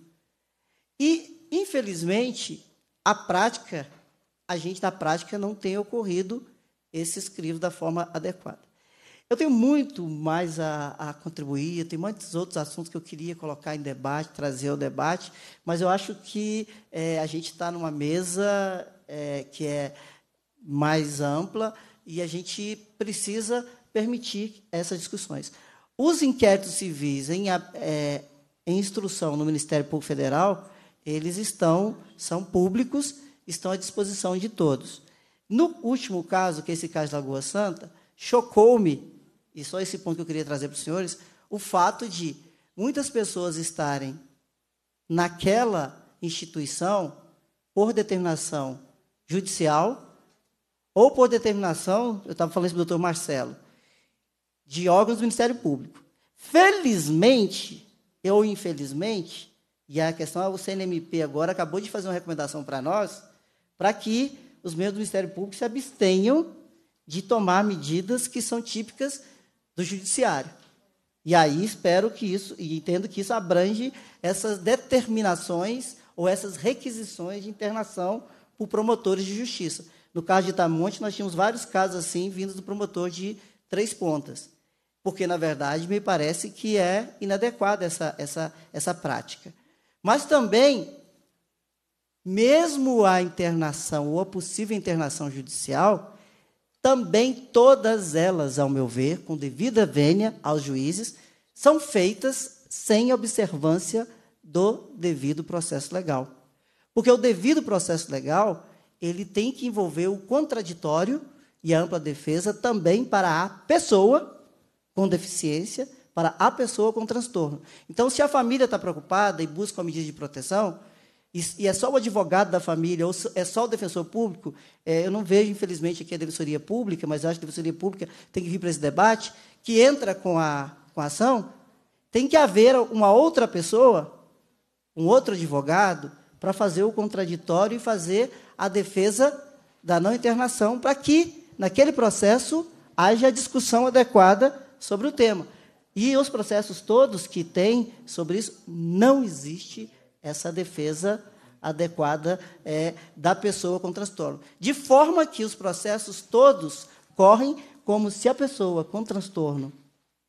[SPEAKER 7] E, infelizmente, a prática, a gente na prática não tem ocorrido esse crivos da forma adequada. Eu tenho muito mais a, a contribuir, tem muitos outros assuntos que eu queria colocar em debate, trazer ao debate, mas eu acho que é, a gente está numa mesa é, que é mais ampla e a gente precisa permitir essas discussões. Os inquéritos civis em, é, em instrução no Ministério Público Federal, eles estão, são públicos, estão à disposição de todos. No último caso, que é esse caso da Lagoa Santa, chocou-me, e só esse ponto que eu queria trazer para os senhores, o fato de muitas pessoas estarem naquela instituição por determinação judicial ou por determinação, eu estava falando isso para o doutor Marcelo, de órgãos do Ministério Público. Felizmente, ou infelizmente, e a questão é o CNMP agora acabou de fazer uma recomendação para nós, para que os membros do Ministério Público se abstenham de tomar medidas que são típicas do judiciário. E aí espero que isso, e entendo que isso abrange essas determinações ou essas requisições de internação por promotores de justiça. No caso de Itamonte, nós tínhamos vários casos assim vindos do promotor de Três Pontas, porque, na verdade, me parece que é inadequada essa, essa, essa prática. Mas também, mesmo a internação ou a possível internação judicial, também todas elas, ao meu ver, com devida vênia aos juízes, são feitas sem observância do devido processo legal. Porque o devido processo legal, ele tem que envolver o contraditório e a ampla defesa também para a pessoa com deficiência, para a pessoa com transtorno. Então, se a família está preocupada e busca uma medida de proteção, e é só o advogado da família, ou é só o defensor público, é, eu não vejo, infelizmente, aqui a defensoria pública, mas acho que a defensoria pública tem que vir para esse debate, que entra com a, com a ação, tem que haver uma outra pessoa, um outro advogado, para fazer o contraditório e fazer a defesa da não internação, para que, naquele processo, haja a discussão adequada sobre o tema. E os processos todos que tem sobre isso, não existe essa defesa adequada é, da pessoa com transtorno. De forma que os processos todos correm como se a pessoa com transtorno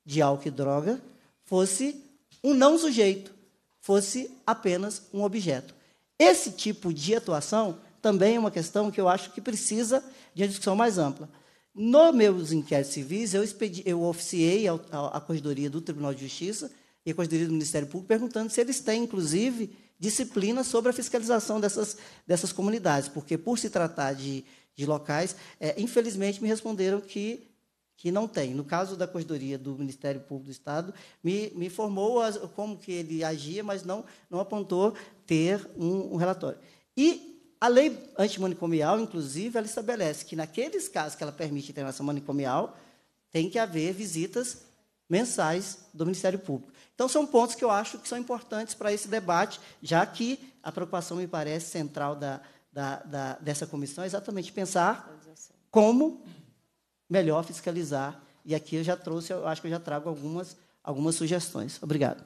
[SPEAKER 7] de álcool e droga fosse um não sujeito, fosse apenas um objeto. Esse tipo de atuação também é uma questão que eu acho que precisa de uma discussão mais ampla. No meus inquéritos civis, eu, expedi, eu oficiei à Corredoria do Tribunal de Justiça e à Corredoria do Ministério Público, perguntando se eles têm, inclusive, disciplina sobre a fiscalização dessas, dessas comunidades, porque, por se tratar de, de locais, é, infelizmente, me responderam que, que não tem. No caso da Corredoria do Ministério Público do Estado, me, me informou as, como que ele agia, mas não, não apontou ter um, um relatório. E a lei antimanicomial, inclusive, ela estabelece que, naqueles casos que ela permite internação manicomial, tem que haver visitas mensais do Ministério Público. Então, são pontos que eu acho que são importantes para esse debate, já que a preocupação, me parece, central da, da, da, dessa comissão é exatamente pensar como melhor fiscalizar. E aqui eu já trouxe, eu acho que eu já trago algumas, algumas sugestões. Obrigado.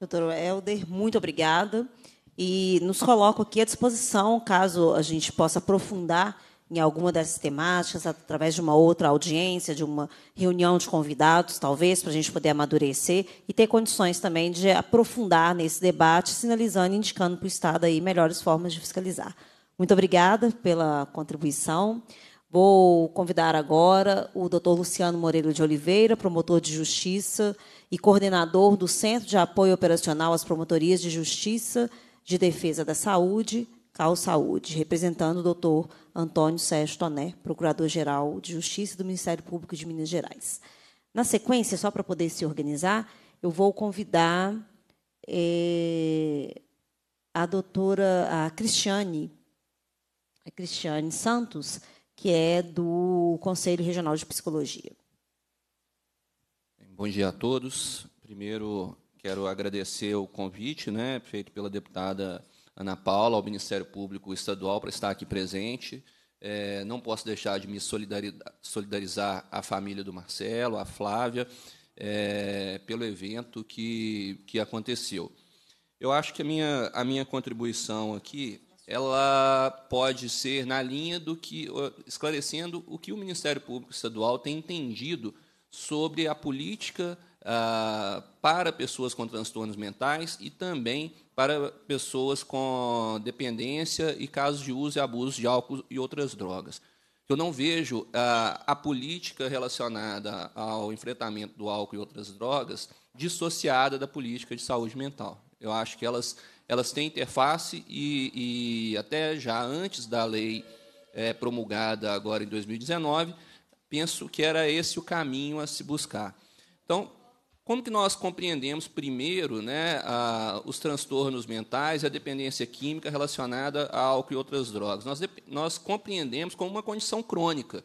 [SPEAKER 1] Doutor Helder, muito obrigada e nos coloco aqui à disposição, caso a gente possa aprofundar em alguma dessas temáticas, através de uma outra audiência, de uma reunião de convidados, talvez, para a gente poder amadurecer e ter condições também de aprofundar nesse debate, sinalizando e indicando para o Estado aí melhores formas de fiscalizar. Muito obrigada pela contribuição. Vou convidar agora o doutor Luciano Moreira de Oliveira, promotor de justiça e coordenador do Centro de Apoio Operacional às Promotorias de Justiça de Defesa da Saúde, CAL Saúde, representando o doutor Antônio Sérgio Toné, Procurador-Geral de Justiça do Ministério Público de Minas Gerais. Na sequência, só para poder se organizar, eu vou convidar é, a doutora a Cristiane, a Cristiane Santos, que é do Conselho Regional de Psicologia.
[SPEAKER 8] Bom dia a todos. Primeiro, Quero agradecer o convite né, feito pela deputada Ana Paula ao Ministério Público Estadual para estar aqui presente. É, não posso deixar de me solidarizar à família do Marcelo, à Flávia, é, pelo evento que, que aconteceu. Eu acho que a minha, a minha contribuição aqui ela pode ser na linha do que esclarecendo o que o Ministério Público Estadual tem entendido sobre a política ah, para pessoas com transtornos mentais e também para pessoas com dependência e casos de uso e abuso de álcool e outras drogas. Eu não vejo ah, a política relacionada ao enfrentamento do álcool e outras drogas dissociada da política de saúde mental. Eu acho que elas, elas têm interface e, e até já antes da lei é, promulgada agora em 2019, penso que era esse o caminho a se buscar. Então, como que nós compreendemos primeiro né, a, os transtornos mentais e a dependência química relacionada a álcool e outras drogas? Nós, nós compreendemos como uma condição crônica,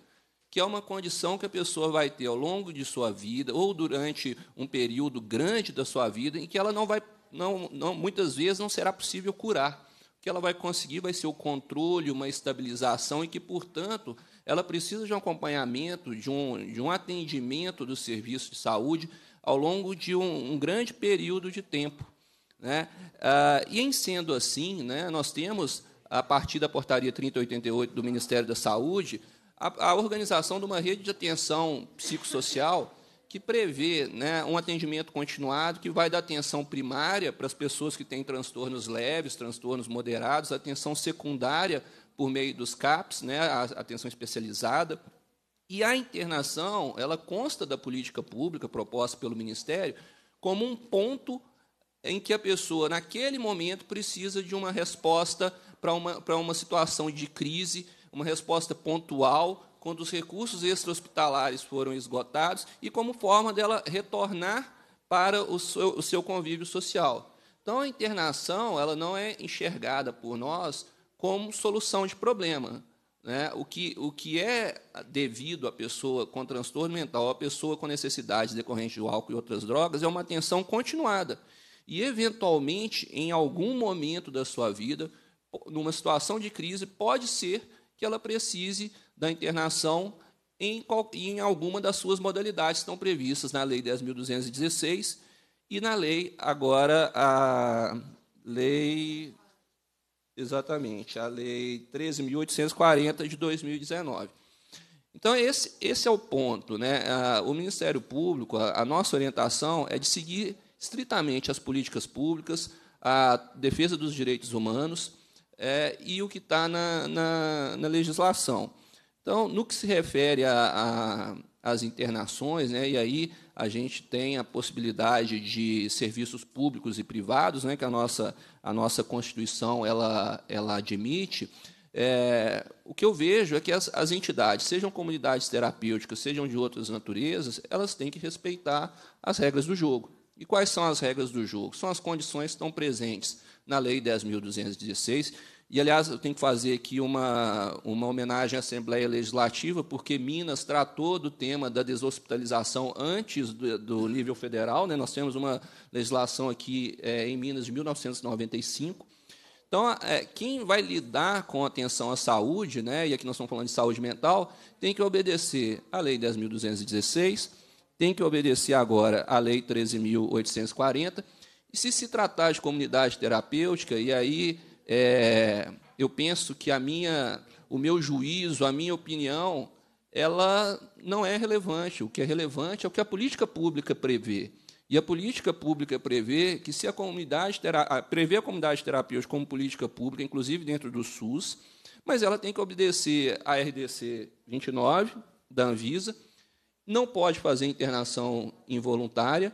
[SPEAKER 8] que é uma condição que a pessoa vai ter ao longo de sua vida ou durante um período grande da sua vida em que ela não vai, não, não, muitas vezes não será possível curar. O que ela vai conseguir vai ser o controle, uma estabilização e que, portanto, ela precisa de um acompanhamento, de um, de um atendimento do serviço de saúde ao longo de um, um grande período de tempo. Né? Ah, e, em sendo assim, né, nós temos, a partir da portaria 3088 do Ministério da Saúde, a, a organização de uma rede de atenção psicossocial que prevê né, um atendimento continuado que vai da atenção primária para as pessoas que têm transtornos leves, transtornos moderados, atenção secundária por meio dos CAPs, né, a atenção especializada, e a internação, ela consta da política pública proposta pelo Ministério como um ponto em que a pessoa, naquele momento, precisa de uma resposta para uma, para uma situação de crise, uma resposta pontual, quando os recursos extra-hospitalares foram esgotados, e como forma dela retornar para o seu, o seu convívio social. Então, a internação ela não é enxergada por nós como solução de problema. Né? O, que, o que é devido à pessoa com transtorno mental, à pessoa com necessidades decorrentes do álcool e outras drogas, é uma atenção continuada. E, eventualmente, em algum momento da sua vida, numa situação de crise, pode ser que ela precise da internação em, em alguma das suas modalidades que estão previstas na Lei 10.216 e na Lei, agora, a Lei Exatamente, a Lei 13.840 de 2019. Então, esse, esse é o ponto. Né? Ah, o Ministério Público, a, a nossa orientação é de seguir estritamente as políticas públicas, a defesa dos direitos humanos é, e o que está na, na, na, legislação. Então, no que se refere às internações, né, e aí a gente tem a possibilidade de serviços públicos e privados, né, que é a nossa a nossa Constituição ela, ela admite, é, o que eu vejo é que as, as, entidades, sejam comunidades terapêuticas, sejam de outras naturezas, elas têm que respeitar as regras do jogo. E quais são as regras do jogo? São as condições que estão presentes na Lei 10.216, e, aliás, eu tenho que fazer aqui uma, uma homenagem à Assembleia Legislativa, porque Minas tratou do tema da deshospitalização antes do, do nível federal. Né? Nós temos uma legislação aqui é, em Minas de 1995. Então, é, quem vai lidar com atenção à saúde, né, e aqui nós estamos falando de saúde mental, tem que obedecer à Lei 10.216, tem que obedecer agora à Lei 13.840. E se se tratar de comunidade terapêutica, e aí é, eu penso que a minha, o meu juízo, a minha opinião, ela não é relevante. O que é relevante é o que a política pública prevê. E a política pública prevê que se a comunidade prevê a comunidade de terapia como política pública, inclusive dentro do SUS, mas ela tem que obedecer à RDC 29 da Anvisa, não pode fazer internação involuntária,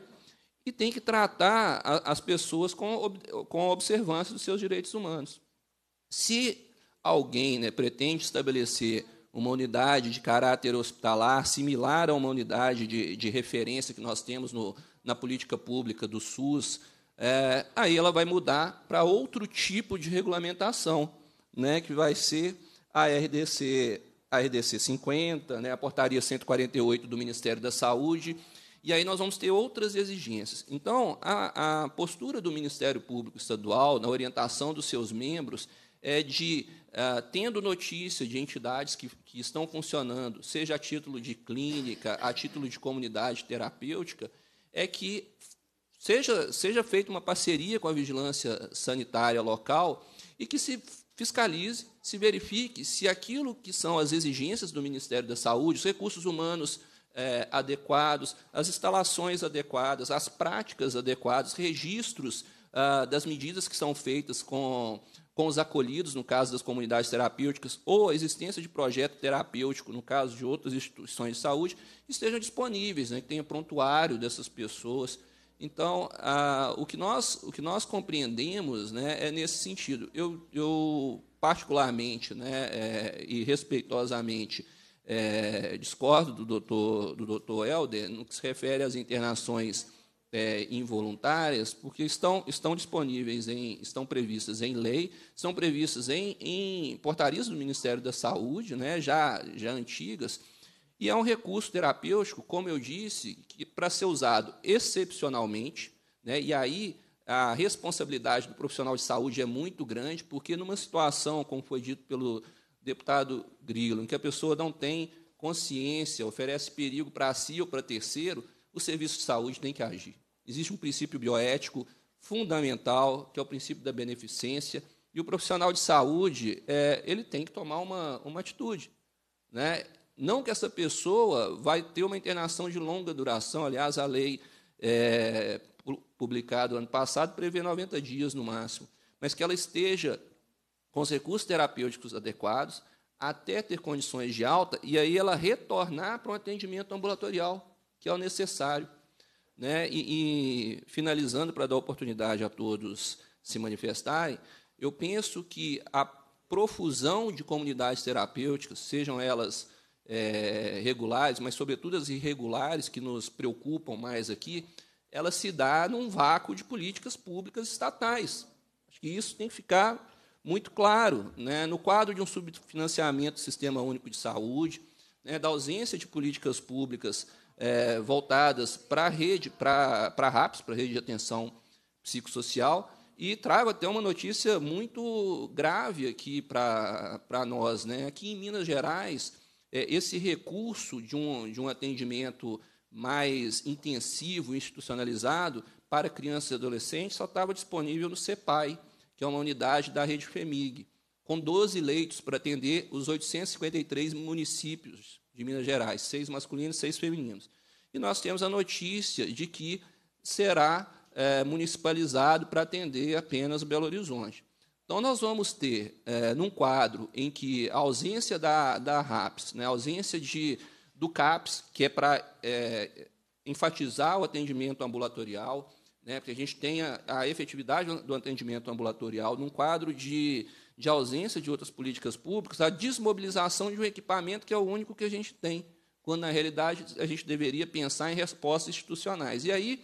[SPEAKER 8] e tem que tratar a, as pessoas com, com a observância dos seus direitos humanos. Se alguém né, pretende estabelecer uma unidade de caráter hospitalar similar a uma unidade de, de referência que nós temos no, na política pública do SUS, é, aí ela vai mudar para outro tipo de regulamentação, né, que vai ser a RDC, a RDC 50, né, a portaria 148 do Ministério da Saúde, e aí nós vamos ter outras exigências. Então, a, a postura do Ministério Público Estadual, na orientação dos seus membros, é de, é, tendo notícia de entidades que, que estão funcionando, seja a título de clínica, a título de comunidade terapêutica, é que seja, seja feita uma parceria com a vigilância sanitária local e que se fiscalize, se verifique se aquilo que são as exigências do Ministério da Saúde, os recursos humanos é, adequados, as instalações adequadas, as práticas adequadas, registros ah, das medidas que são feitas com, com os acolhidos, no caso das comunidades terapêuticas, ou a existência de projeto terapêutico, no caso de outras instituições de saúde, estejam disponíveis, né, que tenha prontuário dessas pessoas. Então, ah, o, que nós, o que nós compreendemos né, é nesse sentido. Eu, eu particularmente né, é, e respeitosamente, é, discordo do doutor, do doutor Helder no que se refere às internações é, involuntárias, porque estão, estão disponíveis, em, estão previstas em lei, estão previstas em, em portarias do Ministério da Saúde, né, já, já antigas, e é um recurso terapêutico, como eu disse, que para ser usado excepcionalmente, né, e aí a responsabilidade do profissional de saúde é muito grande, porque numa situação, como foi dito pelo deputado Grilo, em que a pessoa não tem consciência, oferece perigo para si ou para terceiro, o serviço de saúde tem que agir. Existe um princípio bioético fundamental, que é o princípio da beneficência, e o profissional de saúde é, ele tem que tomar uma, uma atitude. Né? Não que essa pessoa vai ter uma internação de longa duração, aliás, a lei é, publicada ano passado prevê 90 dias no máximo, mas que ela esteja com os recursos terapêuticos adequados, até ter condições de alta, e aí ela retornar para um atendimento ambulatorial, que é o necessário. Né? E, e finalizando, para dar oportunidade a todos se manifestarem, eu penso que a profusão de comunidades terapêuticas, sejam elas é, regulares, mas sobretudo as irregulares que nos preocupam mais aqui, ela se dá num vácuo de políticas públicas estatais. Acho que isso tem que ficar muito claro, né, no quadro de um subfinanciamento do Sistema Único de Saúde, né, da ausência de políticas públicas é, voltadas para a rede, para a RAPS, para a rede de atenção psicossocial, e trago até uma notícia muito grave aqui para nós. Né? Aqui em Minas Gerais, é, esse recurso de um, de um atendimento mais intensivo, institucionalizado, para crianças e adolescentes, só estava disponível no CEPAI, que é uma unidade da rede FEMIG, com 12 leitos para atender os 853 municípios de Minas Gerais, seis masculinos, seis femininos. E nós temos a notícia de que será é, municipalizado para atender apenas Belo Horizonte. Então, nós vamos ter, é, num quadro em que a ausência da, da RAPS, né, a ausência de, do CAPS, que é para é, enfatizar o atendimento ambulatorial, né, porque a gente tem a, a, efetividade do atendimento ambulatorial num quadro de, de ausência de outras políticas públicas, a desmobilização de um equipamento que é o único que a gente tem, quando, na realidade, a gente deveria pensar em respostas institucionais. E aí,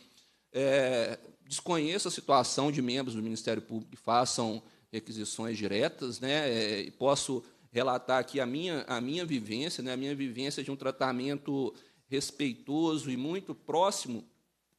[SPEAKER 8] é, desconheço a situação de membros do Ministério Público que façam requisições diretas, né, é, e posso relatar aqui a minha, a minha vivência, né, a minha vivência de um tratamento respeitoso e muito próximo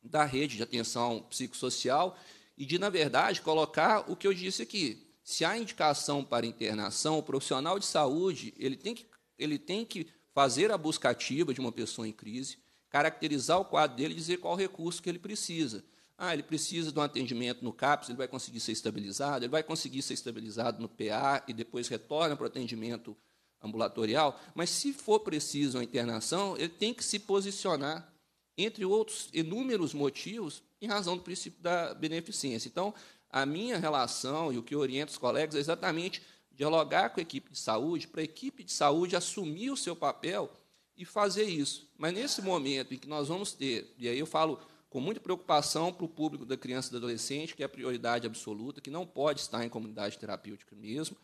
[SPEAKER 8] da rede de atenção psicossocial e de, na verdade, colocar o que eu disse aqui. Se há indicação para internação, o profissional de saúde ele tem que, ele tem que fazer a busca ativa de uma pessoa em crise, caracterizar o quadro dele e dizer qual recurso que ele precisa. Ah, ele precisa de um atendimento no CAPS, ele vai conseguir ser estabilizado, ele vai conseguir ser estabilizado no PA e depois retorna para o atendimento ambulatorial, mas se for preciso a internação, ele tem que se posicionar entre outros inúmeros motivos, em razão do princípio da beneficência. Então, a minha relação e o que oriento os colegas é exatamente dialogar com a equipe de saúde, para a equipe de saúde assumir o seu papel e fazer isso. Mas nesse momento em que nós vamos ter, e aí eu falo com muita preocupação para o público da criança e do adolescente, que é a prioridade absoluta, que não pode estar em comunidade terapêutica mesmo,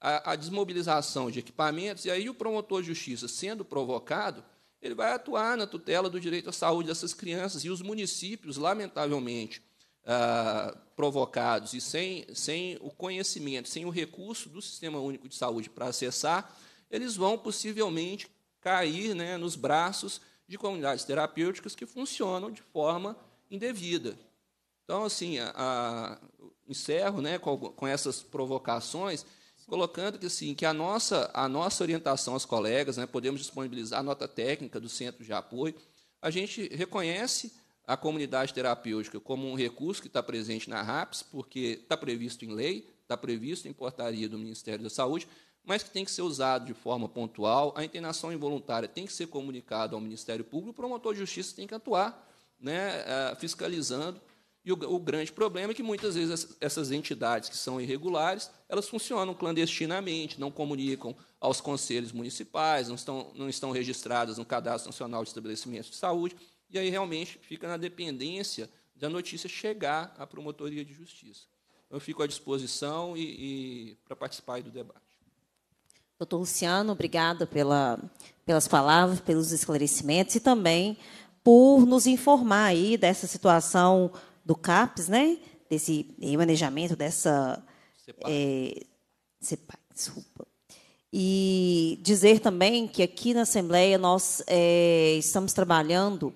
[SPEAKER 8] a, a desmobilização de equipamentos, e aí o promotor de justiça sendo provocado, ele vai atuar na tutela do direito à saúde dessas crianças. E os municípios, lamentavelmente, ah, provocados e sem, sem o conhecimento, sem o recurso do Sistema Único de Saúde para acessar, eles vão possivelmente cair né, nos braços de comunidades terapêuticas que funcionam de forma indevida. Então, assim, a, a, encerro né, com, com essas provocações colocando que assim que a nossa a nossa orientação aos colegas, né, podemos disponibilizar a nota técnica do centro de apoio. A gente reconhece a comunidade terapêutica como um recurso que está presente na RAPS, porque está previsto em lei, está previsto em portaria do Ministério da Saúde, mas que tem que ser usado de forma pontual. A internação involuntária tem que ser comunicada ao Ministério Público, o promotor de justiça tem que atuar, né, eh, fiscalizando e o, o, grande problema é que muitas vezes essas entidades que são irregulares, elas funcionam clandestinamente, não comunicam aos conselhos municipais, não estão, não estão registradas no Cadastro Nacional de Estabelecimentos de Saúde, e aí realmente fica na dependência da notícia chegar à Promotoria de Justiça. Então, eu fico à disposição e, e para participar do debate.
[SPEAKER 1] Doutor Luciano, obrigada pela, pelas palavras, pelos esclarecimentos e também por nos informar aí dessa situação do CAPES, né? desse manejamento dessa... CEPAC. É, desculpa. E dizer também que aqui na Assembleia nós é, estamos trabalhando,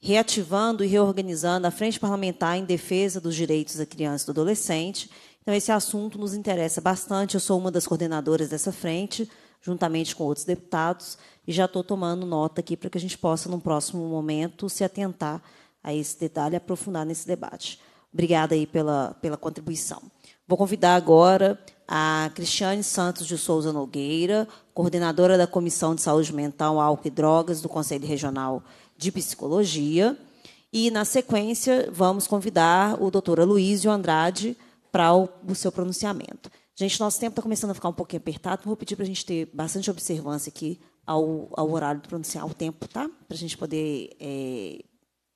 [SPEAKER 1] reativando e reorganizando a Frente Parlamentar em Defesa dos Direitos da Criança e do Adolescente. Então, esse assunto nos interessa bastante. Eu sou uma das coordenadoras dessa frente, juntamente com outros deputados, e já estou tomando nota aqui para que a gente possa, num próximo momento, se atentar a esse detalhe, aprofundar nesse debate. Obrigada aí pela, pela contribuição. Vou convidar agora a Cristiane Santos de Souza Nogueira, coordenadora da Comissão de Saúde Mental, Álcool e Drogas do Conselho Regional de Psicologia. E, na sequência, vamos convidar o doutor Aloysio Andrade para o, o seu pronunciamento. Gente, nosso tempo está começando a ficar um pouquinho apertado, vou pedir para a gente ter bastante observância aqui ao, ao horário de pronunciar o tempo, tá? Para a gente poder é,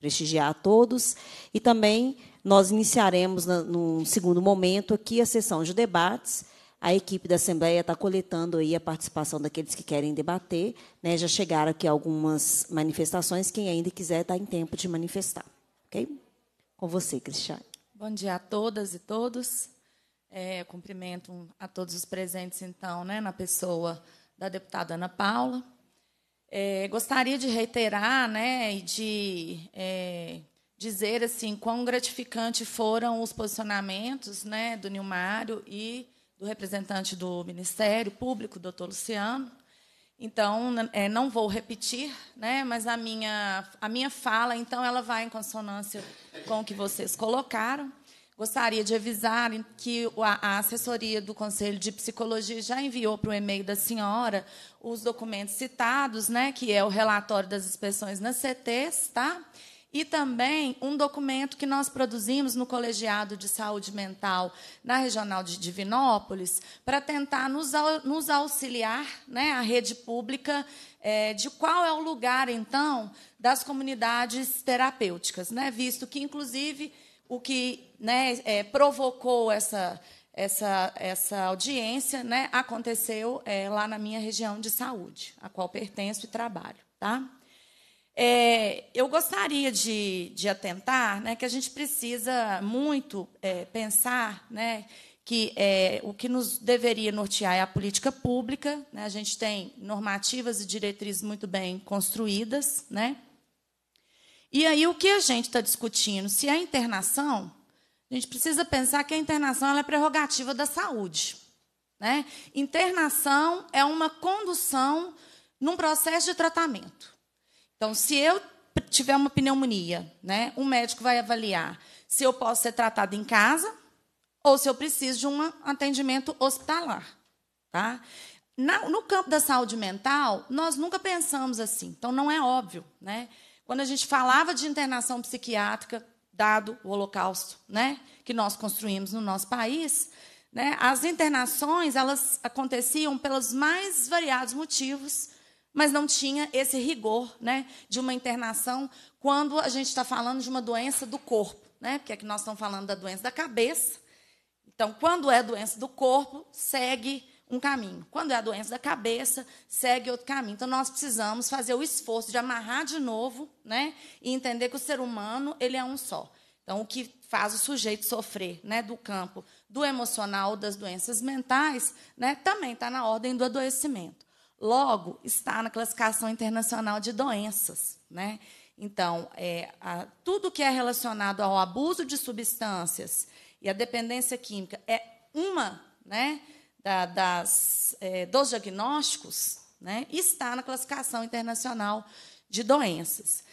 [SPEAKER 1] prestigiar a todos. E também nós iniciaremos, na, num segundo momento, aqui a sessão de debates. A equipe da Assembleia está coletando aí a participação daqueles que querem debater. Né? Já chegaram aqui algumas manifestações. Quem ainda quiser está em tempo de manifestar. Ok? Com você, Cristiane.
[SPEAKER 9] Bom dia a todas e todos. É, cumprimento a todos os presentes, então, né, na pessoa da deputada Ana Paula, é, gostaria de reiterar né, e de é, dizer assim quão gratificante foram os posicionamentos né, do Nilmário e do representante do Ministério Público, doutor Luciano. Então, é, não vou repetir, né, mas a minha, a minha fala, então, ela vai em consonância com o que vocês colocaram. Gostaria de avisar que a assessoria do Conselho de Psicologia já enviou para o e-mail da senhora os documentos citados, né, que é o relatório das inspeções nas CTs, tá? E também um documento que nós produzimos no Colegiado de Saúde Mental na Regional de Divinópolis, para tentar nos, nos auxiliar, né, a rede pública, é, de qual é o lugar, então, das comunidades terapêuticas, né, visto que, inclusive o que né, é, provocou essa, essa, essa audiência né, aconteceu é, lá na minha região de saúde, a qual pertenço e trabalho. Tá? É, eu gostaria de, de atentar né, que a gente precisa muito é, pensar né, que é, o que nos deveria nortear é a política pública. Né, a gente tem normativas e diretrizes muito bem construídas, né? E aí o que a gente está discutindo? Se é internação, a gente precisa pensar que a internação é prerrogativa da saúde. Né? Internação é uma condução num processo de tratamento. Então, se eu tiver uma pneumonia, né, um médico vai avaliar se eu posso ser tratado em casa ou se eu preciso de um atendimento hospitalar. Tá? Na, no campo da saúde mental, nós nunca pensamos assim, então não é óbvio. Né? quando a gente falava de internação psiquiátrica, dado o Holocausto, né, que nós construímos no nosso país, né, as internações elas aconteciam pelos mais variados motivos, mas não tinha esse rigor, né, de uma internação quando a gente está falando de uma doença do corpo, né, porque aqui é nós estamos falando da doença da cabeça. Então, quando é doença do corpo, segue um caminho. Quando é a doença da cabeça, segue outro caminho. Então nós precisamos fazer o esforço de amarrar de novo, né? E entender que o ser humano, ele é um só. Então o que faz o sujeito sofrer, né, do campo do emocional, das doenças mentais, né, também está na ordem do adoecimento. Logo está na classificação internacional de doenças, né? Então, é, a, tudo que é relacionado ao abuso de substâncias e à dependência química é uma, né? da, das, é, dos diagnósticos né, está na classificação internacional de doenças.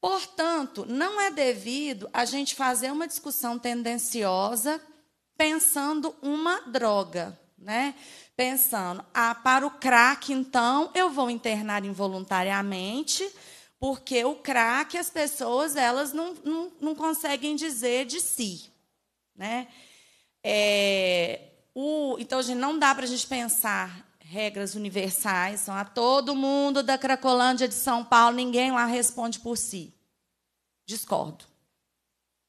[SPEAKER 9] Portanto, não é devido a gente fazer uma discussão tendenciosa pensando uma droga, né? Pensando, ah, para o crack, então, eu vou internar involuntariamente, porque o crack, as pessoas, elas não, não, não conseguem dizer de si, né? É, o, então, gente, não dá para a gente pensar regras universais, são a todo mundo da Cracolândia de São Paulo, ninguém lá responde por si. Discordo.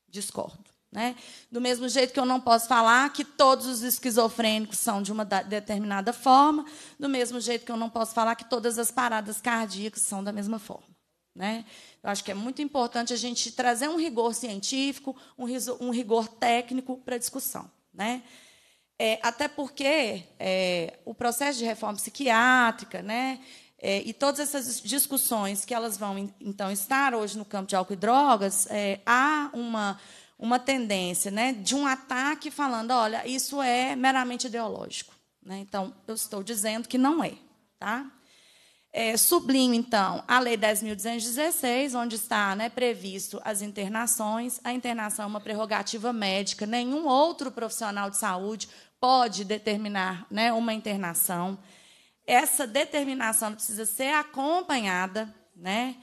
[SPEAKER 9] Discordo. Né? Do mesmo jeito que eu não posso falar que todos os esquizofrênicos são de uma determinada forma, do mesmo jeito que eu não posso falar que todas as paradas cardíacas são da mesma forma. Né? Eu acho que é muito importante a gente trazer um rigor científico, um, um rigor técnico para a discussão. Né? É, até porque é, o processo de reforma psiquiátrica, né, é, e todas essas discussões que elas vão então estar hoje no campo de álcool e drogas, é, há uma uma tendência, né, de um ataque falando, olha, isso é meramente ideológico, né? Então, eu estou dizendo que não é, tá? É, sublinho, então, a Lei 10.216, onde está né, previsto as internações. A internação é uma prerrogativa médica. Nenhum outro profissional de saúde pode determinar né, uma internação. Essa determinação precisa ser acompanhada. Né?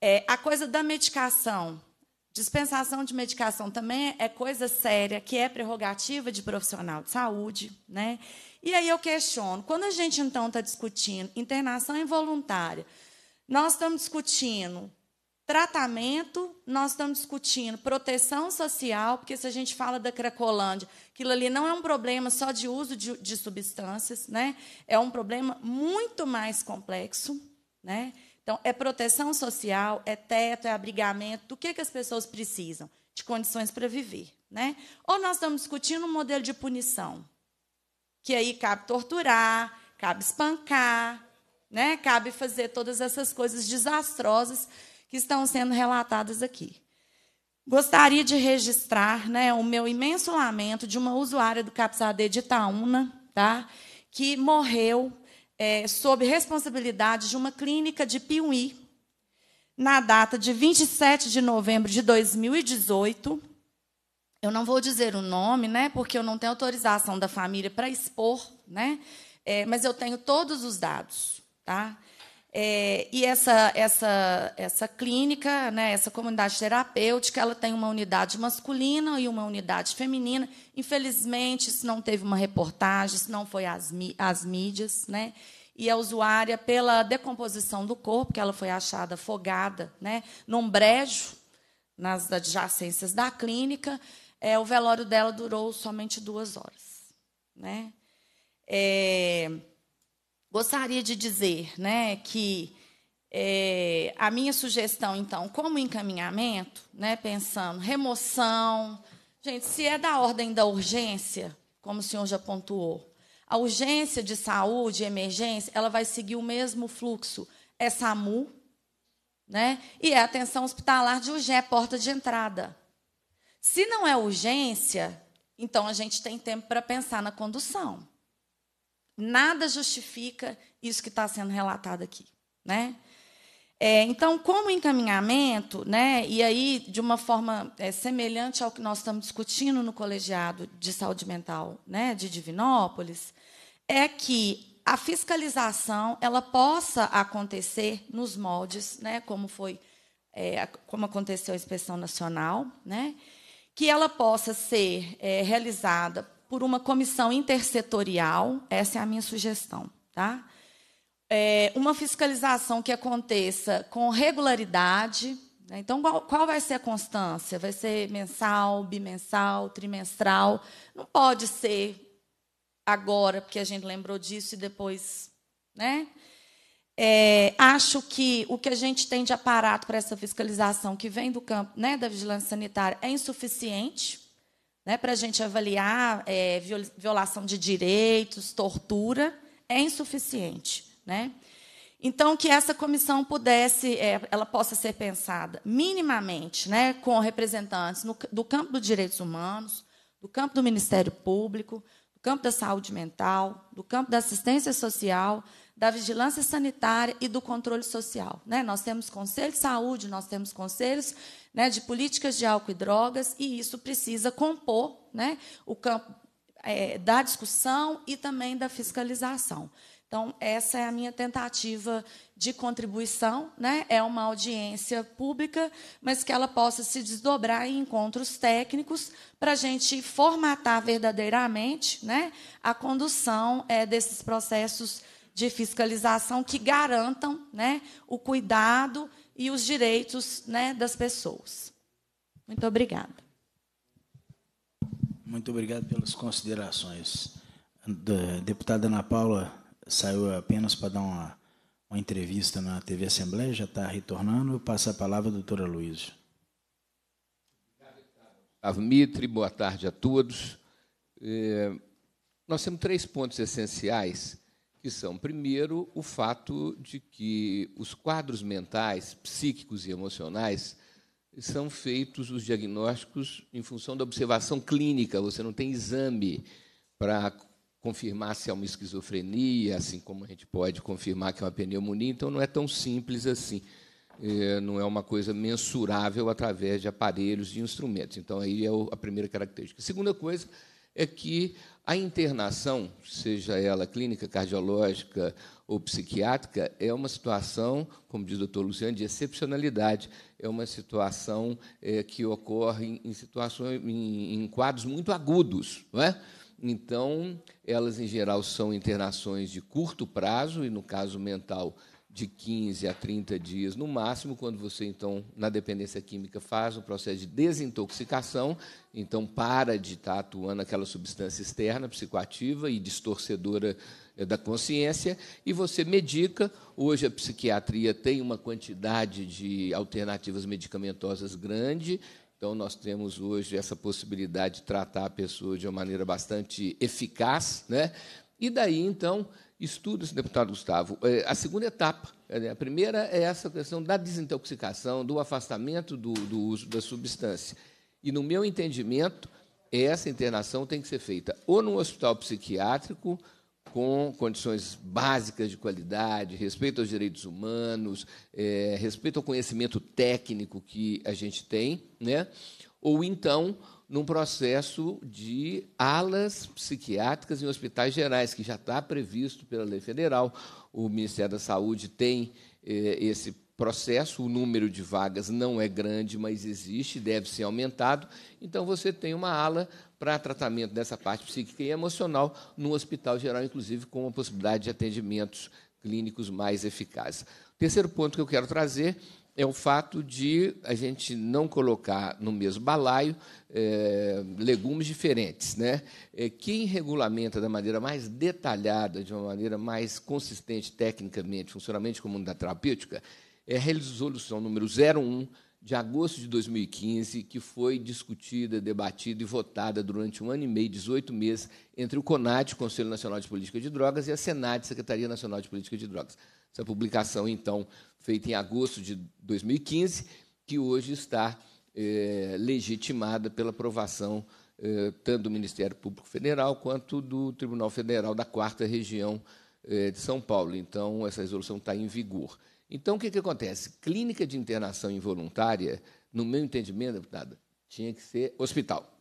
[SPEAKER 9] É, a coisa da medicação. Dispensação de medicação também é coisa séria, que é prerrogativa de profissional de saúde. Né? E aí eu questiono: quando a gente então está discutindo internação involuntária, nós estamos discutindo Tratamento, nós estamos discutindo proteção social, porque se a gente fala da Cracolândia, aquilo ali não é um problema só de uso de, de substâncias, né? é um problema muito mais complexo. Né? Então, é proteção social, é teto, é abrigamento. Do que, que as pessoas precisam? De condições para viver. Né? Ou nós estamos discutindo um modelo de punição, que aí cabe torturar, cabe espancar, né? cabe fazer todas essas coisas desastrosas que estão sendo relatadas aqui. Gostaria de registrar né, o meu imenso lamento de uma usuária do CAPSAD de Itaúna, tá, que morreu é, sob responsabilidade de uma clínica de Piuí, na data de 27 de novembro de 2018. Eu não vou dizer o nome, né, porque eu não tenho autorização da família para expor, né, é, mas eu tenho todos os dados. Tá? É, e essa, essa, essa clínica, né, essa comunidade terapêutica, ela tem uma unidade masculina e uma unidade feminina. Infelizmente, isso não teve uma reportagem, isso não foi às, às mídias. Né? E a usuária, pela decomposição do corpo, que ela foi achada afogada né, num brejo, nas adjacências da clínica, é, o velório dela durou somente duas horas. Né? É... Gostaria de dizer né, que é, a minha sugestão, então, como encaminhamento, né, pensando remoção. Gente, se é da ordem da urgência, como o senhor já pontuou, a urgência de saúde, emergência, ela vai seguir o mesmo fluxo. É SAMU, né? E é atenção hospitalar de urgência, é porta de entrada. Se não é urgência, então a gente tem tempo para pensar na condução nada justifica isso que está sendo relatado aqui. Né? É, então, como encaminhamento, né, e aí de uma forma é, semelhante ao que nós estamos discutindo no colegiado de saúde mental né, de Divinópolis, é que a fiscalização ela possa acontecer nos moldes, né, como foi é, como aconteceu a inspeção nacional, né, que ela possa ser é, realizada por uma comissão intersetorial, essa é a minha sugestão, tá? É, uma fiscalização que aconteça com regularidade. Né? Então, qual, qual, vai ser a constância? Vai ser mensal, bimensal, trimestral? Não pode ser agora, porque a gente lembrou disso e depois. Né? É, acho que o que a gente tem de aparato para essa fiscalização que vem do campo né, da vigilância sanitária é insuficiente né, para a gente avaliar é, violação de
[SPEAKER 10] direitos,
[SPEAKER 9] tortura, é insuficiente. Né? Então, que essa comissão pudesse, é, ela possa ser pensada minimamente né, com representantes no, do campo dos direitos humanos, do campo do Ministério Público, do campo da saúde mental, do campo da assistência social, da vigilância sanitária e do controle social. Né? Nós temos conselho de saúde, nós temos conselhos né, de políticas de álcool e drogas, e isso precisa compor né, o campo é, da discussão e também da fiscalização. Então, essa é a minha tentativa de contribuição. Né? É uma audiência pública, mas que ela possa se desdobrar em encontros técnicos para a gente formatar verdadeiramente né, a condução é, desses processos de fiscalização que garantam né, o cuidado e os direitos né, das pessoas. Muito obrigada.
[SPEAKER 3] Muito obrigado pelas considerações. A deputada Ana Paula saiu apenas para dar uma, uma entrevista na TV Assembleia, já está retornando. Eu passo a palavra à doutora Luísa.
[SPEAKER 11] Obrigado, Mitre, boa tarde a todos. É, nós temos três pontos essenciais que são, primeiro, o fato de que os quadros mentais, psíquicos e emocionais são feitos os diagnósticos em função da observação clínica, você não tem exame para confirmar se é uma esquizofrenia, assim como a gente pode confirmar que é uma pneumonia, então não é tão simples assim. É, não é uma coisa mensurável através de aparelhos e instrumentos. Então, aí é a primeira característica. A segunda coisa é que a internação, seja ela clínica, cardiológica ou psiquiátrica, é uma situação, como diz o doutor Luciano, de excepcionalidade. É uma situação é, que ocorre em, situações, em, em quadros muito agudos, não é? Então, elas em geral são internações de curto prazo e, no caso mental, de 15 a 30 dias no máximo, quando você, então, na dependência química, faz um processo de desintoxicação, então para de estar atuando aquela substância externa, psicoativa e distorcedora eh, da consciência, e você medica. Hoje a psiquiatria tem uma quantidade de alternativas medicamentosas grande, então nós temos hoje essa possibilidade de tratar a pessoa de uma maneira bastante eficaz, né? E daí, então, estudos, deputado Gustavo. É, a segunda etapa, é, né, a primeira é essa questão da desintoxicação, do afastamento do, do uso da substância. E, no meu entendimento, essa internação tem que ser feita ou num hospital psiquiátrico, com condições básicas de qualidade, respeito aos direitos humanos, é, respeito ao conhecimento técnico que a gente tem, né? ou então num processo de alas psiquiátricas em hospitais gerais, que já está previsto pela lei federal. O Ministério da Saúde tem eh, esse processo, o número de vagas não é grande, mas existe, deve ser aumentado. Então, você tem uma ala para tratamento dessa parte psíquica e emocional no hospital geral, inclusive com a possibilidade de atendimentos clínicos mais eficazes. Terceiro ponto que eu quero trazer é o fato de a gente não colocar no mesmo balaio é, legumes diferentes. Né? É, quem regulamenta da maneira mais detalhada, de uma maneira mais consistente tecnicamente, funcionamento comum da terapêutica, é a resolução número 01 de agosto de 2015, que foi discutida, debatida e votada durante um ano e meio, 18 meses, entre o CONAT, Conselho Nacional de Política de Drogas, e a SENAD, Secretaria Nacional de Política de Drogas. Essa publicação, então, feita em agosto de 2015, que hoje está é, legitimada pela aprovação é, tanto do Ministério Público Federal quanto do Tribunal Federal da Quarta Região é, de São Paulo. Então, essa resolução está em vigor. Então, o que, que acontece? Clínica de internação involuntária, no meu entendimento, deputada, tinha que ser hospital,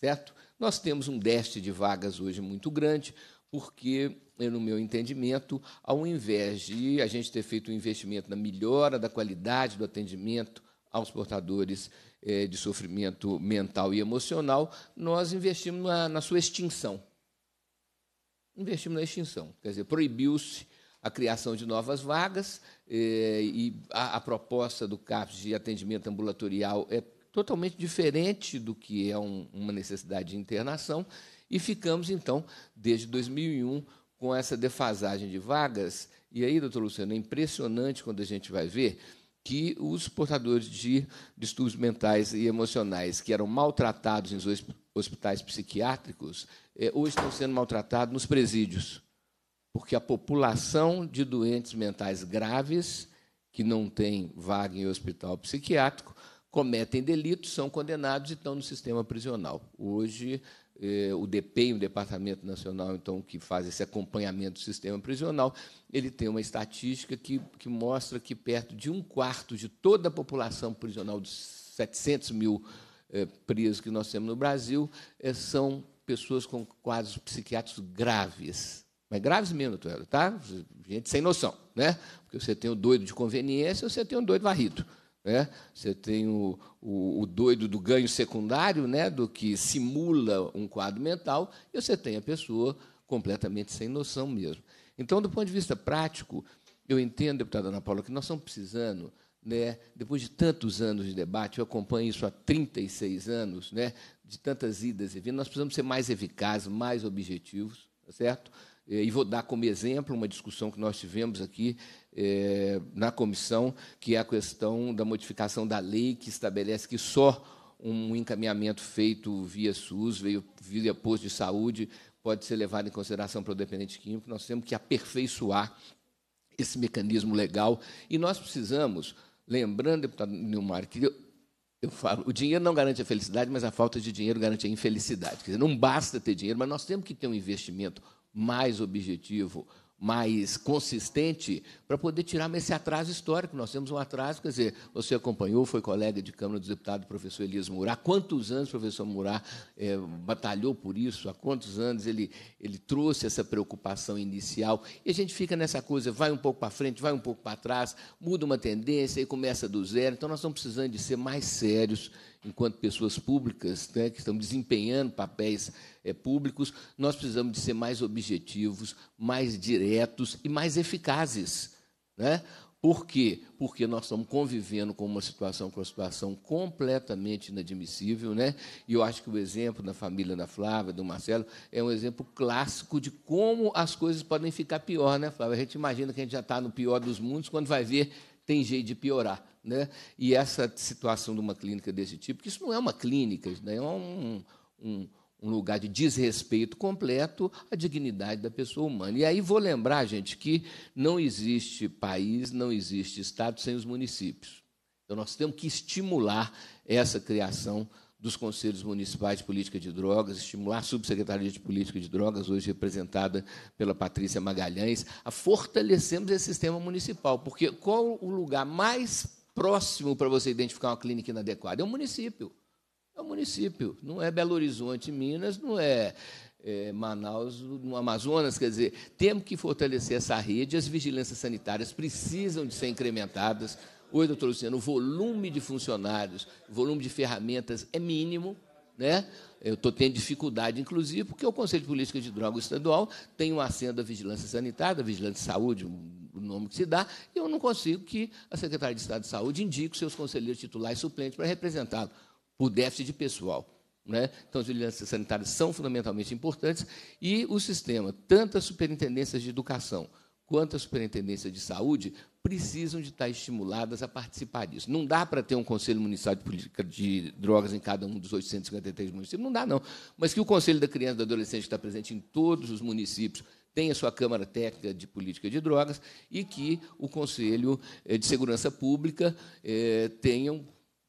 [SPEAKER 11] certo? Nós temos um déficit de vagas hoje muito grande, porque né, no meu entendimento, ao invés de a gente ter feito um investimento na melhora da qualidade do atendimento aos portadores eh, de sofrimento mental e emocional, nós investimos na, na sua extinção. Investimos na extinção. Quer dizer, proibiu-se a criação de novas vagas eh, e a, a proposta do CAPS de atendimento ambulatorial é totalmente diferente do que é um, uma necessidade de internação, e ficamos, então, desde 2001, com essa defasagem de vagas. E aí, doutor Luciano, é impressionante quando a gente vai ver que os portadores de distúrbios mentais e emocionais que eram maltratados em hospitais psiquiátricos, é, hoje estão sendo maltratados nos presídios. Porque a população de doentes mentais graves, que não tem vaga em hospital psiquiátrico, cometem delitos, são condenados e estão no sistema prisional. Hoje, eh, o DPEM, o Departamento Nacional, então, que faz esse acompanhamento do sistema prisional, ele tem uma estatística que, que mostra que perto de um quarto de toda a população prisional, dos 700 mil eh, presos que nós temos no Brasil, eh, são pessoas com quadros psiquiátricos graves. Mas graves mesmo, Tuelo, tá? Gente sem noção, né? Porque você tem o doido de conveniência, ou você tem o doido varrido. Né? Você tem o, o, o, doido do ganho secundário, né? do que simula um quadro mental, e você tem a pessoa completamente sem noção mesmo. Então, do ponto de vista prático, eu entendo, deputada Ana Paula, que nós estamos precisando né, depois de tantos anos de debate, eu acompanho isso há 36 anos, né, de tantas idas e vindas, nós precisamos ser mais eficazes, mais objetivos, tá certo? É, e vou dar como exemplo uma discussão que nós tivemos aqui é, na comissão, que é a questão da modificação da lei que estabelece que só um encaminhamento feito via SUS, via, posto de saúde, pode ser levado em consideração para o dependente químico. Nós temos que aperfeiçoar esse mecanismo legal e nós precisamos, lembrando, deputado Nilmar, que eu, eu falo, o dinheiro não garante a felicidade, mas a falta de dinheiro garante a infelicidade. Quer dizer, não basta ter dinheiro, mas nós temos que ter um investimento mais objetivo, mais consistente, para poder tirar esse atraso histórico. Nós temos um atraso, quer dizer, você acompanhou, foi colega de Câmara do deputado professor Elias Murá. quantos anos o professor Murá é, batalhou por isso? Há quantos anos ele, ele trouxe essa preocupação inicial? E a gente fica nessa coisa, vai um pouco para frente, vai um pouco para trás, muda uma tendência e começa do zero. Então, nós estamos precisando de ser mais sérios enquanto pessoas públicas, né, que estamos desempenhando papéis é, públicos, nós precisamos de ser mais objetivos, mais diretos e mais eficazes. Né? Por quê? Porque nós estamos convivendo com uma situação, com uma situação completamente inadmissível, né? E eu acho que o exemplo da família da Flávia, do Marcelo, é um exemplo clássico de como as coisas podem ficar pior, né, Flávia? A gente imagina que a gente já está no pior dos mundos, quando vai ver, tem jeito de piorar. Né? E essa situação de uma clínica desse tipo, que isso não é uma clínica, né? é um, um, um lugar de desrespeito completo à dignidade da pessoa humana. E aí vou lembrar, gente, que não existe país, não existe Estado sem os municípios. Então, nós temos que estimular essa criação dos Conselhos Municipais de Política de Drogas, estimular a Subsecretaria de Política de Drogas, hoje representada pela Patrícia Magalhães, a fortalecermos esse sistema municipal, porque qual o lugar mais próximo para você identificar uma clínica inadequada? É o município. É o município, não é Belo Horizonte, Minas, não é, é Manaus, no Amazonas, quer dizer, temos que fortalecer essa rede, as vigilâncias sanitárias precisam de ser incrementadas, Oi, doutor Luciano, o volume de funcionários, o volume de ferramentas é mínimo, né? Eu estou tendo dificuldade, inclusive, porque o Conselho de Política de Drogas Estadual tem uma acenda da Vigilância Sanitária, da Vigilância de Saúde, o nome que se dá, e eu não consigo que a Secretaria de Estado de Saúde indique os seus conselheiros titulares suplentes para representá-lo, por déficit de pessoal. Né? Então, as vigilâncias sanitárias são fundamentalmente importantes e o sistema, tanto as superintendências de educação quanto a superintendência de saúde, precisam de estar estimuladas a participar disso. Não dá para ter um Conselho Municipal de Política de Drogas em cada um dos 853 municípios, não dá, não. Mas que o Conselho da Criança e do Adolescente, que está presente em todos os municípios, tenha sua Câmara Técnica de Política de Drogas e que o Conselho eh, de Segurança Pública eh, tenha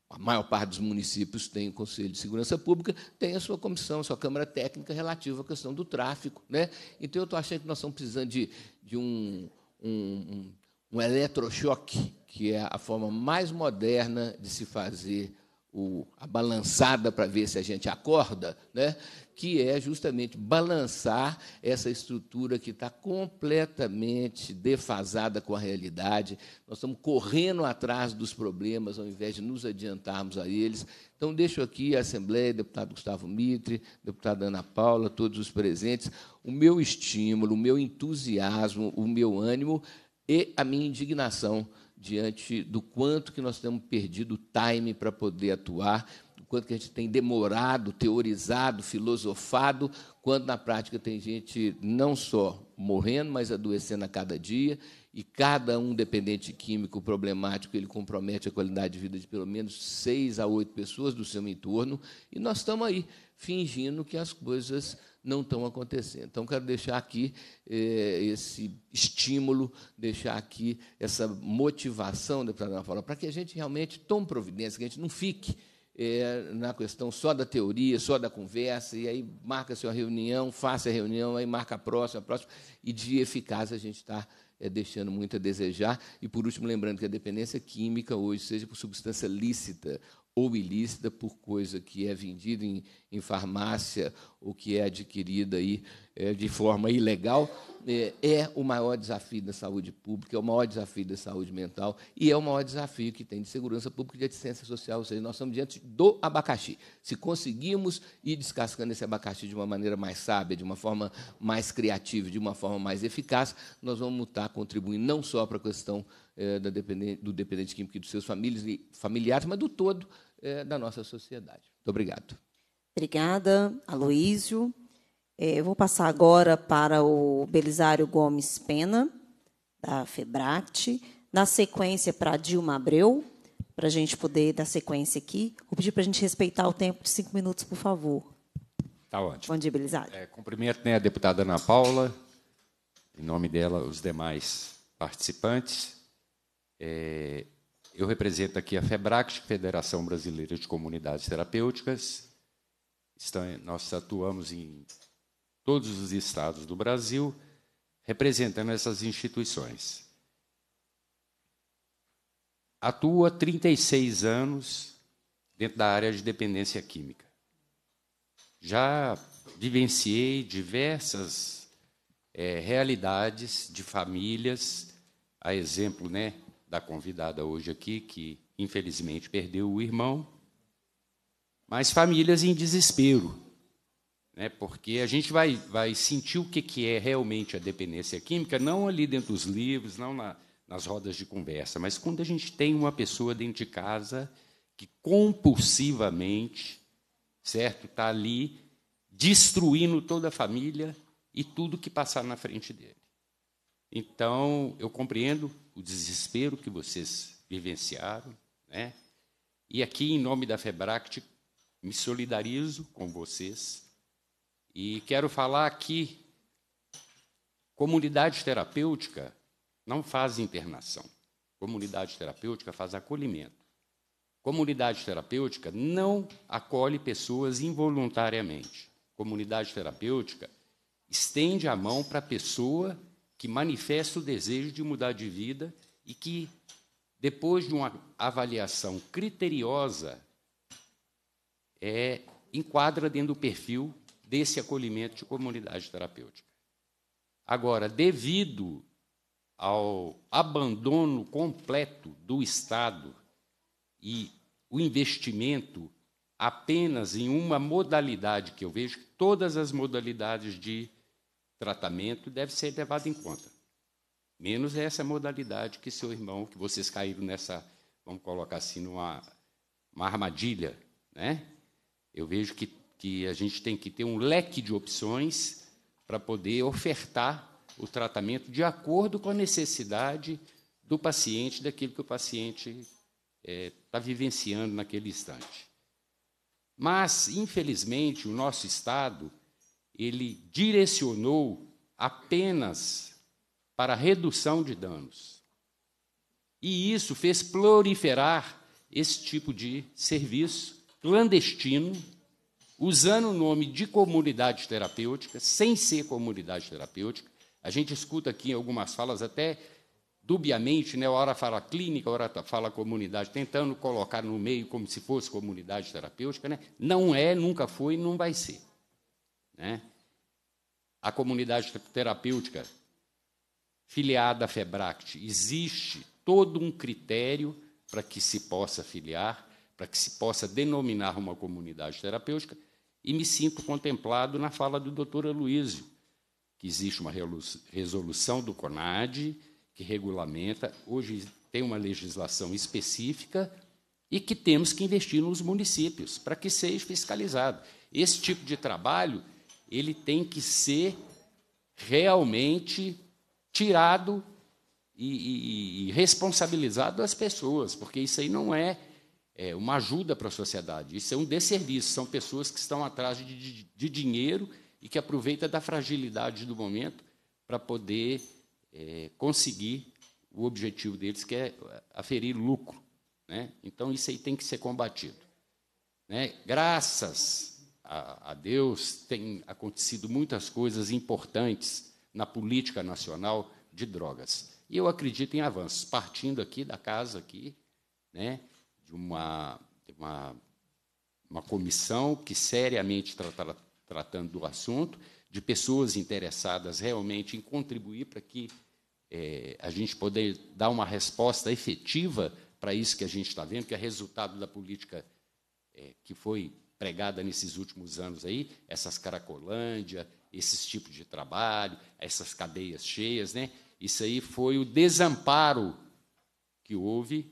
[SPEAKER 11] a maior parte dos municípios tem o Conselho de Segurança Pública, tem a sua comissão, a sua Câmara Técnica relativa à questão do tráfico. Né? Então, eu estou achando que nós estamos precisando de, de um, um, um um eletrochoque, que é a forma mais moderna de se fazer o, a balançada para ver se a gente acorda, né? que é justamente balançar essa estrutura que está completamente defasada com a realidade. Nós estamos correndo atrás dos problemas ao invés de nos adiantarmos a eles. Então, deixo aqui a Assembleia, deputado Gustavo Mitre, deputada Ana Paula, todos os presentes, o meu estímulo, o meu entusiasmo, o meu ânimo e a minha indignação diante do quanto que nós temos perdido time para poder atuar, do quanto que a gente tem demorado, teorizado, filosofado, quando na prática tem gente não só morrendo, mas adoecendo a cada dia, e cada um dependente químico problemático, ele compromete a qualidade de vida de pelo menos seis a oito pessoas do seu entorno, e nós estamos aí fingindo que as coisas não estão acontecendo. Então, quero deixar aqui eh, esse estímulo, deixar aqui essa motivação, deputado Ana para que a gente realmente tome providência, que a gente não fique eh, na questão só da teoria, só da conversa, e aí marca-se uma reunião, faça a reunião, aí marca a próxima, a próxima, e de eficaz a gente está é, deixando muito a desejar. E, por último, lembrando que a dependência química hoje, seja por substância lícita ou ilícita por coisa que é vendida em, em farmácia ou que é adquirida aí, é, de forma ilegal, é, é, o maior desafio da saúde pública, é o maior desafio da saúde mental e é o maior desafio que tem de segurança pública e de assistência social. Ou seja, nós estamos diante do abacaxi. Se conseguimos ir descascando esse abacaxi de uma maneira mais sábia, de uma forma mais criativa, de uma forma mais eficaz, nós vamos estar contribuindo não só para a questão é, eh, dependente, do dependente químico e dos seus e familiares, mas do todo é, da nossa sociedade. Muito obrigado. Obrigada,
[SPEAKER 1] Aloísio. Eh, eu vou passar agora para o Belisário Gomes Pena, da FEBRACT. Na sequência, para Dilma Abreu, para a gente poder dar sequência aqui. Vou pedir para a gente respeitar o tempo de cinco minutos, por favor. Está ótimo. Bom dia, Belisário. É,
[SPEAKER 12] cumprimento né, a deputada Ana Paula, em nome dela, os demais participantes. É, eu represento aqui a FEBRACT, Federação Brasileira de Comunidades Terapêuticas. nós atuamos em todos os estados do Brasil, representando essas instituições. Atua há 36 anos dentro da área de dependência química. Já vivenciei diversas é, realidades de famílias, a exemplo né, da convidada hoje aqui, que infelizmente perdeu o irmão, mas famílias em desespero, né? porque a gente vai, vai sentir o que, que é realmente a dependência química, não ali dentro dos livros, não na, nas rodas de conversa, mas quando a gente tem uma pessoa dentro de casa que compulsivamente, certo, está ali destruindo toda a família e tudo que passar na frente dele. Então, eu compreendo o desespero que vocês vivenciaram, né? E aqui, em nome da Febract, me solidarizo com vocês e quero falar que comunidade terapêutica não faz internação. Comunidade terapêutica faz acolhimento. Comunidade terapêutica não acolhe pessoas involuntariamente. Comunidade terapêutica estende a mão para a pessoa que manifesta o desejo de mudar de vida e que, depois de uma avaliação criteriosa, é, enquadra dentro do perfil desse acolhimento de comunidade terapêutica. Agora, devido ao abandono completo do Estado e o investimento apenas em uma modalidade que eu vejo, que todas as modalidades de tratamento deve ser levado em conta. Menos essa modalidade que seu irmão, que vocês caíram nessa, vamos colocar assim, numa uma armadilha. Né? Eu vejo que, que a gente tem que ter um leque de opções para poder ofertar o tratamento de acordo com a necessidade do paciente, daquilo que o paciente está é, tá vivenciando naquele instante. Mas, infelizmente, o nosso Estado ele direcionou apenas para redução de danos. E isso fez proliferar esse tipo de serviço clandestino, usando o nome de comunidade terapêutica, sem ser comunidade terapêutica. A gente escuta aqui em algumas falas até dubiamente, né? Hora fala clínica, hora tá, fala comunidade, tentando colocar no meio como se fosse comunidade terapêutica, né? Não é, nunca foi, não vai ser né? a comunidade terapêutica filiada à FEBRACT. Existe todo um critério para que se possa filiar, para que se possa denominar uma comunidade terapêutica, e me sinto contemplado na fala do doutor Aloysio, que existe uma resolução do CONAD que regulamenta, hoje tem uma legislação específica e que temos que investir nos municípios para que seja fiscalizado. Esse tipo de trabalho ele tem que ser realmente tirado e, e, e responsabilizado das pessoas, porque isso aí não é, é uma ajuda para a sociedade, isso é um desserviço, são pessoas que estão atrás de, de, de dinheiro e que aproveita da fragilidade do momento para poder é, conseguir o objetivo deles, que é aferir lucro. Né? Então, isso aí tem que ser combatido. Né? Graças a, a Deus, tem acontecido muitas coisas importantes na política nacional de drogas. E eu acredito em avanços, partindo aqui da casa aqui, né, de uma, de uma, uma comissão que seriamente está tra tratando do assunto, de pessoas interessadas realmente em contribuir para que é, a gente poder dar uma resposta efetiva para isso que a gente está vendo, que é resultado da política é, que foi pregada nesses últimos anos aí, essas caracolândia, esses tipos de trabalho, essas cadeias cheias, né? Isso aí foi o desamparo que houve,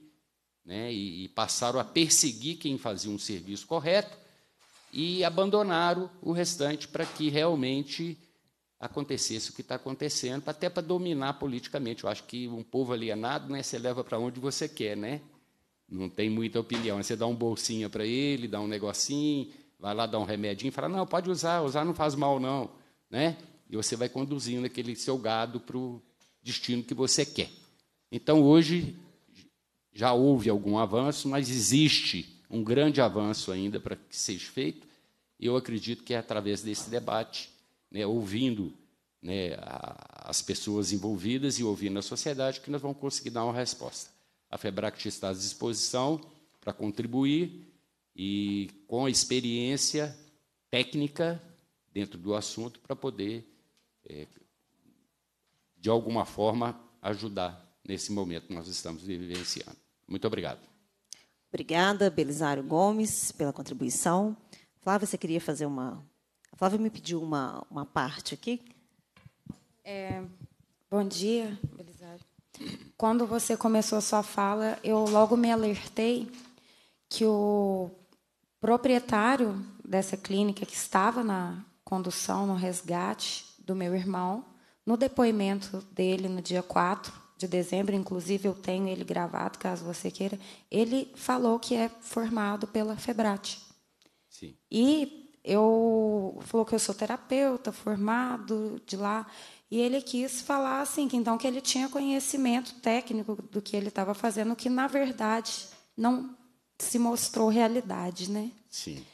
[SPEAKER 12] né? E, e passaram a perseguir quem fazia um serviço correto e abandonaram o restante para que realmente acontecesse o que está acontecendo, até para dominar politicamente. Eu acho que um povo alienado, né? Você leva para onde você quer, né? não tem muita opinião. você dá um bolsinha para ele, dá um negocinho, vai lá dar um remedinho, fala, não, pode usar, usar não faz mal, não. Né? E você vai conduzindo aquele seu gado para o destino que você quer. Então, hoje, já houve algum avanço, mas existe um grande avanço ainda para que seja feito, e eu acredito que é através desse debate, né, ouvindo né, a, as pessoas envolvidas e ouvindo a sociedade, que nós vamos conseguir dar uma resposta. A FEBRACT está à disposição para contribuir e com a experiência técnica dentro do assunto para poder, é, de alguma forma, ajudar nesse momento que nós estamos vivenciando. Muito obrigado.
[SPEAKER 1] Obrigada, Belisário Gomes, pela contribuição. Flávia, você queria fazer uma. A Flávia me pediu uma, uma parte aqui.
[SPEAKER 4] É, bom dia, quando você começou a sua fala, eu logo me alertei que o proprietário dessa clínica que estava na condução, no resgate do meu irmão, no depoimento dele no dia 4 de dezembro, inclusive eu tenho ele gravado, caso você queira, ele falou que é formado pela Febrate. Sim. E eu falou que eu sou terapeuta, formado de lá. E ele quis falar assim, que então que ele tinha conhecimento técnico do que ele estava fazendo, que na verdade não se mostrou realidade, né? Sim.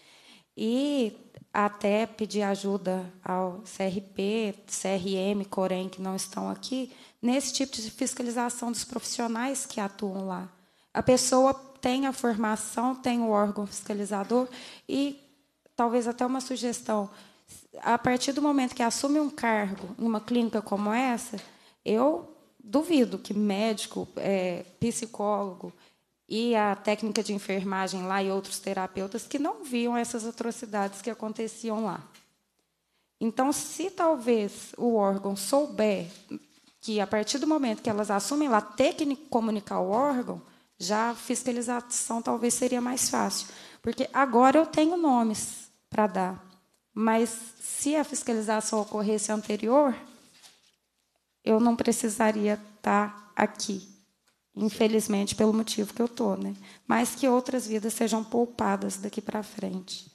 [SPEAKER 4] E até pedir ajuda ao CRP, CRM, Corém, que não estão aqui, nesse tipo de fiscalização dos profissionais que atuam lá. A pessoa tem a formação, tem o órgão fiscalizador e talvez até uma sugestão a partir do momento que assume um cargo em uma clínica como essa, eu duvido que médico, é, psicólogo e a técnica de enfermagem lá e outros terapeutas que não viam essas atrocidades que aconteciam lá. Então, se talvez o órgão souber que a partir do momento que elas assumem lá técnico comunicar o órgão, já a fiscalização talvez seria mais fácil, porque agora eu tenho nomes para dar. Mas se a fiscalização ocorresse anterior, eu não precisaria estar tá aqui, infelizmente pelo motivo que eu tô, né? Mas que outras vidas sejam poupadas daqui para frente.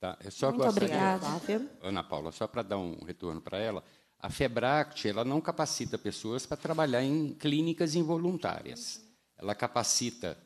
[SPEAKER 12] Tá, eu é só Muito obrigada. Ana Paula, só para dar um retorno para ela, a Febract ela não capacita pessoas para trabalhar em clínicas involuntárias. Ela capacita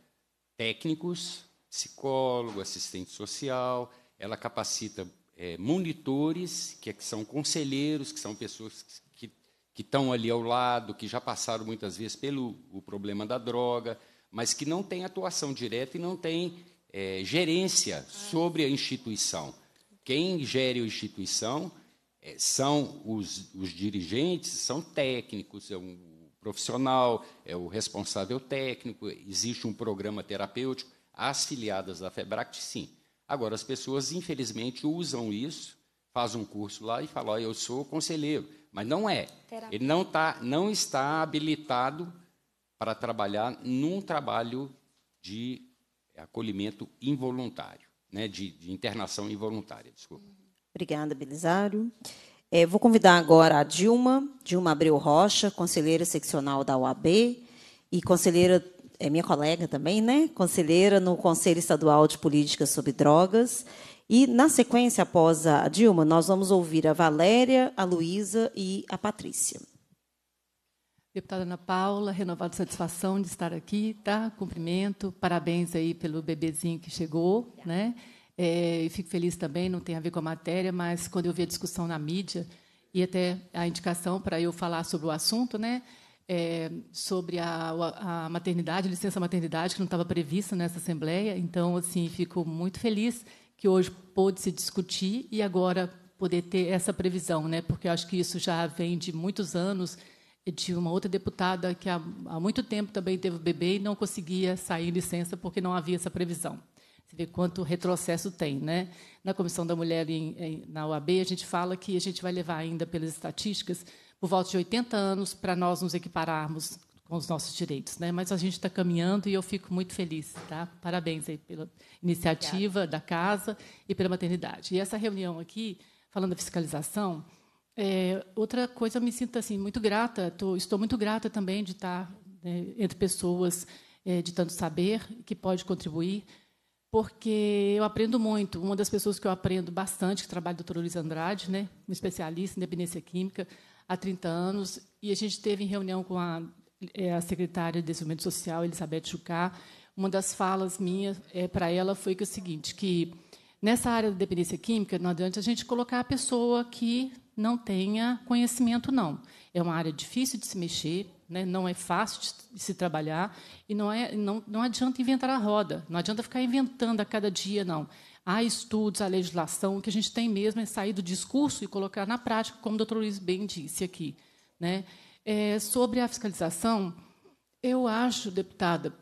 [SPEAKER 12] técnicos, psicólogo, assistente social, ela capacita é, monitores, que, é, que, são conselheiros, que são pessoas que, que estão ali ao lado, que já passaram muitas vezes pelo o problema da droga, mas que não têm atuação direta e não têm é, gerência ah. sobre a instituição. Quem gere a instituição é, são os, os, dirigentes, são técnicos, é um profissional, é o responsável técnico, existe um programa terapêutico. As filiadas da FEBRACT, sim Agora, as pessoas, infelizmente, usam isso, fazem um curso lá e falam, oh, eu sou conselheiro. Mas não é. Terapia. Ele não, tá, não está habilitado para trabalhar num trabalho de acolhimento involuntário, né, de, de internação involuntária, desculpa.
[SPEAKER 1] Obrigada, Belisário. É, vou convidar agora a Dilma, Dilma Abreu Rocha, conselheira seccional da UAB e conselheira é minha colega também, né? Conselheira no Conselho Estadual de Políticas sobre Drogas. E, na sequência, após a Dilma, nós vamos ouvir a Valéria, a Luísa e a Patrícia.
[SPEAKER 13] Deputada Ana Paula, renovada satisfação de estar aqui, tá? Cumprimento, parabéns aí pelo bebezinho que chegou, né? É, e fico feliz também, não tem a ver com a matéria, mas quando eu vi a discussão na mídia e até a indicação para eu falar sobre o assunto, né? é, sobre a, a, maternidade, a licença maternidade, que não estava prevista nessa Assembleia. Então, assim, fico muito feliz que hoje pôde se discutir e agora poder ter essa previsão, né? porque acho que isso já vem de muitos anos de uma outra deputada que há, há muito tempo também teve bebê e não conseguia sair em licença porque não havia essa previsão. Você vê quanto retrocesso tem. Né? Na Comissão da Mulher em, em, na UAB, a gente fala que a gente vai levar ainda pelas estatísticas por volta de 80 anos para nós nos equipararmos com os nossos direitos, né? Mas a gente está caminhando e eu fico muito feliz, tá? Parabéns aí pela iniciativa Obrigada. da casa e pela maternidade. E essa reunião aqui, falando da fiscalização, é, outra coisa eu me sinto assim muito grata. Tô, estou muito grata também de estar tá, né, entre pessoas é, de tanto saber que pode contribuir, porque eu aprendo muito. Uma das pessoas que eu aprendo bastante, que trabalha a doutora Luiz Andrade, né? Uma especialista em dependência química há 30 anos, e a gente teve em reunião com a, é, a secretária de Desenvolvimento Social, Elizabeth Chucá, uma das falas minhas é, para ela foi que é o seguinte, que nessa área da dependência química, não adianta a gente colocar a pessoa que não tenha conhecimento, não. É uma área difícil de se mexer, né? não é fácil de se trabalhar, e não, é, não, não adianta inventar a roda, não adianta ficar inventando a cada dia, não há estudos, há legislação, o que a gente tem mesmo é sair do discurso e colocar na prática, como o doutor Luiz bem disse aqui. Né? É, sobre a fiscalização, eu acho, deputada,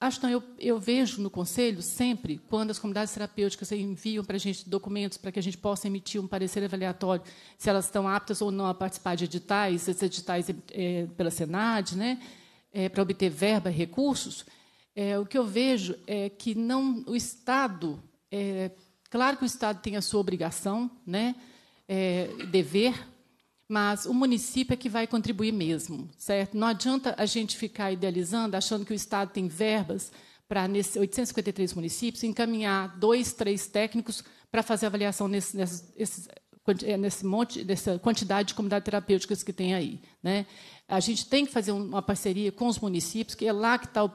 [SPEAKER 13] acho não, eu, eu vejo no Conselho sempre, quando as comunidades terapêuticas enviam para a gente documentos para que a gente possa emitir um parecer avaliatório se elas estão aptas ou não a participar de editais, esses editais é, pela Senad, né? É, para obter verba, recursos, é, o que eu vejo é que não o Estado é, claro que o Estado tem a sua obrigação, né, é, dever, mas o município é que vai contribuir mesmo, certo? Não adianta a gente ficar idealizando, achando que o Estado tem verbas para, nesses 853 municípios, encaminhar dois, três técnicos para fazer avaliação nesse, nesse, é, nesse monte, nessa quantidade de comunidades terapêuticas que tem aí. Né? A gente tem que fazer uma parceria com os municípios, que é lá que está o,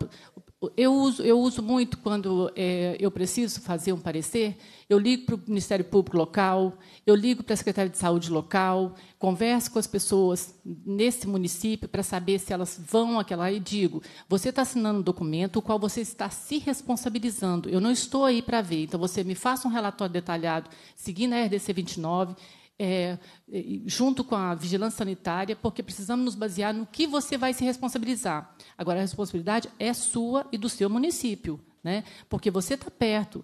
[SPEAKER 13] eu uso, eu uso muito quando é, eu preciso fazer um parecer. Eu ligo para o Ministério Público local, eu ligo para a Secretaria de Saúde local, converso com as pessoas nesse município para saber se elas vão àquela e digo: você está assinando um documento o qual você está se responsabilizando. Eu não estou aí para ver. Então você me faça um relatório detalhado, seguindo a RDC 29, é, junto com a vigilância sanitária, porque precisamos nos basear no que você vai se responsabilizar. Agora, a responsabilidade é sua e do seu município, né? porque você está perto.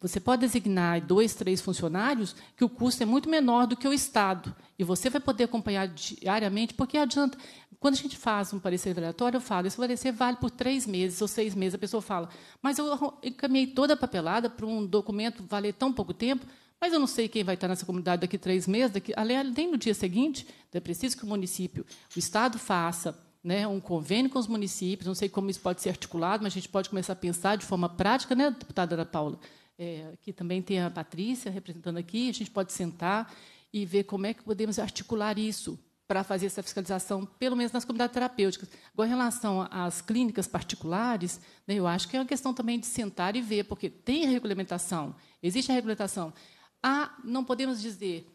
[SPEAKER 13] Você pode designar dois, três funcionários que o custo é muito menor do que o Estado. E você vai poder acompanhar diariamente, porque adianta. Quando a gente faz um parecer aleatório, eu falo, esse parecer vale por três meses ou seis meses. A pessoa fala, mas eu encaminhei toda a papelada para um documento valer tão pouco tempo. Mas eu não sei quem vai estar nessa comunidade daqui a três meses, daqui, aliás, nem no dia seguinte. É preciso que o município, o Estado faça né, um convênio com os municípios. Não sei como isso pode ser articulado, mas a gente pode começar a pensar de forma prática, né, deputada Ana Paula? É, também tem a Patrícia representando aqui. A gente pode sentar e ver como é que podemos articular isso para fazer essa fiscalização, pelo menos nas comunidades terapêuticas. Agora, em relação às clínicas particulares, né, eu acho que é uma questão também de sentar e ver, porque tem regulamentação, existe a regulamentação há, ah, não podemos dizer,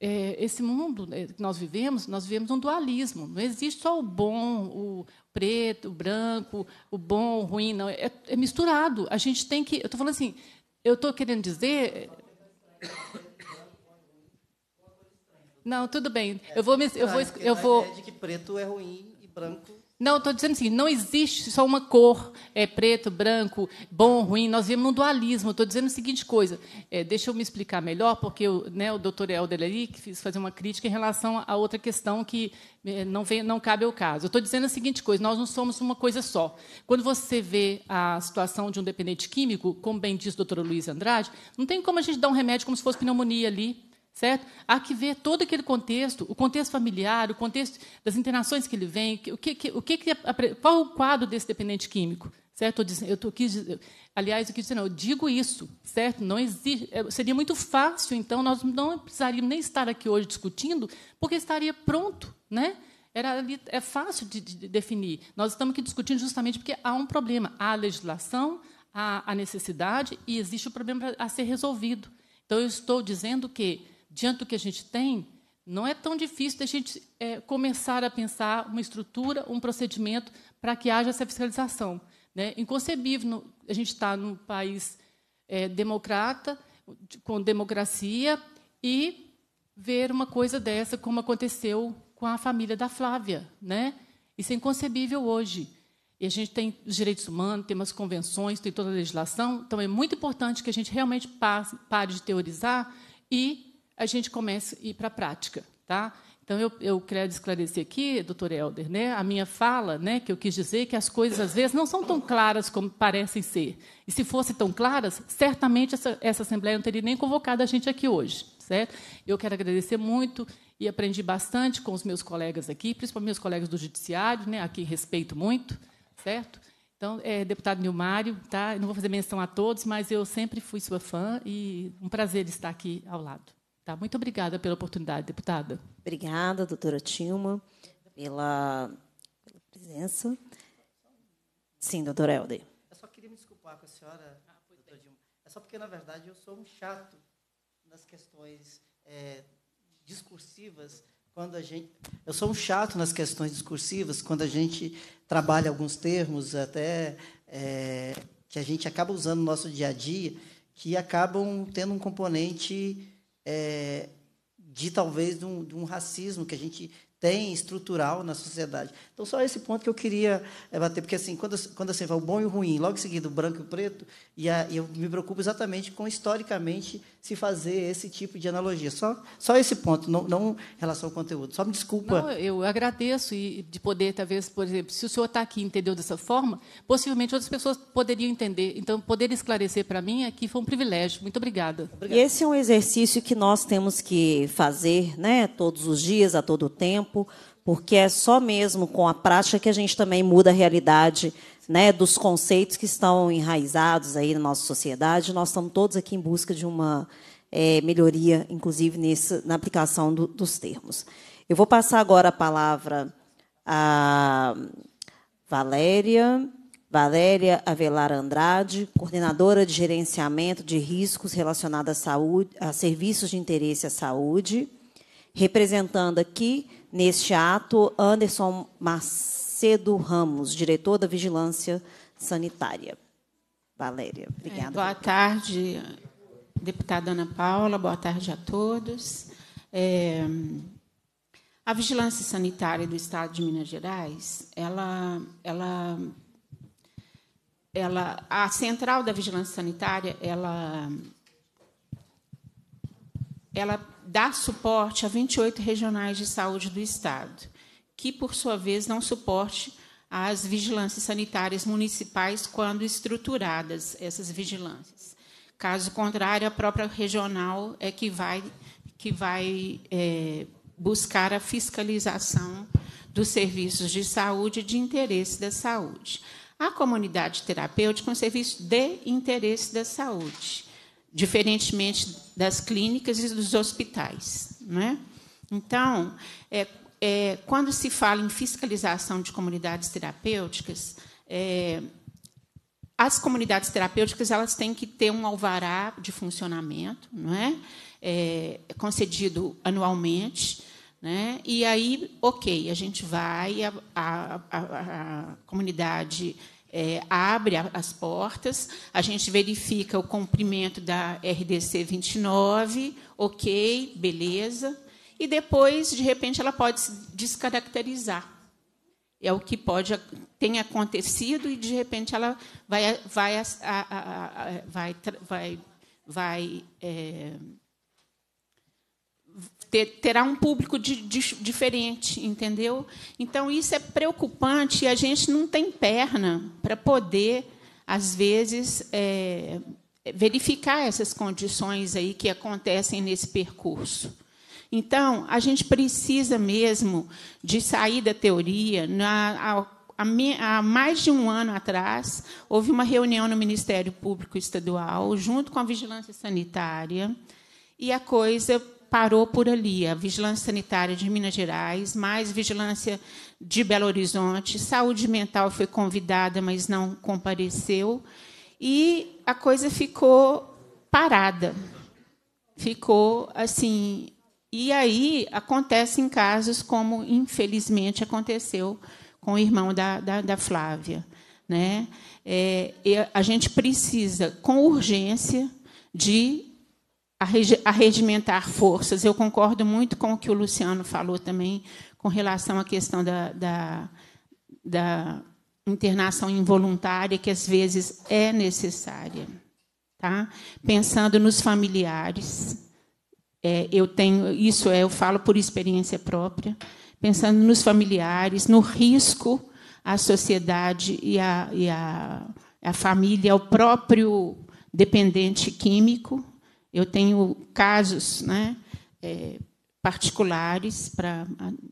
[SPEAKER 13] é, esse mundo é, que nós vivemos, nós vivemos um dualismo. Não existe só o bom, o preto, o branco, o bom, o ruim, não. É, é misturado. A gente tem que. Eu estou falando assim, eu estou querendo dizer. Não, tudo bem. Eu vou, eu vou, é, eu é vou. A ideia
[SPEAKER 7] de que preto é ruim e branco
[SPEAKER 13] não, estou dizendo assim, não existe só uma cor, é preto, branco, bom, ruim. Nós vivemos num dualismo. Estou dizendo a seguinte coisa, é, deixa eu me explicar melhor, porque eu, né, o doutor Helder ali quis fazer uma crítica em relação a outra questão que é, não, vem, não cabe ao caso. estou dizendo a seguinte coisa, nós não somos uma coisa só. Quando você vê a situação de um dependente químico, como bem diz o doutor Luiz Andrade, não tem como a gente dar um remédio como se fosse pneumonia ali, certo? Há que ver todo aquele contexto, o contexto familiar, o contexto das internações que ele vem, o que, o que, qual o quadro desse dependente químico, certo? Eu, tô, quis, aliás, eu quis dizer, não, eu digo isso, certo? Não é, seria muito fácil, então, nós não precisaríamos nem estar aqui hoje discutindo, porque estaria pronto, né? Era, é fácil de, de definir. Nós estamos aqui discutindo justamente porque há um problema, há a legislação, há a necessidade e existe o problema a ser resolvido. Então, eu estou dizendo que diante do que a gente tem, não é tão difícil a gente é, começar a pensar uma estrutura, um procedimento para que haja essa fiscalização. Né? Inconcebível no, a gente estar tá num país é, democrata, com democracia, e ver uma coisa dessa como aconteceu com a família da Flávia. Né? Isso é inconcebível hoje. E a gente tem os direitos humanos, tem umas convenções, tem toda a legislação. Então, é muito importante que a gente realmente pare de teorizar e a gente começa a ir para a prática. Tá? Então, eu, eu quero esclarecer aqui, doutor Helder, né, a minha fala, né, que eu quis dizer que as coisas, às vezes, não são tão claras como parecem ser. E se fossem tão claras, certamente essa, essa Assembleia não teria nem convocado a gente aqui hoje. Certo? Eu quero agradecer muito e aprendi bastante com os meus colegas aqui, principalmente meus colegas do Judiciário, né, a quem respeito muito. certo? Então, é, deputado Nilmário, tá? não vou fazer menção a todos, mas eu sempre fui sua fã e um prazer estar aqui ao lado. Tá, muito obrigada pela oportunidade, deputada. Obrigada, doutora Tilma, pela, pela presença.
[SPEAKER 1] Sim, doutora Helder.
[SPEAKER 7] Eu só queria me desculpar com a senhora, ah, doutora Dilma. É só porque, na verdade, eu sou um chato nas questões é, discursivas quando a gente eu sou um chato nas questões discursivas quando a gente trabalha alguns termos até é, que a gente acaba usando no nosso dia a dia que acabam tendo um componente é, de talvez de um, de um, racismo que a gente tem estrutural na sociedade. Então, só esse ponto que eu queria é, bater, porque assim, quando, quando assim, fala o bom e o ruim, logo em seguida o branco e o preto, e, a, e eu me preocupo exatamente com historicamente se fazer esse tipo de analogia. Só, só esse ponto, não, não em relação ao conteúdo. Só me desculpa. Não,
[SPEAKER 13] eu agradeço e de poder, talvez, por exemplo, se o senhor está aqui e entendeu dessa forma, possivelmente outras pessoas poderiam entender. Então, poder esclarecer para mim aqui foi um privilégio. Muito obrigada. Obrigado.
[SPEAKER 1] Esse é um exercício que nós temos que fazer né, todos os dias, a todo tempo, porque é só mesmo com a prática que a gente também muda a realidade né, dos conceitos que estão enraizados aí na nossa sociedade. Nós estamos todos aqui em busca de uma é, melhoria, inclusive nesse, na aplicação do, dos termos. Eu vou passar agora a palavra a Valéria. Valéria Avelar Andrade, coordenadora de gerenciamento de riscos relacionados à saúde, a serviços de interesse à saúde, representando aqui neste ato Anderson Marcelo. Macedo Ramos, diretor
[SPEAKER 10] da Vigilância Sanitária. Valéria, é, obrigada. É, boa tarde, deputada Ana Paula, boa tarde a todos. É, a Vigilância Sanitária do Estado de Minas Gerais, ela, ela, ela, a central da Vigilância Sanitária, ela ela dá suporte a 28 regionais de saúde do Estado que, por sua vez, não suporte as vigilâncias sanitárias municipais quando estruturadas essas vigilâncias. Caso contrário, a própria regional é que vai, que vai é, buscar a fiscalização dos serviços de saúde de interesse da saúde. A comunidade terapêutica é um serviço de interesse da saúde, diferentemente das clínicas e dos hospitais. Né? Então, é, é, quando se fala em fiscalização de comunidades terapêuticas, é, as comunidades terapêuticas elas têm que ter um alvará de funcionamento, não é? é, é concedido anualmente. Né? E aí, ok, a gente vai, a, a, a, a comunidade é, abre as portas, a gente verifica o cumprimento da RDC 29, ok, beleza e depois, de repente, ela pode se descaracterizar. É o que pode tem acontecido e de repente ela vai vai a, a, a, vai vai vai é, ter, terá um público de, de, diferente, entendeu? Então isso é preocupante e a gente não tem perna para poder às vezes é, verificar essas condições aí que acontecem nesse percurso. Então, a gente precisa mesmo de sair da teoria. há mais de um ano atrás, houve uma reunião no Ministério Público Estadual, junto com a Vigilância Sanitária, e a coisa parou por ali. A Vigilância Sanitária de Minas Gerais, mais Vigilância de Belo Horizonte, Saúde Mental foi convidada, mas não compareceu, e a coisa ficou parada ficou assim e aí acontecem casos como, infelizmente, aconteceu com o irmão da, da, da Flávia. Né? É, a gente precisa, com urgência, de arregimentar forças. Eu concordo muito com o que o Luciano falou também com relação à questão da, da, da internação involuntária, que às vezes é necessária. Tá? Pensando nos familiares é, eu tenho isso é, eu falo por experiência própria, pensando nos familiares, no risco à sociedade e à, e à, família, ao próprio dependente químico. Eu tenho casos, né? É, particulares, para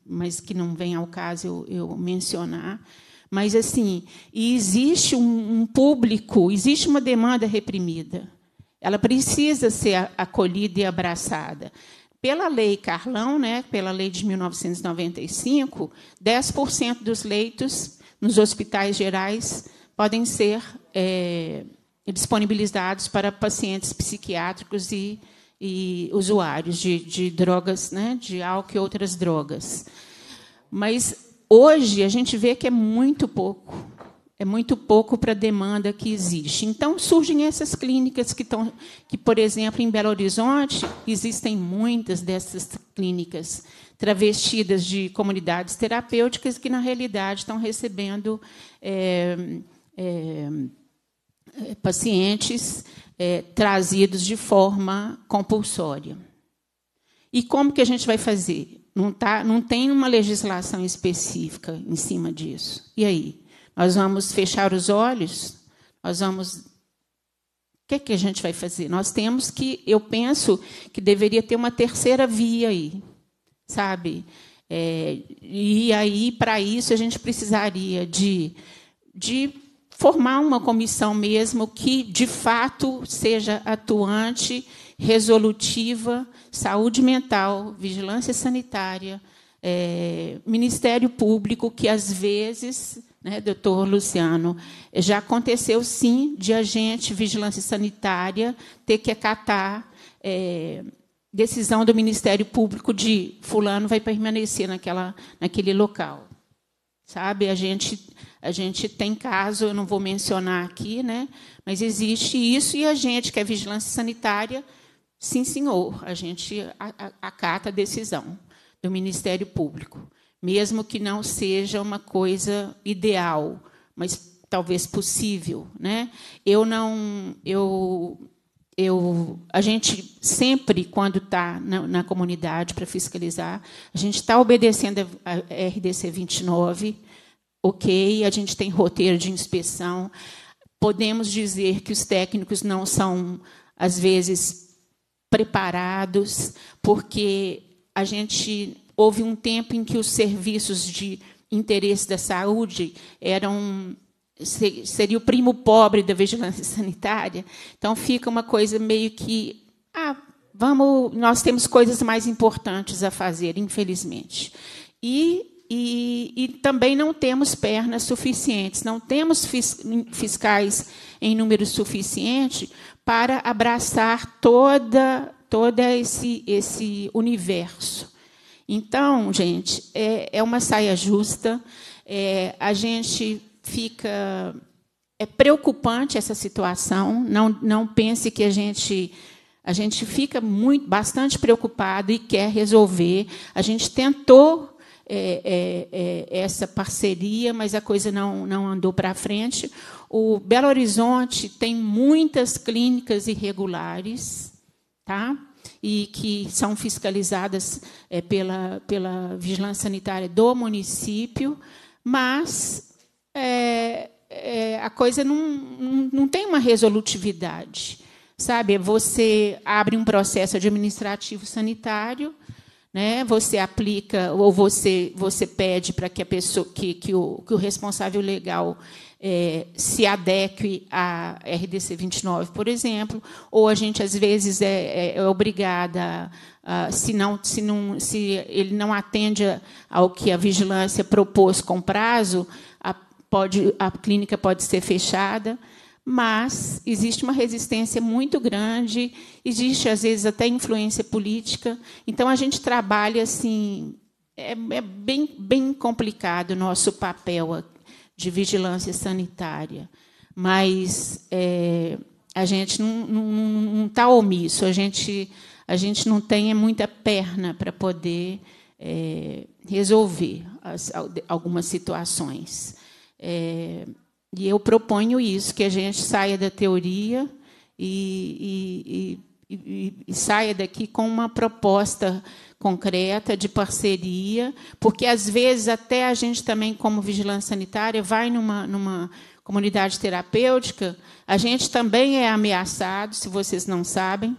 [SPEAKER 10] mas que não vem ao caso eu, eu mencionar. Mas, assim, existe um, um, público, existe uma demanda reprimida. Ela precisa ser acolhida e abraçada. Pela lei Carlão, né, pela lei de 1995, 10% dos leitos nos hospitais gerais podem ser é, disponibilizados para pacientes psiquiátricos e, e usuários de, de, drogas, né, de álcool e outras drogas. Mas hoje a gente vê que é muito pouco. É muito pouco para a demanda que existe. Então, surgem essas clínicas que estão. que, por exemplo, em Belo Horizonte, existem muitas dessas clínicas travestidas de comunidades terapêuticas que, na realidade, estão recebendo é, é, pacientes é, trazidos de forma compulsória. E como que a gente vai fazer? Não, tá, não tem uma legislação específica em cima disso. E aí? Nós vamos fechar os olhos, nós vamos. O que é que a gente vai fazer? Nós temos que, eu penso que deveria ter uma terceira via aí, sabe? É, e aí, para isso, a gente precisaria de, de formar uma comissão mesmo que, de fato, seja atuante, resolutiva, saúde mental, vigilância sanitária, é, Ministério Público, que às vezes né, doutor Luciano, já aconteceu sim de a gente, vigilância sanitária, ter que acatar é, decisão do Ministério Público de fulano vai permanecer naquela, naquele local. Sabe, a gente, a gente tem caso, eu não vou mencionar aqui, né, mas existe isso e a gente, que é vigilância sanitária, sim, senhor, a gente acata a decisão do Ministério Público mesmo que não seja uma coisa ideal, mas talvez possível, né? Eu não, eu, eu, a gente sempre quando está na, na, comunidade para fiscalizar, a gente está obedecendo a, a RDC 29, ok? A gente tem roteiro de inspeção. Podemos dizer que os técnicos não são às vezes preparados, porque a gente Houve um tempo em que os serviços de interesse da saúde eram seria o primo pobre da vigilância sanitária. Então fica uma coisa meio que ah, vamos, nós temos coisas mais importantes a fazer, infelizmente. E e, e, também não temos pernas suficientes, não temos fiscais em número suficiente para abraçar toda todo esse esse universo. Então, gente, é, é uma saia justa. É, a gente fica. É preocupante essa situação. Não, não pense que a gente. A gente fica muito, bastante preocupado e quer resolver. A gente tentou é, é, é, essa parceria, mas a coisa não, não andou para frente. O Belo Horizonte tem muitas clínicas irregulares, tá? e que são fiscalizadas é, pela, pela vigilância sanitária do município, mas é, é, a coisa não, não, não tem uma resolutividade. Sabe, você abre um processo administrativo sanitário, né? Você aplica ou você você pede para que a pessoa que, que, o, que o responsável legal é, se adeque à RDC 29, por exemplo, ou a gente às vezes é, é, é obrigada, a, se, não, se, não, se ele não atende ao que a vigilância propôs com prazo, a, pode, a clínica pode ser fechada. Mas existe uma resistência muito grande, existe às vezes até influência política. Então a gente trabalha assim, é, é bem, bem complicado o nosso papel aqui de vigilância sanitária, mas é, a gente não está omisso, a gente, a gente não tem muita perna para poder é, resolver as, algumas situações. É, e eu proponho isso, que a gente saia da teoria e, e, e, e saia daqui com uma proposta concreta, de parceria, porque às vezes até a gente também, como vigilância sanitária, vai numa, numa comunidade terapêutica, a gente também é ameaçado, se vocês não sabem.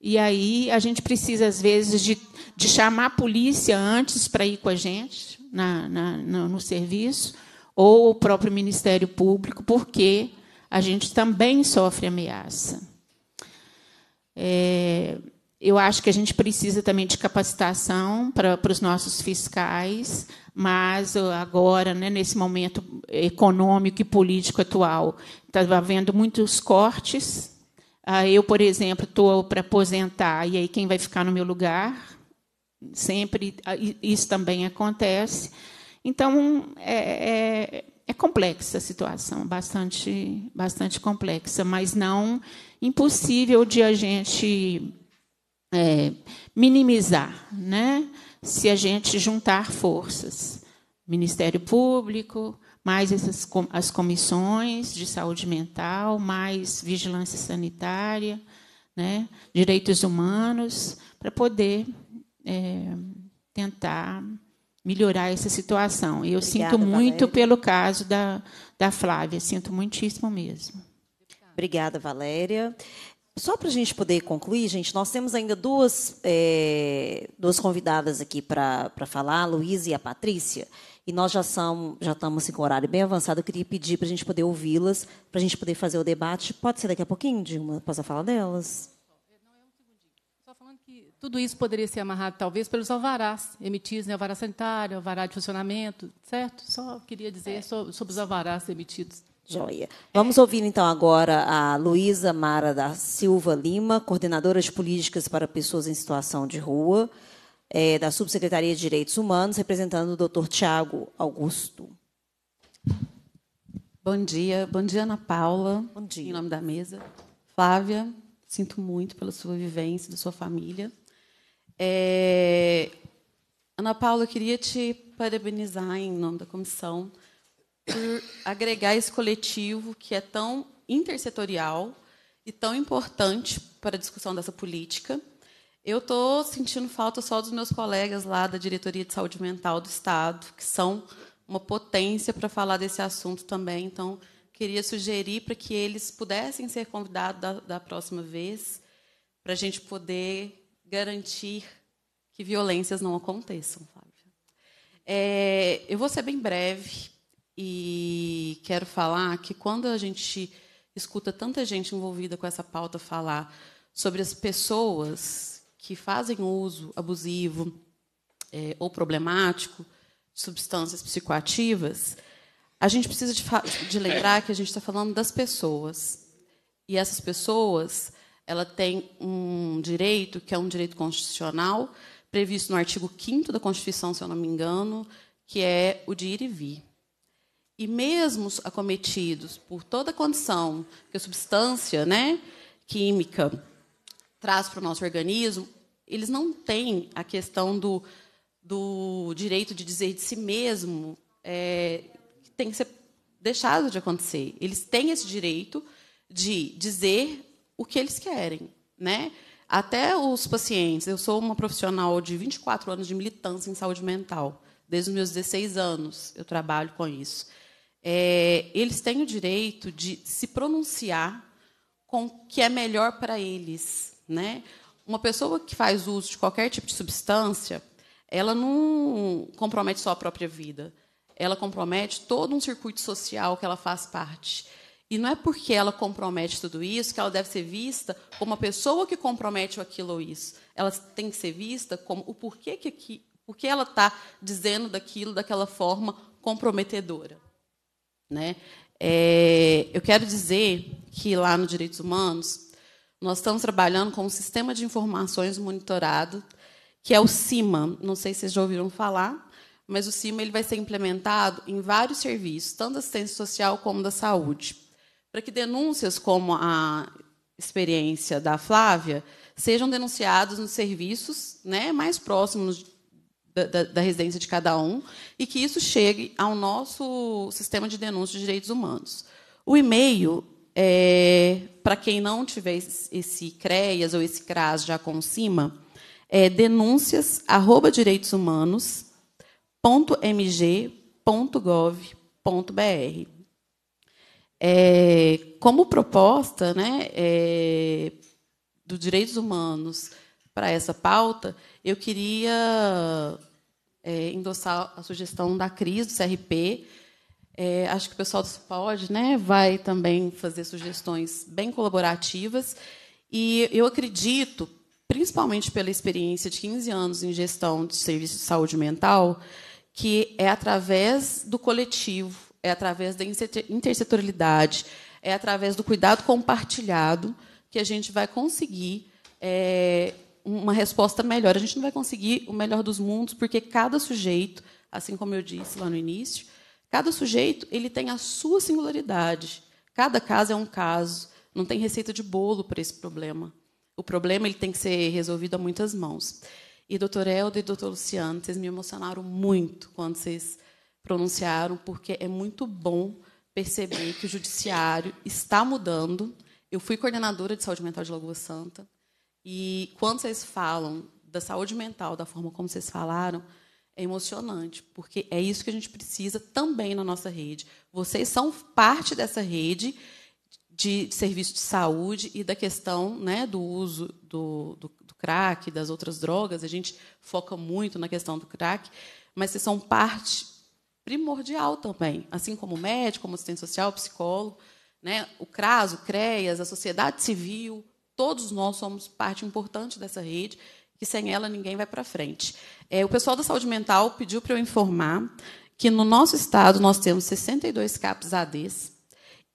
[SPEAKER 10] E aí a gente precisa, às vezes, de, de chamar a polícia antes para ir com a gente na, na, no, no serviço, ou o próprio Ministério Público, porque a gente também sofre ameaça. É, eu acho que a gente precisa também de capacitação para, para os nossos fiscais, mas agora, né, nesse momento econômico e político atual, está havendo muitos cortes. Ah, eu, por exemplo, estou para aposentar, e aí quem vai ficar no meu lugar? Sempre ah, isso também acontece. Então, é, é, é complexa a situação, bastante, bastante complexa, mas não impossível de a gente é, minimizar, né? se a gente juntar forças. Ministério Público, mais essas, as comissões de saúde mental, mais vigilância sanitária, né? direitos humanos, para poder é, tentar melhorar essa situação. Eu Obrigada, sinto muito Valéria. pelo caso da, da Flávia, sinto muitíssimo mesmo. Obrigada, Valéria.
[SPEAKER 1] Só para a gente poder concluir, gente, nós temos ainda duas, é, duas convidadas aqui para falar, a Luísa e a Patrícia. E nós já, são, já estamos com um horário bem avançado. Eu queria pedir para a gente poder ouvi-las, para a gente poder fazer o debate. Pode ser daqui a pouquinho, Dilma, após a fala delas?
[SPEAKER 13] Só falando que tudo isso poderia ser amarrado, talvez, pelos alvarás emitidos, né? alvará sanitário, alvará de funcionamento, certo? Só queria dizer é. sobre, sobre os alvarás emitidos. Joia.
[SPEAKER 1] Vamos ouvir então agora a Luísa Mara da Silva Lima, coordenadora de políticas para pessoas em situação de rua, é, da Subsecretaria de Direitos Humanos, representando o Dr. Tiago Augusto.
[SPEAKER 14] Bom dia, bom dia Ana Paula. Bom dia. Em nome da mesa. Flávia, sinto muito pela sua vivência, da sua família. É... Ana Paula, eu queria te parabenizar em nome da comissão por agregar esse coletivo que é tão intersetorial e tão importante para a discussão dessa política. Eu estou sentindo falta só dos meus colegas lá da Diretoria de Saúde Mental do Estado, que são uma potência para falar desse assunto também. Então, queria sugerir para que eles pudessem ser convidados da, da próxima vez, para a gente poder garantir que violências não aconteçam, Flávia. É, eu vou ser bem breve, e quero falar que quando a gente escuta tanta gente envolvida com essa pauta falar sobre as pessoas que fazem uso abusivo é, ou problemático de substâncias psicoativas, a gente precisa de, de lembrar que a gente está falando das pessoas. E essas pessoas ela tem um direito que é um direito constitucional previsto no artigo 5 da Constituição, se eu não me engano, que é o de ir e vir. E mesmo acometidos por toda a condição que a substância né, química traz para o nosso organismo, eles não têm a questão do, do direito de dizer de si mesmo é, que tem que ser deixado de acontecer. Eles têm esse direito de dizer o que eles querem. Né? Até os pacientes. Eu sou uma profissional de 24 anos de militância em saúde mental. Desde os meus 16 anos eu trabalho com isso é, eles têm o direito de se pronunciar com o que é melhor para eles. Né? Uma pessoa que faz uso de qualquer tipo de substância, ela não compromete só a própria vida, ela compromete todo um circuito social que ela faz parte. E não é porque ela compromete tudo isso que ela deve ser vista como uma pessoa que compromete aquilo ou isso. Ela tem que ser vista como o porquê que, porque ela está dizendo daquilo daquela forma comprometedora. Né? É, eu quero dizer que lá no Direitos Humanos nós estamos trabalhando com um sistema de informações monitorado que é o CIMA. Não sei se vocês já ouviram falar, mas o CIMA ele vai ser implementado em vários serviços, tanto da assistência social como da saúde, para que denúncias como a experiência da Flávia sejam denunciadas nos serviços né, mais próximos da, da, residência de cada um e que isso chegue ao nosso sistema de denúncia de direitos humanos. O e-mail, é, para quem não tiver esse CREAS ou esse CRAS já com cima, é denúncias@direitoshumanos.mg.gov.br. É, como proposta né, é, do direitos humanos para essa pauta, eu queria é, endossar a sugestão da Cris, do CRP. É, acho que o pessoal do SPOD né, vai também fazer sugestões bem colaborativas. E eu acredito, principalmente pela experiência de 15 anos em gestão de serviços de saúde mental, que é através do coletivo, é através da intersetorialidade, é através do cuidado compartilhado que a gente vai conseguir é, uma resposta melhor. A gente não vai conseguir o melhor dos mundos, porque cada sujeito, assim como eu disse lá no início, cada sujeito ele tem a sua singularidade. Cada caso é um caso. Não tem receita de bolo para esse problema. O problema ele tem que ser resolvido a muitas mãos. E doutor Helder e doutor Luciano, vocês me emocionaram muito quando vocês pronunciaram, porque é muito bom perceber que o judiciário está mudando. Eu fui coordenadora de saúde mental de Lagoa Santa. E quando vocês falam da saúde mental, da forma como vocês falaram, é emocionante, porque é isso que a gente precisa também na nossa rede. Vocês são parte dessa rede de serviço de saúde e da questão né, do uso do, do, do crack, das outras drogas. A gente foca muito na questão do crack, mas vocês são parte primordial também, assim como médico, como assistente social, psicólogo. Né? O CRAS, o CREAS, a sociedade civil, Todos nós somos parte importante dessa rede, que sem ela ninguém vai para frente. É, o pessoal da saúde mental pediu para eu informar que no nosso estado nós temos 62 CAPs ADs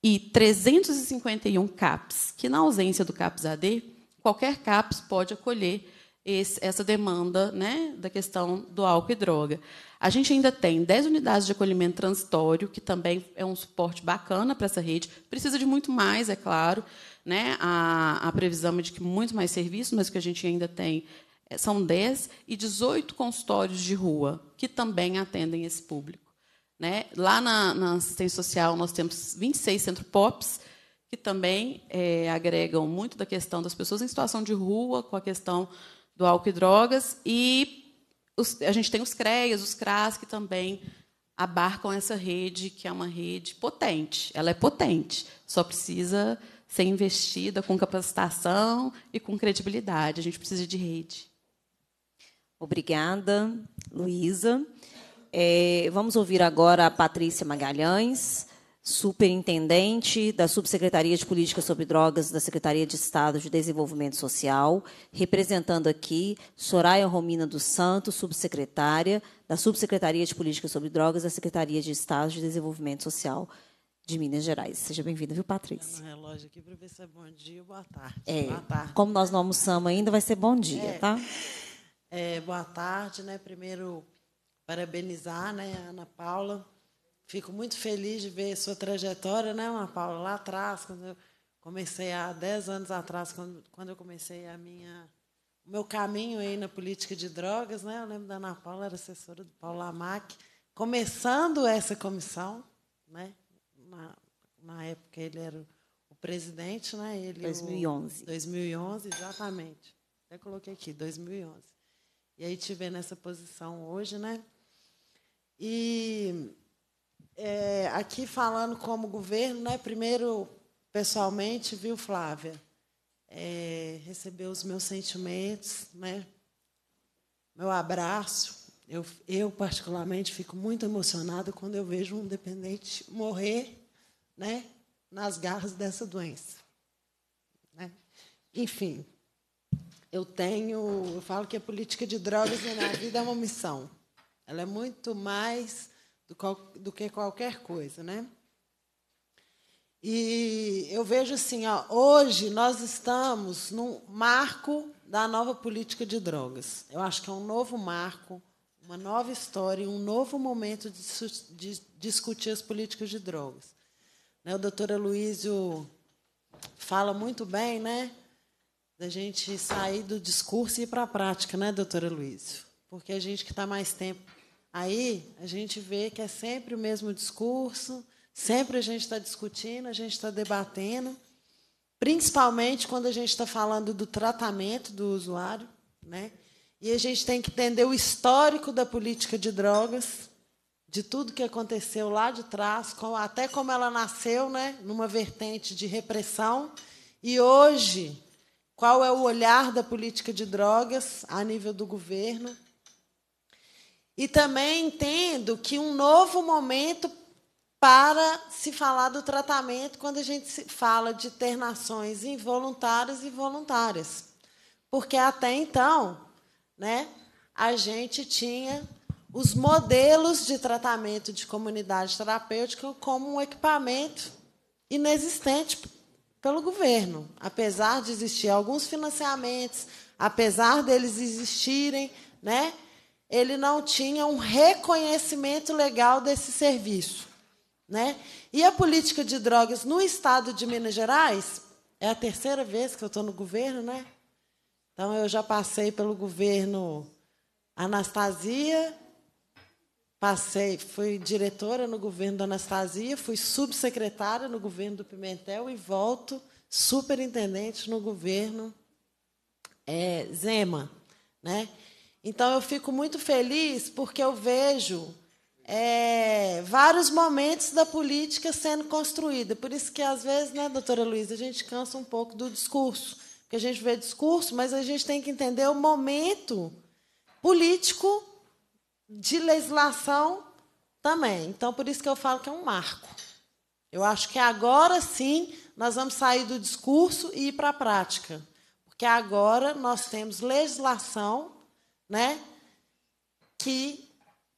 [SPEAKER 14] e 351 CAPs, que na ausência do CAPs AD, qualquer CAPs pode acolher esse, essa demanda né, da questão do álcool e droga. A gente ainda tem 10 unidades de acolhimento transitório, que também é um suporte bacana para essa rede. Precisa de muito mais, é claro né, a, a previsão é de que muito mais serviços, mas o que a gente ainda tem eh, são 10 e 18 consultórios de rua que também atendem esse público. Né? Lá na, na assistência social, nós temos 26 centro POPs, que também é, agregam muito da questão das pessoas em situação de rua, com a questão do álcool e drogas, e os, a gente tem os CREAS, os CRAS, que também abarcam essa rede, que é uma rede potente. Ela é potente, só precisa ser investida com capacitação e com credibilidade. A gente precisa de rede. Obrigada,
[SPEAKER 1] Luísa. É, vamos ouvir agora a Patrícia Magalhães, superintendente da Subsecretaria de Política sobre Drogas da Secretaria de Estado de Desenvolvimento Social, representando aqui Soraya Romina dos Santos, subsecretária da Subsecretaria de Política sobre Drogas da Secretaria de Estado de Desenvolvimento Social de Minas Gerais. Seja bem-vinda, viu, Patrícia?
[SPEAKER 15] No relógio aqui para ver se é bom dia ou boa tarde. É, boa tarde. Como
[SPEAKER 1] nós não almoçamos ainda, vai ser bom dia, é. tá?
[SPEAKER 15] É, boa tarde, né? Primeiro, parabenizar, né, a Ana Paula. Fico muito feliz de ver sua trajetória, né, Ana Paula? Lá atrás, quando eu comecei há 10 anos atrás, quando, quando eu comecei a minha o meu caminho aí na política de drogas, né? Eu lembro da Ana Paula, era assessora do Paulo Lamac, começando essa comissão, né? na, na época ele era o presidente, né? Ele 2011. O, 2011, exatamente. Até coloquei aqui, 2011. E aí te vê nessa posição hoje, né? E é, aqui falando como governo, né? Primeiro, pessoalmente, viu, Flávia? É, recebeu os meus sentimentos, né? Meu abraço. Eu, eu, particularmente, fico muito emocionada quando eu vejo um dependente morrer né, nas garras dessa doença. Né? Enfim, eu tenho, eu falo que a política de drogas na minha vida é uma missão. Ela é muito mais do, do que qualquer coisa, né? E eu vejo assim, ó, hoje nós estamos num marco da nova política de drogas. Eu acho que é um novo marco, uma nova história, um novo momento de, de discutir as políticas de drogas. Né, o doutor Aloysio fala muito bem, né? Da gente sair do discurso e ir para a prática, né, doutor Aloysio? Porque a gente que está mais tempo aí, a gente vê que é sempre o mesmo discurso, sempre a gente está discutindo, a gente está debatendo, principalmente quando a gente está falando do tratamento do usuário, né? E a gente tem que entender o histórico da política de drogas, de tudo que aconteceu lá de trás, até como ela nasceu, né, numa vertente de repressão, e hoje qual é o olhar da política de drogas a nível do governo. E também entendo que um novo momento para se falar do tratamento quando a gente fala de internações involuntárias e voluntárias. Porque até então, né, a gente tinha os modelos de tratamento de comunidade terapêutica como um equipamento inexistente pelo governo, apesar de existir alguns financiamentos, apesar deles existirem, né? Ele não tinha um reconhecimento legal desse serviço, né? E a política de drogas no estado de Minas Gerais é a terceira vez que eu estou no governo, né? Então eu já passei pelo governo Anastasia, Passei, fui diretora no governo da Anastasia, fui subsecretária no governo do Pimentel e volto superintendente no governo é, Zema. Né? Então, eu fico muito feliz porque eu vejo é, vários momentos da política sendo construída. Por isso que, às vezes, né, doutora Luísa, a gente cansa um pouco do discurso, porque a gente vê discurso, mas a gente tem que entender o momento político de legislação também. Então, por isso que eu falo que é um marco. Eu acho que agora sim nós vamos sair do discurso e ir para a prática. Porque agora nós temos legislação né, que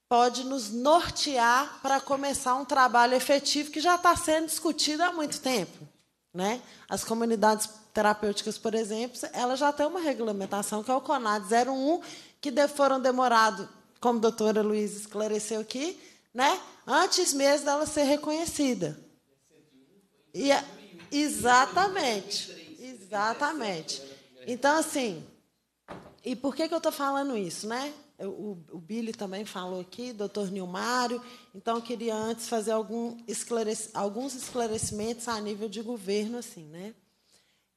[SPEAKER 15] pode nos nortear para começar um trabalho efetivo que já está sendo discutido há muito tempo. Né? As comunidades terapêuticas, por exemplo, elas já têm uma regulamentação, que é o CONAD 01, que foram demorado como a doutora Luiz esclareceu aqui, né? antes mesmo dela ser reconhecida. E a, exatamente. Exatamente. Então, assim, e por que, que eu estou falando isso? Né? O, o Billy também falou aqui, doutor Nilmário. Então, eu queria antes fazer algum esclarec alguns esclarecimentos a nível de governo, assim, né?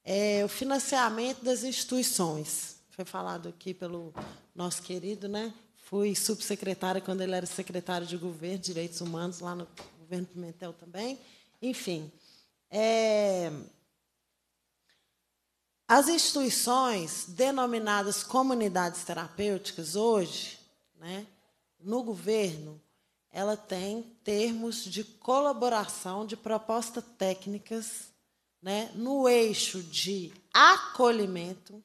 [SPEAKER 15] É, o financiamento das
[SPEAKER 13] instituições.
[SPEAKER 15] Foi falado aqui pelo nosso querido, né? Fui subsecretária quando ele era secretário de governo, direitos humanos, lá no governo Pimentel também. Enfim. É... As instituições denominadas comunidades terapêuticas hoje, né, no governo, ela tem termos de colaboração de proposta técnicas né, no eixo de acolhimento,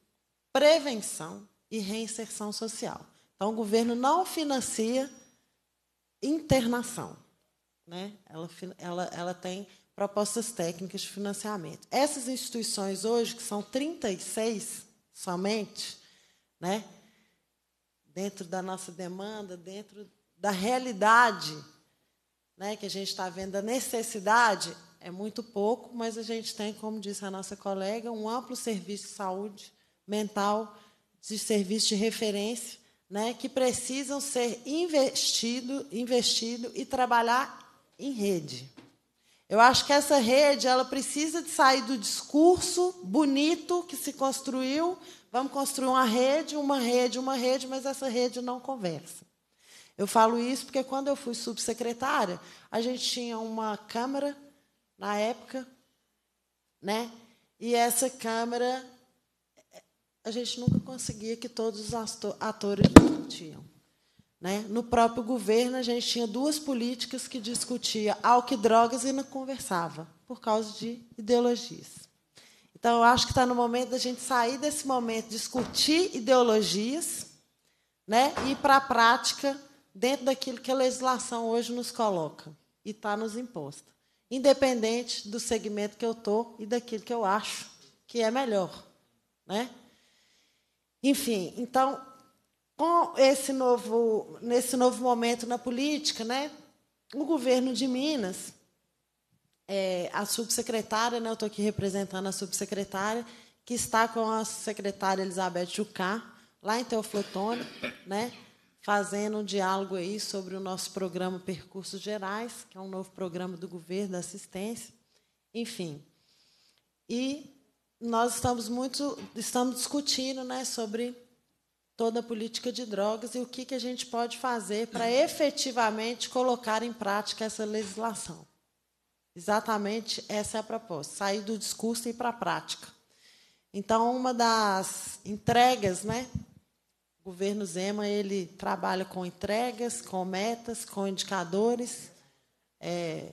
[SPEAKER 15] prevenção e reinserção social. Então, o governo não financia internação. Né? Ela, ela, ela tem propostas técnicas de financiamento. Essas instituições hoje, que são 36 somente, né? dentro da nossa demanda, dentro da realidade né, que a gente está vendo, da necessidade, é muito pouco, mas a gente tem, como disse a nossa colega, um amplo serviço de saúde mental, de serviço de referência, né, que precisam ser investido, investido e trabalhar em rede. Eu acho que essa rede ela precisa de sair do discurso bonito que se construiu. Vamos construir uma rede, uma rede, uma rede, mas essa rede não conversa. Eu falo isso porque quando eu fui subsecretária, a gente tinha uma câmara na época, né? E essa câmara a gente nunca conseguia que todos os atores discutiam. Né? No próprio governo, a gente tinha duas políticas que discutia álcool e drogas e não conversava, por causa de ideologias. Então, eu acho que está no momento da gente sair desse momento, discutir ideologias né? e ir para a prática dentro daquilo que a legislação hoje nos coloca e está nos imposta, independente do segmento que eu estou e daquilo que eu acho que é melhor. Né? Enfim, então, com esse novo, nesse novo momento na política, né, o governo de Minas, é, a subsecretária, né, eu estou aqui representando a subsecretária, que está com a secretária Elizabeth Jucá, lá em Teoflotone, né, fazendo um diálogo aí sobre o nosso programa Percursos Gerais, que é um novo programa do governo da assistência. Enfim. E nós estamos muito estamos discutindo né, sobre toda a política de drogas e o que, que a gente pode fazer para efetivamente colocar em prática essa legislação. Exatamente essa é a proposta, sair do discurso e ir para a prática. Então, uma das entregas, né? O governo Zema ele trabalha com entregas, com metas, com indicadores, é,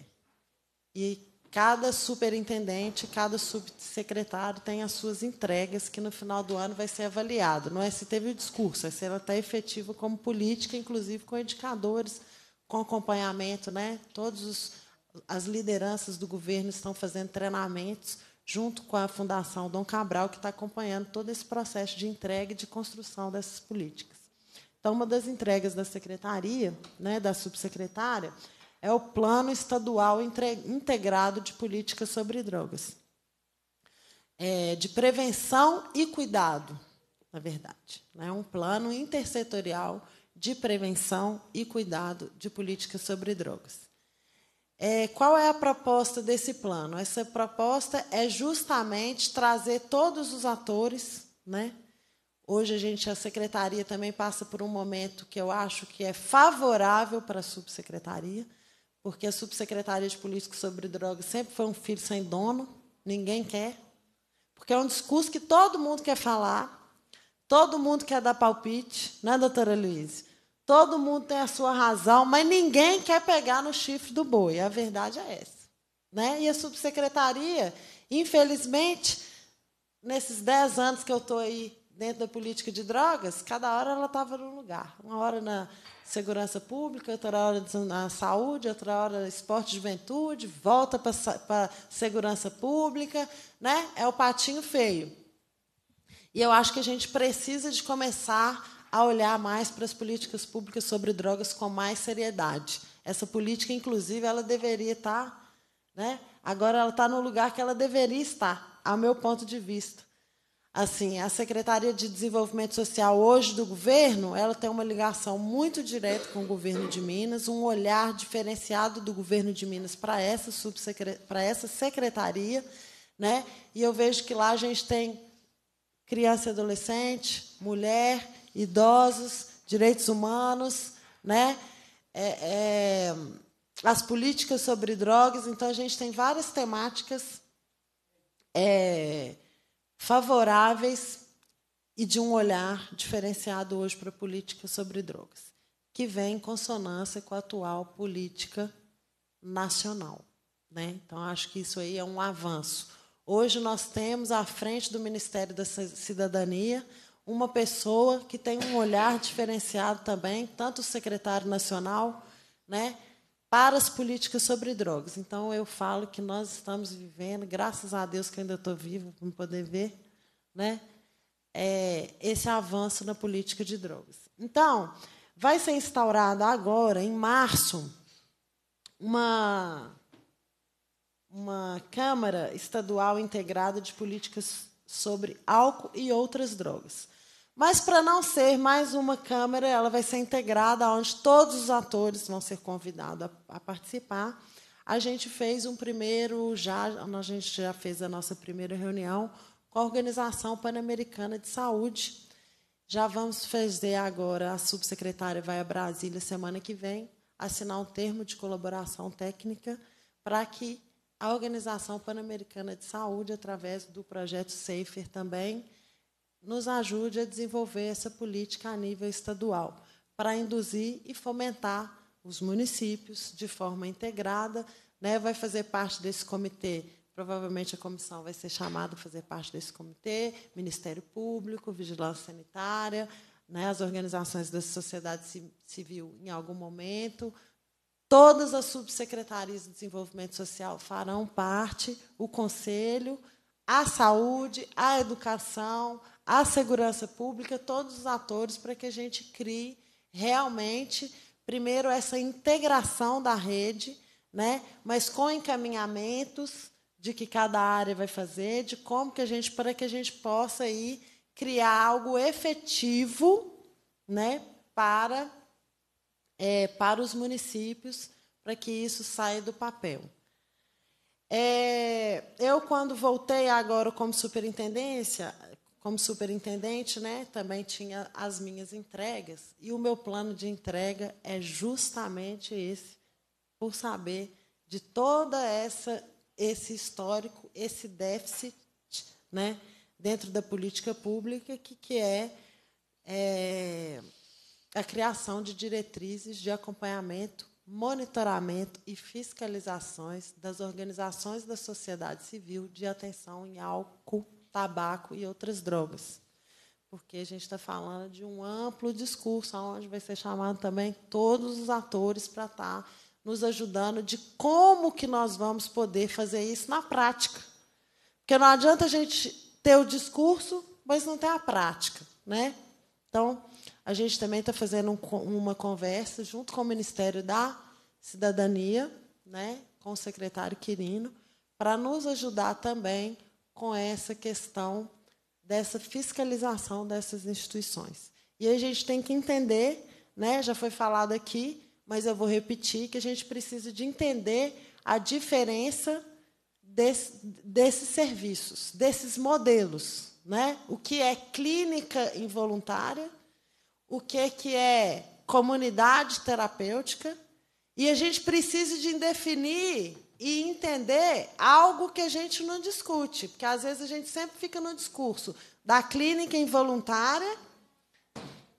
[SPEAKER 15] e Cada superintendente, cada subsecretário tem as suas entregas, que no final do ano vai ser avaliado. Não é se teve o discurso, é se ela está efetiva como política, inclusive com indicadores, com acompanhamento. Né? Todas os, as lideranças do governo estão fazendo treinamentos junto com a Fundação Dom Cabral, que está acompanhando todo esse processo de entrega e de construção dessas políticas. Então, uma das entregas da secretaria, né, da subsecretária, é o Plano Estadual Integrado de Políticas sobre Drogas. É, de prevenção e cuidado, na verdade. É né? um plano intersetorial de prevenção e cuidado de políticas sobre drogas. É, qual é a proposta desse plano? Essa proposta é justamente trazer todos os atores, né? Hoje a gente, a secretaria também passa por um momento que eu acho que é favorável para a subsecretaria, porque a subsecretaria de política sobre drogas sempre foi um filho sem dono, ninguém quer, porque é um discurso que todo mundo quer falar, todo mundo quer dar palpite, né, doutora Luiz? Todo mundo tem a sua razão, mas ninguém quer pegar no chifre do boi, a verdade é essa. Né? E a subsecretaria, infelizmente, nesses dez anos que eu estou aí dentro da política de drogas, cada hora ela estava num lugar. Uma hora na segurança pública, outra hora na saúde, outra hora esporte e juventude, volta para segurança pública, né? É o patinho feio. E eu acho que a gente precisa de começar a olhar mais para as políticas públicas sobre drogas com mais seriedade. Essa política, inclusive, ela deveria estar, tá, né? Agora ela está no lugar que ela deveria estar, ao meu ponto de vista. Assim, a Secretaria de Desenvolvimento Social hoje do governo, ela tem uma ligação muito direta com o governo de Minas, um olhar diferenciado do governo de Minas para essa para essa secretaria, né? E eu vejo que lá a gente tem criança e adolescente, mulher, idosos, direitos humanos, né? É, é, as políticas sobre drogas. Então, a gente tem várias temáticas é, favoráveis e de um olhar diferenciado hoje para a política sobre drogas, que vem em consonância com a atual política nacional. Né? Então, acho que isso aí é um avanço. Hoje nós temos à frente do Ministério da Cidadania uma pessoa que tem um olhar diferenciado também, tanto o secretário nacional, né, para as políticas sobre drogas. Então, eu falo que nós estamos vivendo, graças a Deus que eu ainda estou viva para poder ver, né? É, esse avanço na política de drogas. Então, vai ser instaurada agora, em março, uma, uma Câmara Estadual Integrada de Políticas sobre Álcool e Outras Drogas. Mas para não ser mais uma câmera, ela vai ser integrada onde todos os atores vão ser convidados a, a participar. A gente fez um primeiro já, a gente já fez a nossa primeira reunião com a Organização Pan-Americana de Saúde. Já vamos fazer agora, a subsecretária vai a Brasília semana que vem assinar um termo de colaboração técnica para que a Organização Pan-Americana de Saúde, através do projeto SAFER também, nos ajude a desenvolver essa política a nível estadual, para induzir e fomentar os municípios de forma integrada. Né, vai fazer parte desse comitê, provavelmente a comissão vai ser chamada a fazer parte desse comitê, Ministério Público, Vigilância Sanitária, né, as organizações da sociedade civil em algum momento. Todas as subsecretarias de desenvolvimento social farão parte, o conselho, à saúde, à educação, à segurança pública, todos os atores, para que a gente crie realmente, primeiro, essa integração da rede, né? mas com encaminhamentos de que cada área vai fazer, de como que a gente, para que a gente possa aí criar algo efetivo né? para, é, para os municípios, para que isso saia do papel. É, eu, quando voltei agora como superintendência, como superintendente, né, também tinha as minhas entregas. E o meu plano de entrega é justamente esse, por saber de toda essa esse histórico, esse déficit, né, dentro da política pública que que é, é a criação de diretrizes de acompanhamento monitoramento e fiscalizações das organizações da sociedade civil de atenção em álcool, tabaco e outras drogas. Porque a gente está falando de um amplo discurso, onde vai ser chamado também todos os atores para estar tá nos ajudando de como que nós vamos poder fazer isso na prática. Porque não adianta a gente ter o discurso, mas não ter a prática. Né? Então, a gente também está fazendo um, uma conversa junto com o Ministério da Cidadania, né, com o secretário Quirino, para nos ajudar também com essa questão dessa fiscalização dessas instituições. E a gente tem que entender, né, já foi falado aqui, mas eu vou repetir, que a gente precisa de entender a diferença desse, desses serviços, desses modelos. Né? O que é clínica involuntária o que, que é comunidade terapêutica, e a gente precisa de definir e entender algo que a gente não discute, porque às vezes a gente sempre fica no discurso da clínica involuntária,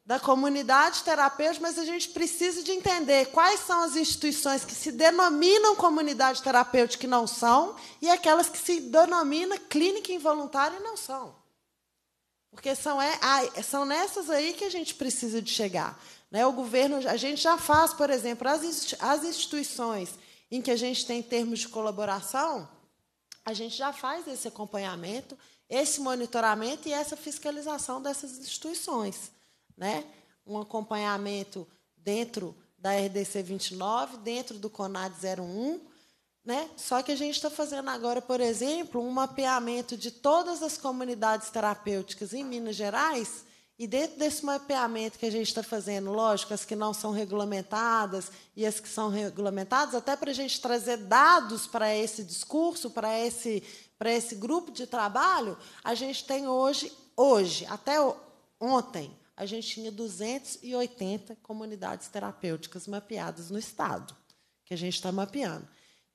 [SPEAKER 15] da comunidade terapêutica, mas a gente precisa de entender quais são as instituições que se denominam comunidade terapêutica e não são, e aquelas que se denominam clínica involuntária e não são. Porque são, é, são nessas aí que a gente precisa de chegar. Né? O governo, a gente já faz, por exemplo, as, as instituições em que a gente tem termos de colaboração, a gente já faz esse acompanhamento, esse monitoramento e essa fiscalização dessas instituições. Né? Um acompanhamento dentro da RDC 29, dentro do CONAD 01, né? Só que a gente está fazendo agora, por exemplo, um mapeamento de todas as comunidades terapêuticas em Minas Gerais. E dentro desse mapeamento que a gente está fazendo, lógico, as que não são regulamentadas e as que são regulamentadas, até para a gente trazer dados para esse discurso, para esse, para esse grupo de trabalho, a gente tem hoje, hoje, até ontem, a gente tinha 280 comunidades terapêuticas mapeadas no estado, que a gente está mapeando.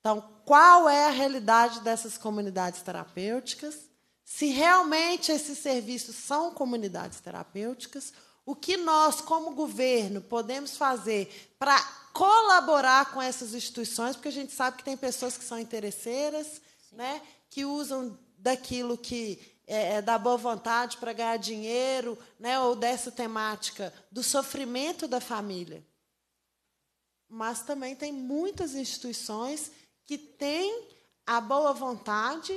[SPEAKER 15] Então, qual é a realidade dessas comunidades terapêuticas? Se realmente esses serviços são comunidades terapêuticas, o que nós, como governo, podemos fazer para colaborar com essas instituições? Porque a gente sabe que tem pessoas que são interesseiras, né, que usam daquilo que é, é da boa vontade para ganhar dinheiro, né, ou dessa temática do sofrimento da família. Mas também tem muitas instituições que tem a boa vontade,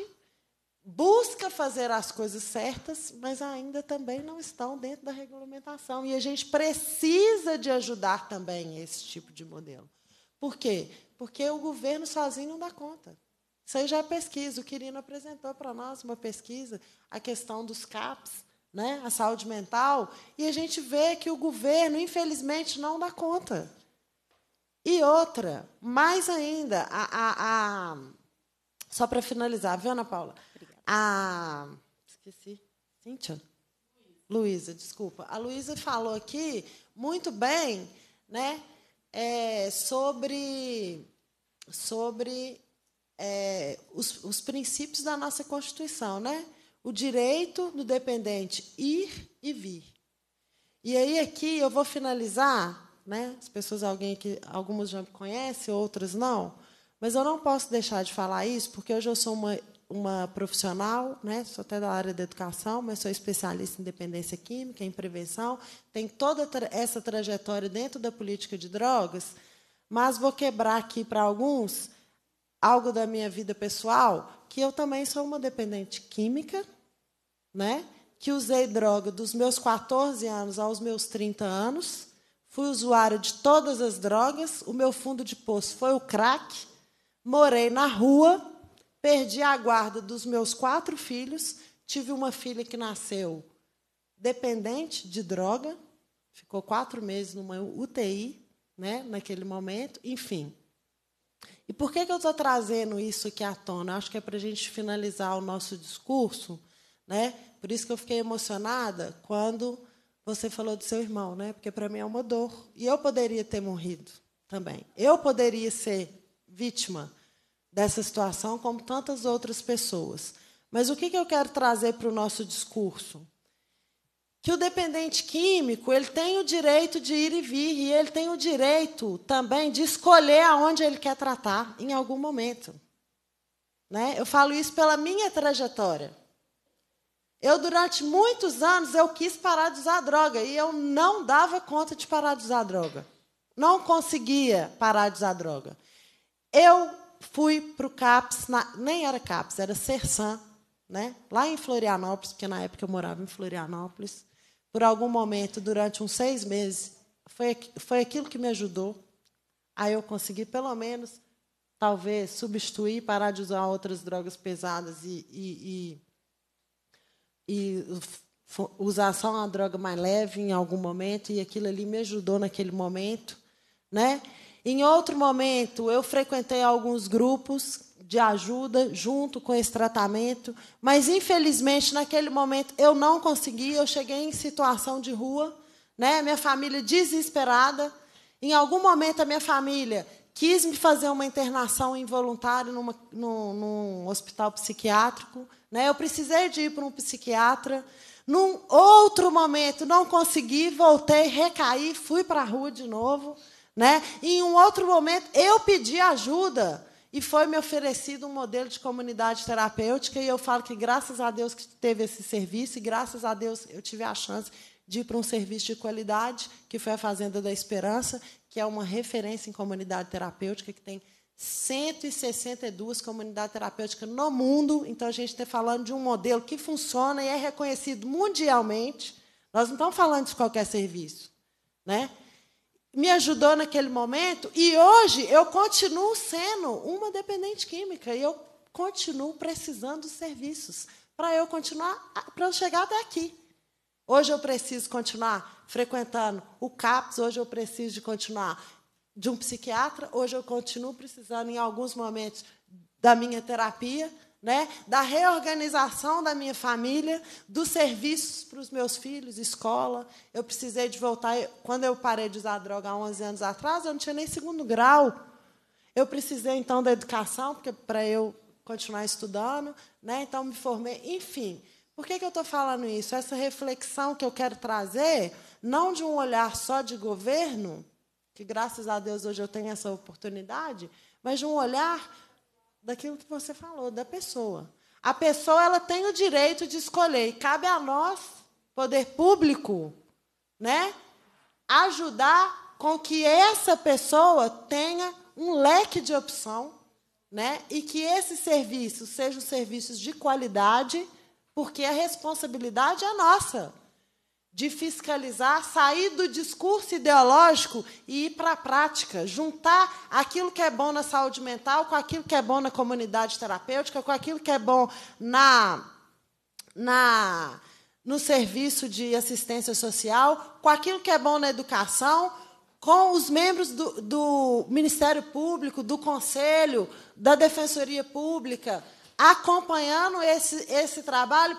[SPEAKER 15] busca fazer as coisas certas, mas ainda também não estão dentro da regulamentação. E a gente precisa de ajudar também esse tipo de modelo. Por quê? Porque o governo sozinho não dá conta. Isso aí já é pesquisa. O Quirino apresentou para nós uma pesquisa, a questão dos CAPs, né, a saúde mental, e a gente vê que o governo, infelizmente, não dá conta. E outra, mais ainda, a, a, a só para finalizar, viu, Ana Paula? Obrigada. A, esqueci. Cíntia? Luísa, desculpa. A Luísa falou aqui muito bem né, é, sobre, sobre é, os, os princípios da nossa Constituição, né? O direito do dependente ir e vir. E aí aqui eu vou finalizar né? As pessoas, alguém que algumas já me conhecem, outras não. Mas eu não posso deixar de falar isso, porque hoje eu sou uma, uma profissional, né? sou até da área da educação, mas sou especialista em dependência química, em prevenção, tenho toda essa trajetória dentro da política de drogas, mas vou quebrar aqui para alguns algo da minha vida pessoal, que eu também sou uma dependente química, né? que usei droga dos meus 14 anos aos meus 30 anos, fui usuário de todas as drogas, o meu fundo de poço foi o crack, morei na rua, perdi a guarda dos meus quatro filhos, tive uma filha que nasceu dependente de droga, ficou quatro meses numa UTI, né, naquele momento, enfim. E por que, que eu estou trazendo isso aqui à tona? acho que é para a gente finalizar o nosso discurso, né? Por isso que eu fiquei emocionada quando você falou do seu irmão, né? Porque para mim é uma dor. E eu poderia ter morrido também. Eu poderia ser vítima dessa situação, como tantas outras pessoas. Mas o que, eu quero trazer para o nosso discurso? Que o dependente químico ele tem o direito de ir e vir e ele tem o direito também de escolher aonde ele quer tratar em algum momento. Né? Eu falo isso pela minha trajetória. Eu, durante muitos anos, eu quis parar de usar droga e eu não dava conta de parar de usar droga. Não conseguia parar de usar droga. Eu fui para o CAPS, na, nem era CAPS, era Sersan, né? lá em Florianópolis, porque na época eu morava em Florianópolis. Por algum momento, durante uns seis meses, foi, foi aquilo que me ajudou. Aí eu consegui, pelo menos, talvez, substituir, parar de usar outras drogas pesadas e, e, e e usar só uma droga mais leve em algum momento e aquilo ali me ajudou naquele momento, né? Em outro momento, eu frequentei alguns grupos de ajuda junto com esse tratamento, mas infelizmente naquele momento eu não consegui, eu cheguei em situação de rua, né? Minha família desesperada. Em algum momento a minha família quis me fazer uma internação involuntária numa, num, num hospital psiquiátrico. Né? Eu precisei de ir para um psiquiatra. Num outro momento, não consegui, voltei, recaí, fui para a rua de novo. Né? E, em um outro momento, eu pedi ajuda e foi me oferecido um modelo de comunidade terapêutica. E eu falo que, graças a Deus, que teve esse serviço, e graças a Deus, eu tive a chance de ir para um serviço de qualidade, que foi a Fazenda da Esperança, que é uma referência em comunidade terapêutica, que tem 162 comunidades terapêuticas no mundo. Então, a gente está falando de um modelo que funciona e é reconhecido mundialmente. Nós não estamos falando de qualquer serviço. Né? Me ajudou naquele momento e hoje eu continuo sendo uma dependente química e eu continuo precisando dos serviços para eu continuar, para eu chegar até aqui. Hoje eu preciso continuar frequentando o CAPS, hoje eu preciso de continuar de um psiquiatra, hoje eu continuo precisando, em alguns momentos, da minha terapia, né? da reorganização da minha família, dos serviços para os meus filhos, escola. Eu precisei de voltar. Quando eu parei de usar droga há 11 anos atrás, eu não tinha nem segundo grau. Eu precisei, então, da educação, porque para eu continuar estudando. Né? Então, me formei. Enfim, por que, que eu estou falando isso? Essa reflexão que eu quero trazer, não de um olhar só de governo, que graças a Deus hoje eu tenho essa oportunidade, mas de um olhar daquilo que você falou, da pessoa. A pessoa ela tem o direito de escolher, e cabe a nós, poder público, né, ajudar com que essa pessoa tenha um leque de opção, né, e que esses serviços sejam serviços de qualidade, porque a responsabilidade é nossa de fiscalizar, sair do discurso ideológico e ir para a prática, juntar aquilo que é bom na saúde mental com aquilo que é bom na comunidade terapêutica, com aquilo que é bom na, na no serviço de assistência social, com aquilo que é bom na educação, com os membros do, do Ministério Público, do Conselho, da Defensoria Pública, acompanhando esse, esse trabalho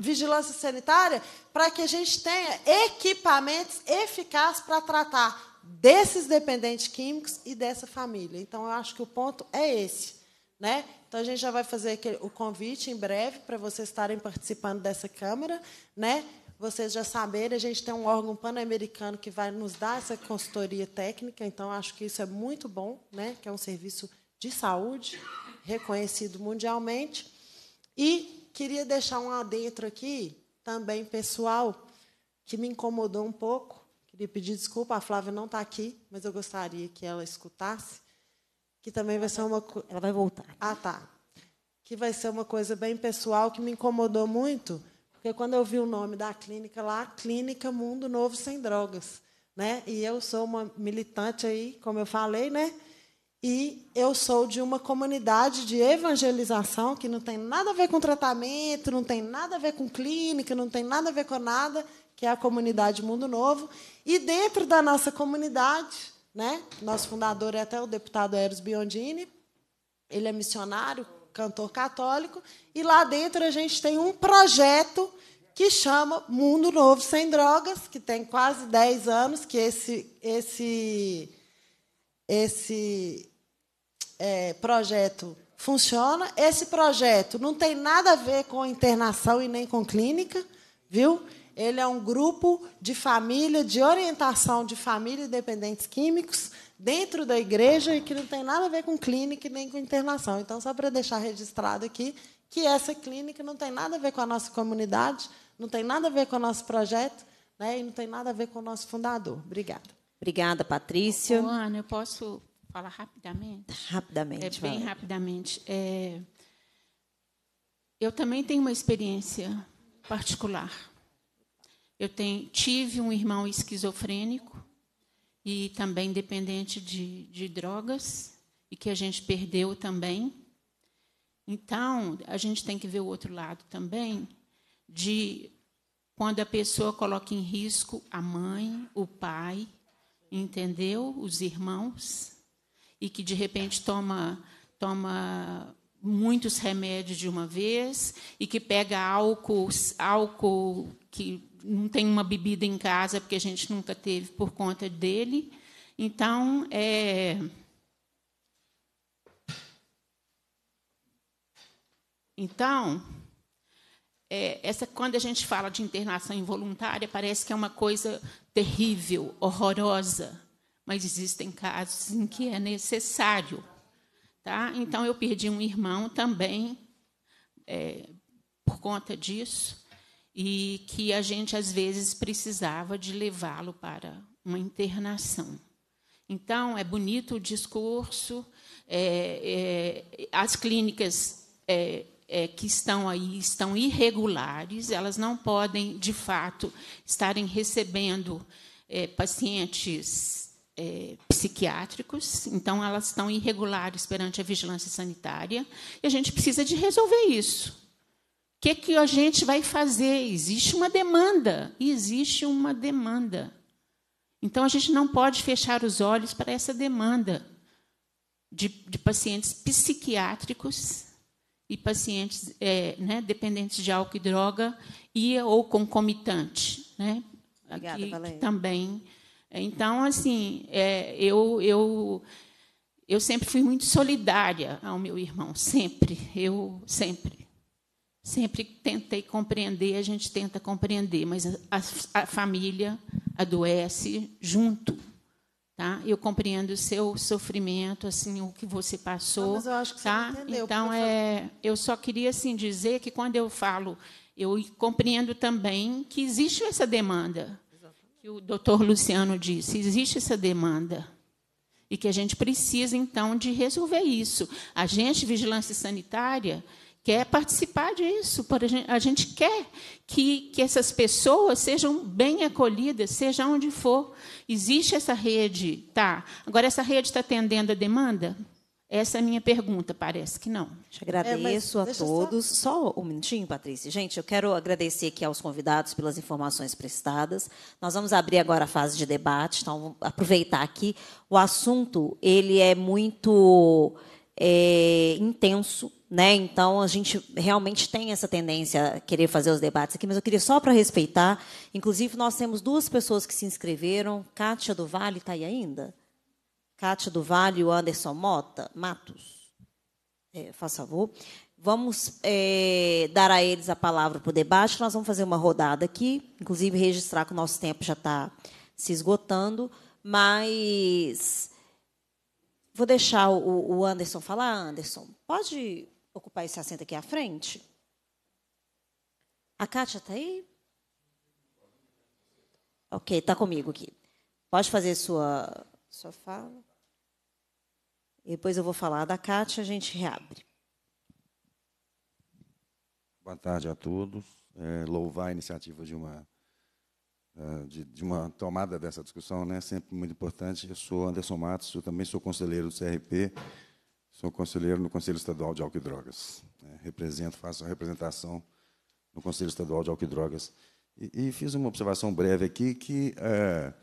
[SPEAKER 15] vigilância sanitária para que a gente tenha equipamentos eficazes para tratar desses dependentes químicos e dessa família. Então, eu acho que o ponto é esse. Né? Então, a gente já vai fazer aquele, o convite em breve para vocês estarem participando dessa Câmara. Né? Vocês já saberem, a gente tem um órgão pan-americano que vai nos dar essa consultoria técnica, então, acho que isso é muito bom, né? que é um serviço de saúde reconhecido mundialmente. E queria deixar um adentro aqui, também pessoal, que me incomodou um pouco. Queria pedir desculpa, a Flávia não está aqui, mas eu gostaria que ela escutasse. Que também vai ser uma. Ela vai voltar. Ah, tá. Que vai ser uma coisa bem pessoal que me incomodou muito, porque quando eu vi o nome da clínica lá, Clínica Mundo Novo Sem Drogas. Né? E eu sou uma militante aí, como eu falei, né? E eu sou de uma comunidade de evangelização que não tem nada a ver com tratamento, não tem nada a ver com clínica, não tem nada a ver com nada, que é a comunidade Mundo Novo. E dentro da nossa comunidade, né, nosso fundador é até o deputado Eros Biondini, ele é missionário, cantor católico, e lá dentro a gente tem um projeto que chama Mundo Novo Sem Drogas, que tem quase 10 anos que esse esse esse é, projeto funciona. Esse projeto não tem nada a ver com internação e nem com clínica, viu? Ele é um grupo de família, de orientação de família e dependentes químicos dentro da igreja e que não tem nada a ver com clínica nem com internação. Então, só para deixar registrado aqui que essa clínica não tem nada a ver com a nossa comunidade, não tem nada a ver com o nosso projeto né, e não tem nada a ver com o nosso fundador. Obrigada. Obrigada, Patrícia. Ô, Ana,
[SPEAKER 10] eu posso Fala rapidamente? Rapidamente. É, bem rapidamente. É, eu também tenho uma experiência particular. Eu tenho, tive um irmão esquizofrênico e também dependente de, de drogas, e que a gente perdeu também. Então, a gente tem que ver o outro lado também, de quando a pessoa coloca em risco a mãe, o pai, entendeu? Os irmãos e que de repente toma toma muitos remédios de uma vez e que pega álcool, álcool que não tem uma bebida em casa porque a gente nunca teve por conta dele. Então, é... Então, é, essa, quando a gente fala de internação involuntária, parece que é uma coisa terrível, horrorosa mas existem casos em que é necessário. Tá? Então, eu perdi um irmão também é, por conta disso, e que a gente, às vezes, precisava de levá-lo para uma internação. Então, é bonito o discurso, é, é, as clínicas é, é, que estão aí estão irregulares, elas não podem, de fato, estarem recebendo é, pacientes é, psiquiátricos, então elas estão irregulares perante a vigilância sanitária, e a gente precisa de resolver isso. O que, é que a gente vai fazer? Existe uma demanda, existe uma demanda. Então, a gente não pode fechar os olhos para essa demanda de, de pacientes psiquiátricos e pacientes é, né, dependentes de álcool e droga e ou concomitante. Né, Obrigada, Valéria. Que também então, assim, é, eu, eu, eu sempre fui muito solidária ao meu irmão, sempre, eu sempre. Sempre tentei compreender, a gente tenta compreender, mas a, a família adoece junto. Tá? Eu compreendo o seu sofrimento, assim, o que você passou. Não, mas eu acho que tá? você entendeu. Então, é, eu só queria assim, dizer que, quando eu falo, eu compreendo também que existe essa demanda que o doutor Luciano disse, existe essa demanda e que a gente precisa, então, de resolver isso. A gente, vigilância sanitária, quer participar disso, a gente quer que, que essas pessoas sejam bem acolhidas, seja onde for. Existe essa rede, tá? Agora, essa rede está atendendo a demanda? Essa é a minha pergunta, parece que não. Te
[SPEAKER 1] é, agradeço é, a todos. Só... só... um minutinho, Patrícia. Gente, eu quero agradecer aqui aos convidados pelas informações prestadas. Nós vamos abrir agora a fase de debate, então vamos aproveitar aqui. O assunto ele é muito é, intenso, né? Então a gente realmente tem essa tendência a querer fazer os debates aqui, mas eu queria só para respeitar. Inclusive, nós temos duas pessoas que se inscreveram. Kátia do Vale está aí ainda? Cátia do Vale e o Anderson Mota, Matos, é, faz favor. Vamos é, dar a eles a palavra para o debate. Nós vamos fazer uma rodada aqui, inclusive registrar que o nosso tempo já está se esgotando, mas vou deixar o, o Anderson falar. Anderson, pode ocupar esse assento aqui à frente? A Kátia está aí? Ok, está comigo aqui. Pode fazer sua, sua fala. E depois eu vou falar da Cátia, a gente reabre.
[SPEAKER 16] Boa tarde a todos. É, louvar a iniciativa de uma, é, de, de, uma tomada dessa discussão, né? sempre muito importante. Eu sou Anderson Matos, eu também sou conselheiro do CRP, sou conselheiro no Conselho Estadual de Álcool e Drogas. É, represento, faço a representação no Conselho Estadual de Álcool e Drogas. E, e, fiz uma observação breve aqui que... É,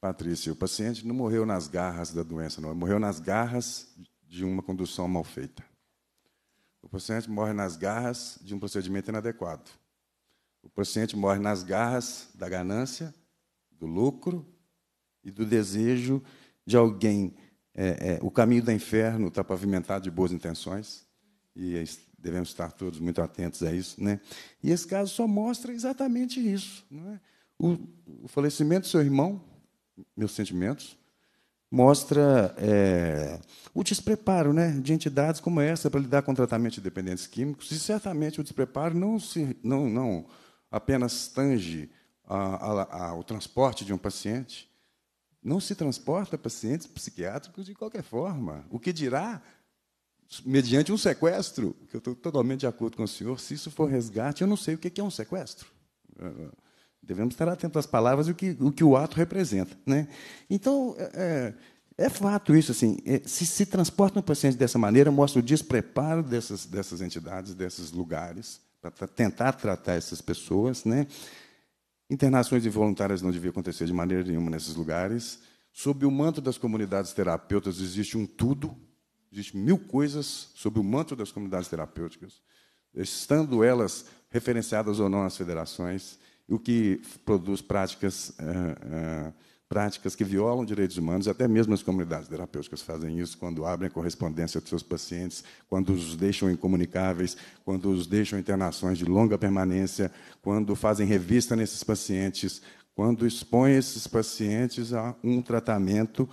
[SPEAKER 16] Patrícia, o paciente não morreu nas garras da doença, não, morreu nas garras de uma condução mal feita. O paciente morre nas garras de um procedimento inadequado. O paciente morre nas garras da ganância, do lucro e do desejo de alguém. É, é, o caminho do inferno está pavimentado de boas intenções e é devemos estar todos muito atentos a isso, né? E esse caso só mostra exatamente isso, não é? O, o falecimento do seu irmão meus sentimentos, mostra é, o despreparo né, de entidades como essa para lidar com tratamento de dependentes químicos. E certamente o despreparo não, se, não, não apenas tange a, a, ao transporte de um paciente, não se transporta pacientes psiquiátricos de qualquer forma. O que dirá mediante um sequestro? Que eu estou totalmente de acordo com o senhor. Se isso for resgate, eu não sei o que é um sequestro. Devemos estar atentos às palavras e o que o, que o ato representa. Né? Então, é, é, é fato isso. Assim, é, se, se transporta um paciente dessa maneira, mostra o despreparo dessas, dessas entidades, desses lugares, para tentar tratar essas pessoas. Né? Internações involuntárias não deviam acontecer de maneira nenhuma nesses lugares. Sob o manto das comunidades terapêuticas existe um tudo, existe mil coisas sob o manto das comunidades terapêuticas, estando elas referenciadas ou não às federações o que produz práticas, eh, eh, práticas que violam direitos humanos, até mesmo as comunidades terapêuticas fazem isso quando abrem a correspondência dos seus pacientes, quando os deixam incomunicáveis, quando os deixam internações de longa permanência, quando fazem revista nesses pacientes, quando expõem esses pacientes a um tratamento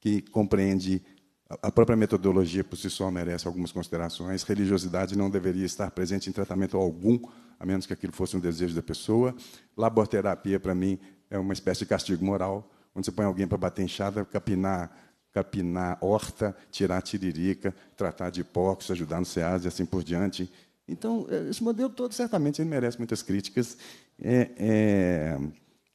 [SPEAKER 16] que compreende a própria metodologia por si só merece algumas considerações. Religiosidade não deveria estar presente em tratamento algum a menos que aquilo fosse um desejo da pessoa. Laborterapia, para mim, é uma espécie de castigo moral, onde você põe alguém para bater enxada, capinar, capinar horta, tirar tiririca, tratar de porcos, ajudar no SEAS e assim por diante. Então, é, esse modelo todo, certamente, ele merece muitas críticas. É,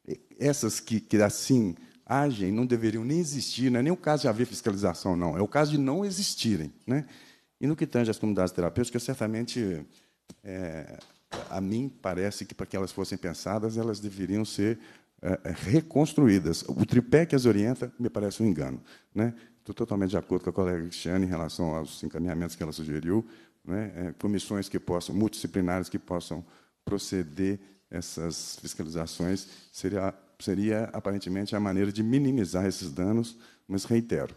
[SPEAKER 16] é, essas que, que, assim, agem, não deveriam nem existir, não é nem o caso de haver fiscalização, não, é o caso de não existirem. Né? E no que tange às comunidades terapêuticas, certamente, é, a mim parece que para que elas fossem pensadas, elas deveriam ser eh, eh, reconstruídas. O tripé que as orienta me parece um engano. Né? Estou totalmente de acordo com a colega Cristiane em relação aos encaminhamentos que ela sugeriu, né? é, comissões que possam, multidisciplinares que possam proceder essas fiscalizações, seria, seria aparentemente a maneira de minimizar esses danos, mas reitero,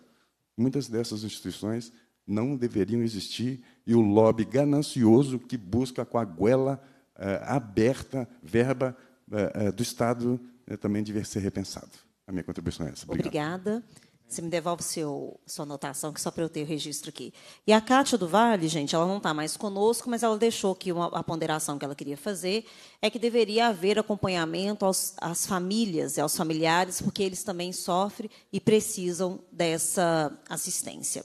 [SPEAKER 16] muitas dessas instituições não deveriam existir e o lobby ganancioso que busca com a goela eh, aberta verba eh, eh, do Estado também dever ser repensado. A minha contribuição é essa. Obrigado.
[SPEAKER 1] Obrigada. Você me devolve seu, sua anotação, que só para eu ter o registro aqui. E a Cátia do Vale, gente, ela não está mais conosco, mas ela deixou aqui uma, a ponderação que ela queria fazer, é que deveria haver acompanhamento aos, às famílias e aos familiares, porque eles também sofrem e precisam dessa assistência.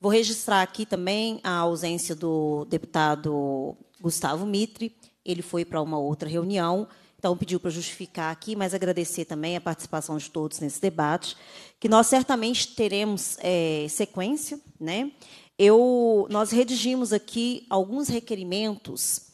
[SPEAKER 1] Vou registrar aqui também a ausência do deputado Gustavo Mitre. Ele foi para uma outra reunião, então pediu para justificar aqui, mas agradecer também a participação de todos nesse debate, que nós certamente teremos é, sequência. Né? Eu, nós redigimos aqui alguns requerimentos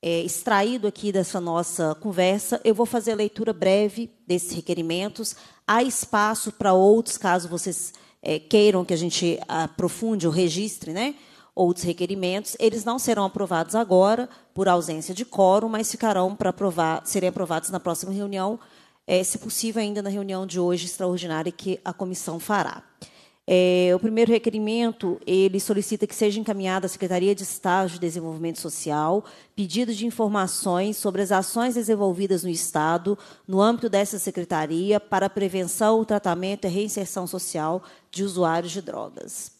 [SPEAKER 1] é, extraído aqui dessa nossa conversa. Eu vou fazer a leitura breve desses requerimentos. Há espaço para outros, caso vocês é, queiram que a gente aprofunde ou registre, né? outros requerimentos, eles não serão aprovados agora por ausência de quórum, mas ficarão para aprovar, serem aprovados na próxima reunião, é, se possível ainda na reunião de hoje extraordinária que a comissão fará. É, o primeiro requerimento, ele solicita que seja encaminhada à Secretaria de Estado de Desenvolvimento Social pedido de informações sobre as ações desenvolvidas no Estado, no âmbito dessa secretaria, para a prevenção, o tratamento e reinserção social de usuários de drogas.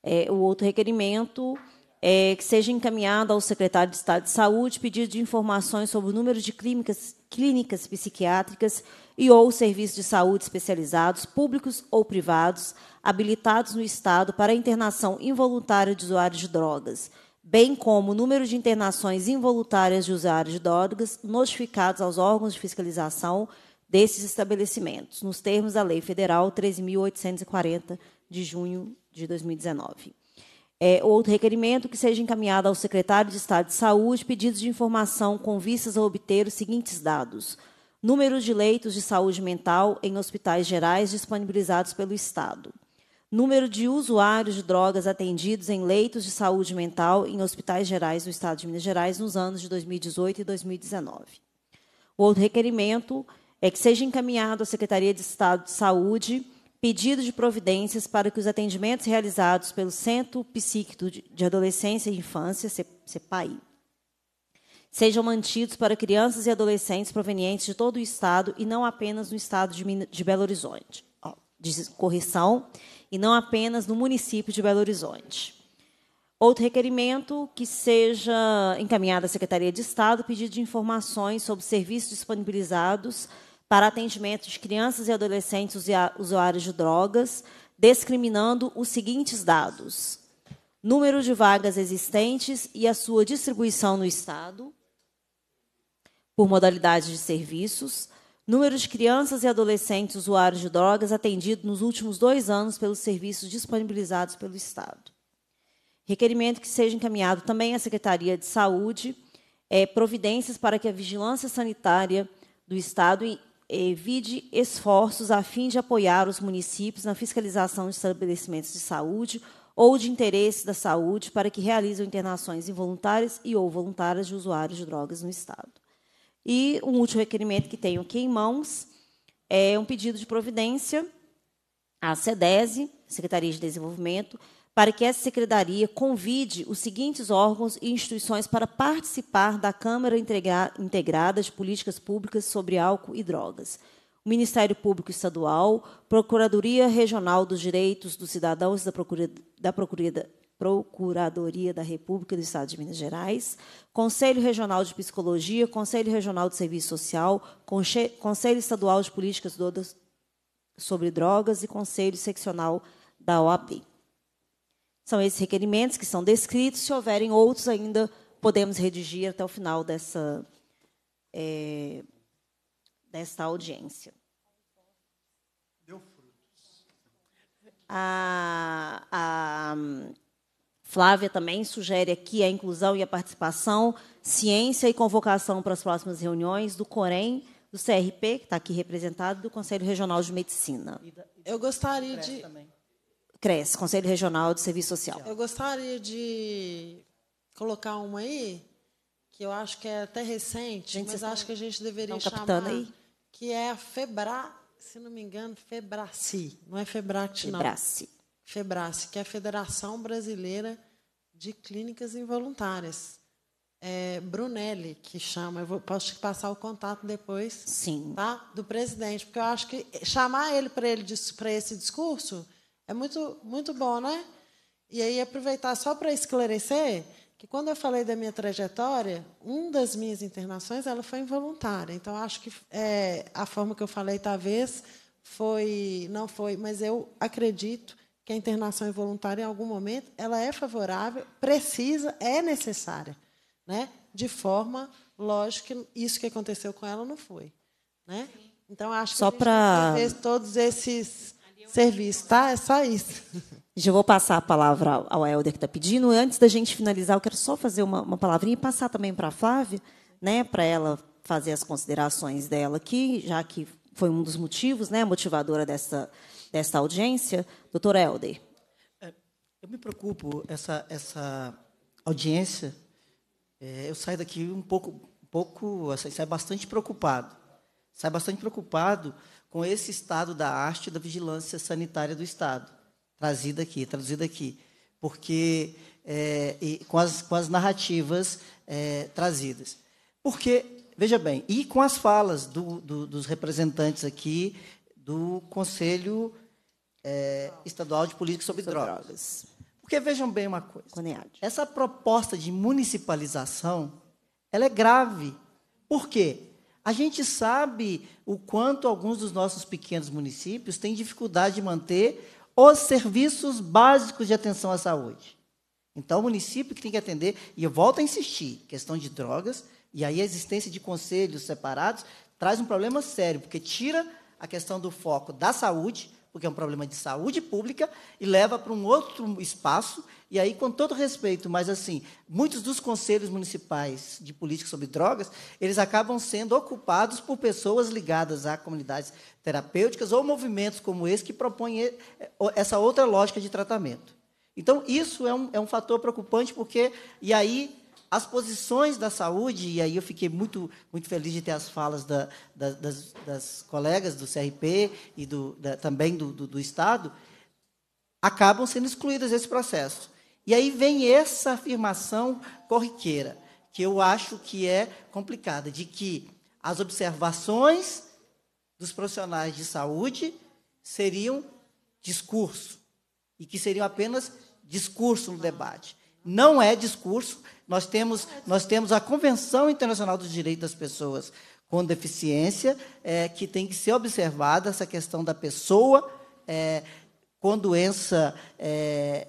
[SPEAKER 1] É, o outro requerimento é, que seja encaminhado ao secretário de Estado de Saúde pedido de informações sobre o número de clínicas, clínicas psiquiátricas e ou serviços de saúde especializados, públicos ou privados, habilitados no Estado para internação involuntária de usuários de drogas, bem como o número de internações involuntárias de usuários de drogas notificados aos órgãos de fiscalização desses estabelecimentos, nos termos da Lei Federal 13.840, de junho de 2019 é, outro requerimento que seja encaminhado ao secretário de Estado de Saúde pedidos de informação com vistas a obter os seguintes dados: números de leitos de saúde mental em hospitais gerais disponibilizados pelo Estado, número de usuários de drogas atendidos em leitos de saúde mental em hospitais gerais do Estado de Minas Gerais nos anos de 2018 e 2019. O outro requerimento é que seja encaminhado à Secretaria de Estado de Saúde pedido de providências para que os atendimentos realizados pelo Centro Psíquico de Adolescência e Infância, CEPAI, sejam mantidos para crianças e adolescentes provenientes de todo o Estado e não apenas no Estado de, Belo Horizonte. correção, e não apenas no município de Belo Horizonte. Outro requerimento que seja encaminhado à Secretaria de Estado pedido de informações sobre serviços disponibilizados para atendimento de crianças e adolescentes usuários de drogas, discriminando os seguintes dados: número de vagas existentes e a sua distribuição no Estado, por modalidade de serviços, número de crianças e adolescentes usuários de drogas atendidos nos últimos dois anos pelos serviços disponibilizados pelo Estado. Requerimento que seja encaminhado também à Secretaria de Saúde é, providências para que a vigilância sanitária do Estado evide esforços a fim de apoiar os municípios na fiscalização de estabelecimentos de saúde ou de interesse da saúde para que realizem internações involuntárias e ou voluntárias de usuários de drogas no Estado. E um último requerimento que tenho aqui em mãos é um pedido de providência à SEDESE, Secretaria de Desenvolvimento, para que essa secretaria convide os seguintes órgãos e instituições para participar da Câmara Integrada de Políticas Públicas sobre Álcool e Drogas. O Ministério Público Estadual, Procuradoria Regional dos Direitos dos Cidadãos da, Procuradoria da República do Estado de Minas Gerais, Conselho Regional de Psicologia, Conselho Regional de Serviço Social, Conselho Estadual de Políticas sobre Drogas e Conselho Seccional da OAB. São esses requerimentos que são descritos. Se houverem outros, ainda podemos redigir até o final dessa, é, dessa audiência. Deu frutos. A, a Flávia também sugere aqui a inclusão e a participação, ciência e convocação para as próximas reuniões do Corém, do CRP, que está aqui representado, do Conselho Regional de Medicina.
[SPEAKER 15] Eu gostaria de. Também
[SPEAKER 1] CRES, Conselho Regional de Serviço Social.
[SPEAKER 15] Eu gostaria de colocar uma aí, que eu acho que é até recente, gente, mas acho que a gente deveria chamar, aí? que é a FEBRA, se não me engano, FEBRACI, não é FEBRACT, não. FEBRACI. FEBRACI, que é a Federação Brasileira de Clínicas Involuntárias. É Brunelli, que chama, eu vou, posso te passar o contato depois, Sim. Tá? do presidente, porque eu acho que chamar ele para ele, esse discurso é muito, muito bom, né? E aí, aproveitar só para esclarecer que, quando eu falei da minha trajetória, uma das minhas internações ela foi involuntária. Então, acho que é, a forma que eu falei, talvez, foi não foi, mas eu acredito que a internação involuntária, em algum momento, ela é favorável, precisa, é necessária. Né? De forma, lógico, que isso que aconteceu com ela não foi. Né? Então, acho que Só a gente pra... todos esses serviço,
[SPEAKER 1] tá? É só isso. Já vou passar a palavra ao Helder que está pedindo. Antes da gente finalizar, eu quero só fazer uma, uma palavrinha e passar também para a Flávia, né, para ela fazer as considerações dela aqui, já que foi um dos motivos, né, motivadora dessa, dessa audiência. Doutor Helder.
[SPEAKER 7] É, eu me preocupo, essa, essa audiência, é, eu saio daqui um pouco, um pouco assim, saio bastante preocupado. Saio bastante preocupado com esse estado da arte da vigilância sanitária do Estado, trazida aqui, traduzida aqui, porque é, com, as, com, as, narrativas é, trazidas. Porque, veja bem, e com as falas do, do, dos representantes aqui do Conselho é, Estadual de Política sobre, sobre drogas. drogas. Porque vejam bem uma coisa. Coneade. Essa proposta de municipalização, ela é grave. Por quê? A gente sabe o quanto alguns dos nossos pequenos municípios têm dificuldade de manter os serviços básicos de atenção à saúde. Então, o município que tem que atender, e eu volto a insistir, questão de drogas, e aí a existência de conselhos separados traz um problema sério, porque tira a questão do foco da saúde, porque é um problema de saúde pública, e leva para um outro espaço. E aí, com todo respeito, mas assim, muitos dos conselhos municipais de política sobre drogas, eles acabam sendo ocupados por pessoas ligadas a comunidades terapêuticas ou movimentos como esse que propõem eh, essa outra lógica de tratamento. Então, isso é um, é um fator preocupante, porque, e aí, as posições da saúde, e aí eu fiquei muito, muito feliz de ter as falas da, da, das, das, colegas do CRP e do, da, também do, do, do Estado, acabam sendo excluídas desse processo. E aí vem essa afirmação corriqueira, que eu acho que é complicada, de que as observações dos profissionais de saúde seriam discurso, e que seriam apenas discurso no debate não é discurso. Nós temos, nós temos a Convenção Internacional dos Direitos das Pessoas com Deficiência, é, que tem que ser observada essa questão da pessoa é, com doença é,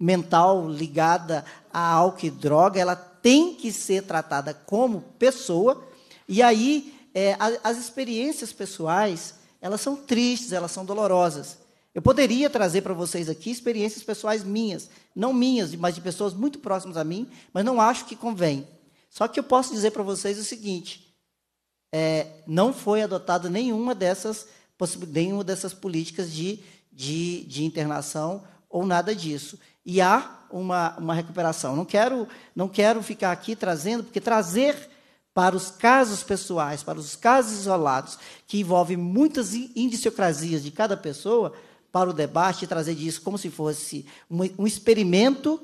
[SPEAKER 7] mental ligada a álcool e droga, ela tem que ser tratada como pessoa. E aí, é, as experiências pessoais, elas são tristes, elas são dolorosas. Eu poderia trazer para vocês aqui experiências pessoais minhas, não minhas, mas de pessoas muito próximas a mim, mas não acho que convém. Só que eu posso dizer para vocês o seguinte: é, não foi adotada nenhuma dessas, nenhuma dessas políticas de, de, de internação ou nada disso. E há uma, uma recuperação. Não quero, não quero ficar aqui trazendo, porque trazer para os casos pessoais, para os casos isolados, que envolvem muitas indiciocrasias de cada pessoa, para o debate e trazer disso como se fosse um experimento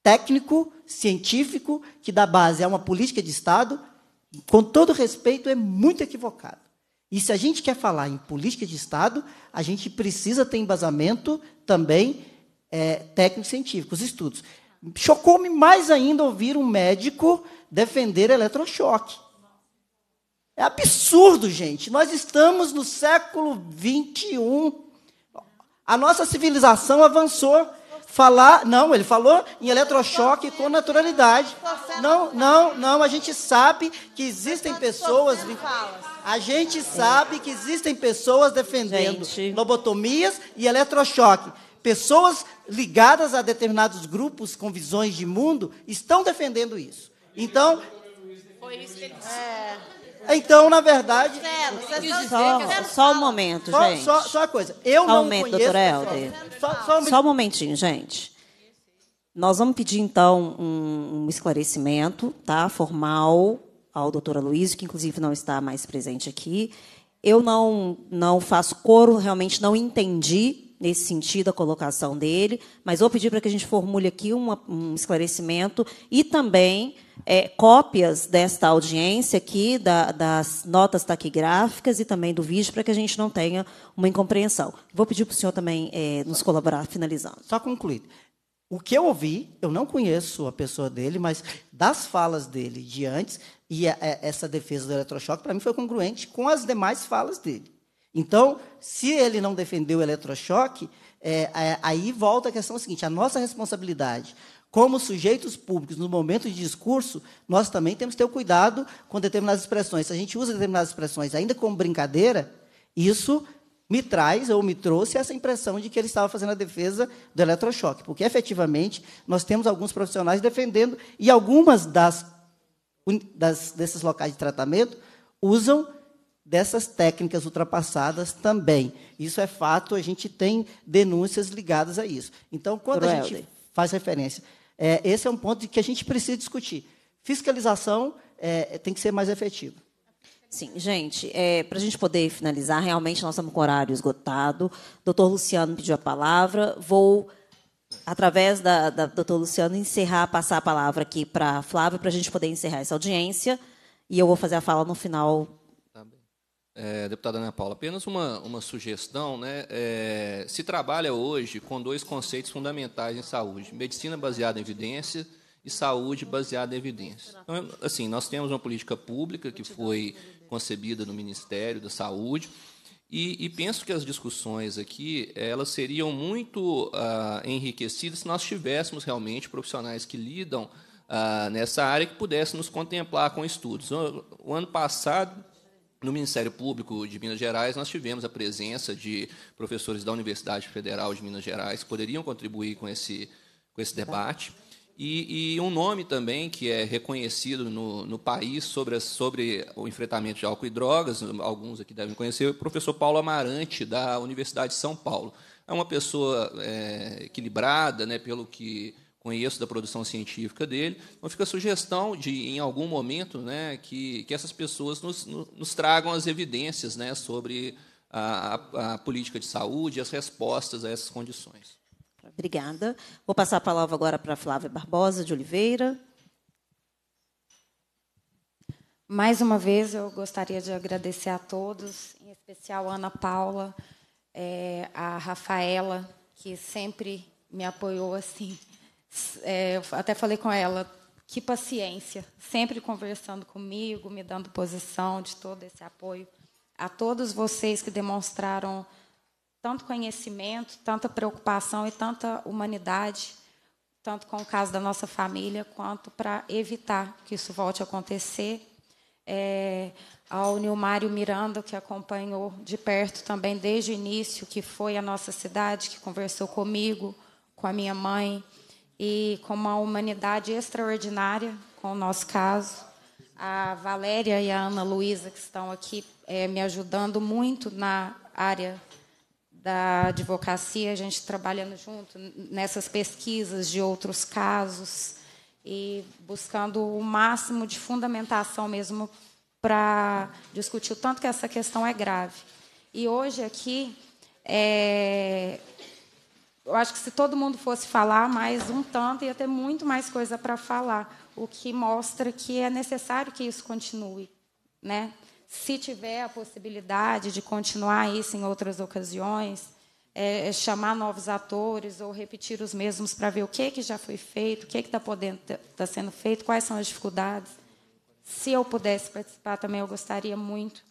[SPEAKER 7] técnico, científico, que dá base a uma política de Estado, com todo respeito, é muito equivocado. E se a gente quer falar em política de Estado, a gente precisa ter embasamento também é, técnico-científico, os estudos. Chocou-me mais ainda ouvir um médico defender eletrochoque. É absurdo, gente. Nós estamos no século 21 a nossa civilização avançou. Falar, não, ele falou em eletrochoque com naturalidade. Não, não, não, a gente sabe que existem tá pessoas. A gente sabe que existem pessoas defendendo lobotomias e eletrochoque. Pessoas ligadas a determinados grupos com visões de mundo estão defendendo isso. Então.
[SPEAKER 10] Foi isso que ele disse. É.
[SPEAKER 7] Então, na verdade. só, só um momento, só, gente. Só, só uma coisa. Eu só não momento, conheço. Doutora
[SPEAKER 1] Helder. Só, só, um... só um momentinho, gente. Nós vamos pedir, então, um, um esclarecimento tá, formal ao doutor Aloysio, que inclusive não está mais presente aqui. Eu não, não faço coro, realmente não entendi nesse sentido a colocação dele, mas vou pedir para que a gente formule aqui uma, um esclarecimento e também é, cópias desta audiência aqui, da, das notas taquigráficas e também do vídeo, para que a gente não tenha uma incompreensão. Vou pedir para o senhor também
[SPEAKER 7] é, nos colaborar, finalizando. Só concluir. O que eu ouvi, eu não conheço a pessoa dele, mas das falas dele de antes e a, é, é, essa defesa do eletrochoque, para mim, foi congruente com as demais falas dele. Então, se ele não defendeu o eletrochoque, é, é aí volta a questão seguinte: a nossa responsabilidade como sujeitos públicos, no momento de discurso, nós também temos que ter o cuidado com determinadas expressões. Se a gente usa determinadas expressões ainda como brincadeira, isso me traz ou me trouxe essa impressão de que ele estava fazendo a defesa do eletrochoque, porque efetivamente nós temos alguns profissionais defendendo e algumas das, das desses locais de tratamento usam dessas técnicas ultrapassadas também. Isso é fato, a gente tem denúncias ligadas a isso. Então, quando a gente faz referência é, esse é um ponto que a gente precisa discutir. Fiscalização é, tem que ser mais efetiva. Sim,
[SPEAKER 1] gente, é, para a gente poder finalizar, realmente nós estamos com o horário esgotado. Doutor Luciano pediu a palavra. Vou, através da, da doutor Luciano, encerrar, passar a palavra aqui para a Flávia, para a gente poder encerrar essa audiência. E eu vou fazer a fala no final
[SPEAKER 8] é, deputada Ana Paula, apenas uma, uma sugestão. Né? É, se trabalha hoje com dois conceitos fundamentais em saúde: medicina baseada em evidência e saúde baseada em evidência. Então, assim, nós temos uma política pública que foi concebida no Ministério da Saúde. E, e penso que as discussões aqui elas seriam muito ah, enriquecidas se nós tivéssemos realmente profissionais que lidam ah, nessa área que pudessem nos contemplar com estudos. O, o ano passado, no Ministério Público de Minas Gerais, nós tivemos a presença de professores da Universidade Federal de Minas Gerais que poderiam contribuir com esse, com esse debate. E, e um nome também que é reconhecido no, no país sobre, a, sobre o enfrentamento de álcool e drogas, alguns aqui devem conhecer, é o professor Paulo Amarante, da Universidade de São Paulo. É uma pessoa é, equilibrada, né, pelo que conheço da produção científica dele. Então fica a sugestão de, em algum momento, né, que, que essas pessoas nos, nos tragam as evidências né, sobre a, a, a política de saúde e as respostas a essas condições.
[SPEAKER 1] Obrigada. Vou passar a palavra agora para Flávia Barbosa de Oliveira.
[SPEAKER 4] Mais uma vez, eu gostaria de agradecer a todos, em especial a Ana Paula, é, a Rafaela, que sempre me apoiou assim é, eu até falei com ela, que paciência, sempre conversando comigo, me dando posição de todo esse apoio. A todos vocês que demonstraram tanto conhecimento, tanta preocupação e tanta humanidade, tanto com o caso da nossa família, quanto para evitar que isso volte a acontecer. É, ao Nilmário Miranda, que acompanhou de perto também desde o início, que foi à nossa cidade, que conversou comigo, com a minha mãe, e com uma humanidade extraordinária, com o nosso caso. A Valéria e a Ana Luísa, que estão aqui é, me ajudando muito na área da advocacia, a gente trabalhando junto nessas pesquisas de outros casos e buscando o máximo de fundamentação mesmo para discutir o tanto que essa questão é grave. E hoje aqui, é, eu acho que se todo mundo fosse falar mais um tanto, ia ter muito mais coisa para falar, o que mostra que é necessário que isso continue. Né? Se tiver a possibilidade de continuar isso em outras ocasiões, é, é chamar novos atores ou repetir os mesmos para ver o que, que já foi feito, o que está tá, tá sendo feito, quais são as dificuldades. Se eu pudesse participar também, eu gostaria muito.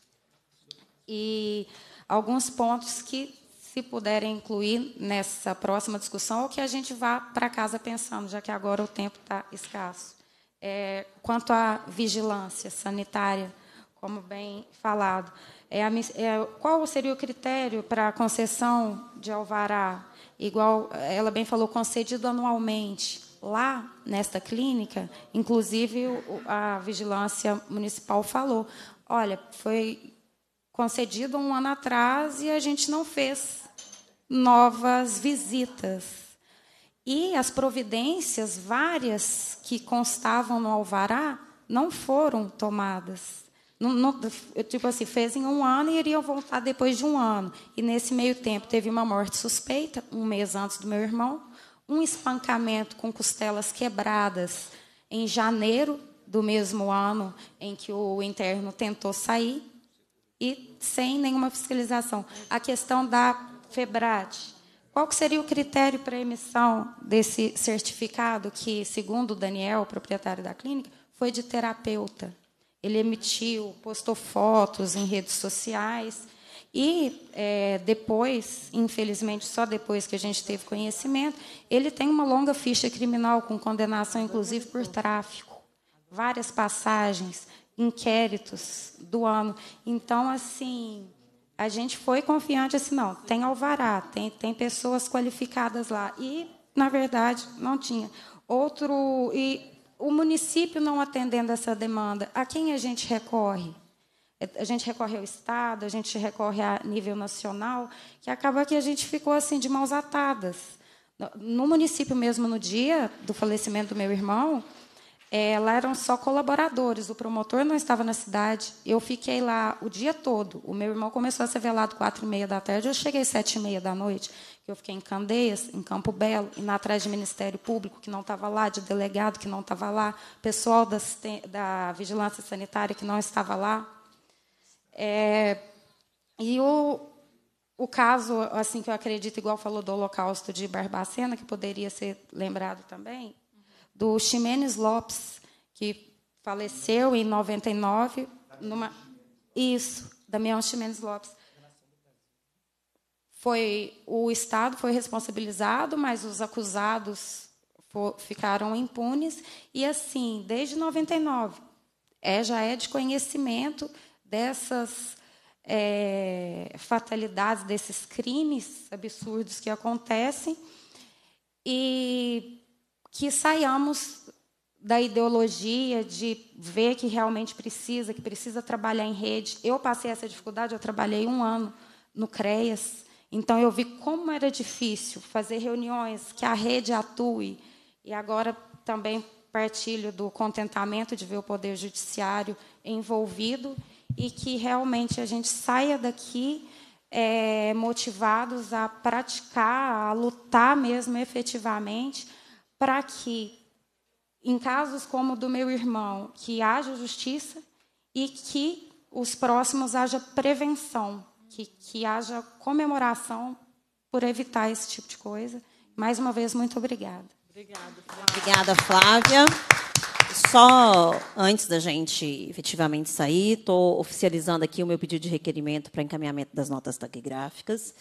[SPEAKER 4] E alguns pontos que se puderem incluir nessa próxima discussão, ou que a gente vá para casa pensando, já que agora o tempo está escasso. É, quanto à vigilância sanitária, como bem falado, é a, é, qual seria o critério para a concessão de alvará? Igual ela bem falou, concedido anualmente. Lá, nesta clínica, inclusive a vigilância municipal falou: olha, foi concedido um ano atrás e a gente não fez novas visitas. E as providências várias que constavam no alvará não foram tomadas. eu, tipo assim, fez em um ano e iriam voltar depois de um ano. E nesse meio tempo teve uma morte suspeita, um mês antes do meu irmão, um espancamento com costelas quebradas em janeiro do mesmo ano em que o interno tentou sair e sem nenhuma fiscalização. A questão da FEBRAT, qual seria o critério para a emissão desse certificado que, segundo o Daniel, o proprietário da clínica, foi de terapeuta? Ele emitiu, postou fotos em redes sociais e é, depois, infelizmente, só depois que a gente teve conhecimento, ele tem uma longa ficha criminal com condenação, inclusive por tráfico, várias passagens, inquéritos do ano. Então, assim, a gente foi confiante assim, não, tem alvará, tem, tem pessoas qualificadas lá. E, na verdade, não tinha. Outro, e o município não atendendo essa demanda, a quem a gente recorre? É, a gente recorre ao Estado, a gente recorre a nível nacional, que acaba que a gente ficou assim de mãos atadas. No município mesmo, no dia do falecimento do meu irmão, é, lá eram só colaboradores, o promotor não estava na cidade. Eu fiquei lá o dia todo. O meu irmão começou a ser velado quatro e meia da tarde, eu cheguei sete e meia da noite. Eu fiquei em Candeias, em Campo Belo, indo atrás de Ministério Público, que não estava lá, de delegado que não estava lá, pessoal da, da, Vigilância Sanitária que não estava lá. É, e o, o caso, assim que eu acredito, igual falou do Holocausto de Barbacena, que poderia ser lembrado também, do Ximenes Lopes, que faleceu em 99, numa... isso, Damião Ximenes Lopes. Foi o Estado foi responsabilizado, mas os acusados for, ficaram impunes e assim, desde 99, é já é de conhecimento dessas é, fatalidades, desses crimes absurdos que acontecem. E que saiamos da ideologia de ver que realmente precisa, que precisa trabalhar em rede. Eu passei essa dificuldade, eu trabalhei um ano no CREAS, então eu vi como era difícil fazer reuniões, que a rede atue, e agora também partilho do contentamento de ver o Poder Judiciário envolvido e que realmente a gente saia daqui é, motivados a praticar, a lutar mesmo efetivamente para que, em casos como o do meu irmão, que haja justiça e que os próximos haja prevenção, que, que haja comemoração por evitar esse tipo de coisa. Mais uma vez, muito obrigada.
[SPEAKER 15] Obrigada. Obrigada, Flávia.
[SPEAKER 1] Só antes da gente efetivamente sair, estou oficializando aqui o meu pedido de requerimento para encaminhamento das notas taquigráficas.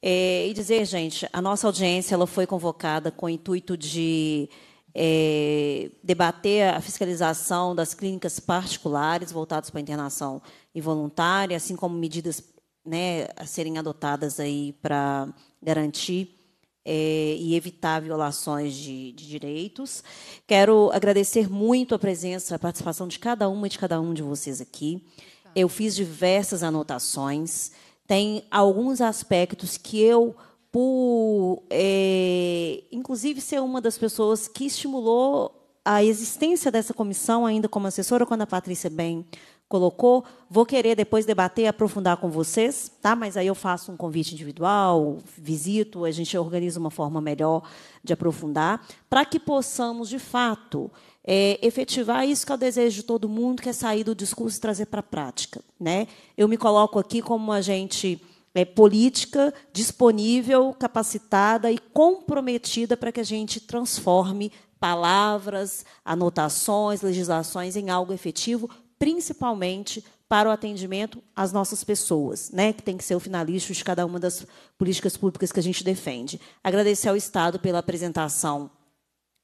[SPEAKER 1] É, e dizer, gente, a nossa audiência ela foi convocada com o intuito de é, debater a fiscalização das clínicas particulares voltadas para a internação involuntária, assim como medidas né, a serem adotadas aí para garantir é, e evitar violações de, de, direitos. Quero agradecer muito a presença, a participação de cada uma e de cada um de vocês aqui. Tá. Eu fiz diversas anotações tem alguns aspectos que eu, por é, inclusive ser uma das pessoas que estimulou a existência dessa comissão, ainda como assessora, quando a Patrícia bem colocou, vou querer depois debater e aprofundar com vocês, tá? Mas aí eu faço um convite individual, visito, a gente organiza uma forma melhor de aprofundar, para que possamos, de fato, é, efetivar isso que é o desejo de todo mundo, que é sair do discurso e trazer para a prática. Né? Eu me coloco aqui como uma agente é, política disponível, capacitada e comprometida para que a gente transforme palavras, anotações, legislações em algo efetivo, principalmente para o atendimento às nossas pessoas, né, que tem que ser o finalista de cada uma das políticas públicas que a gente defende. Agradecer ao Estado pela apresentação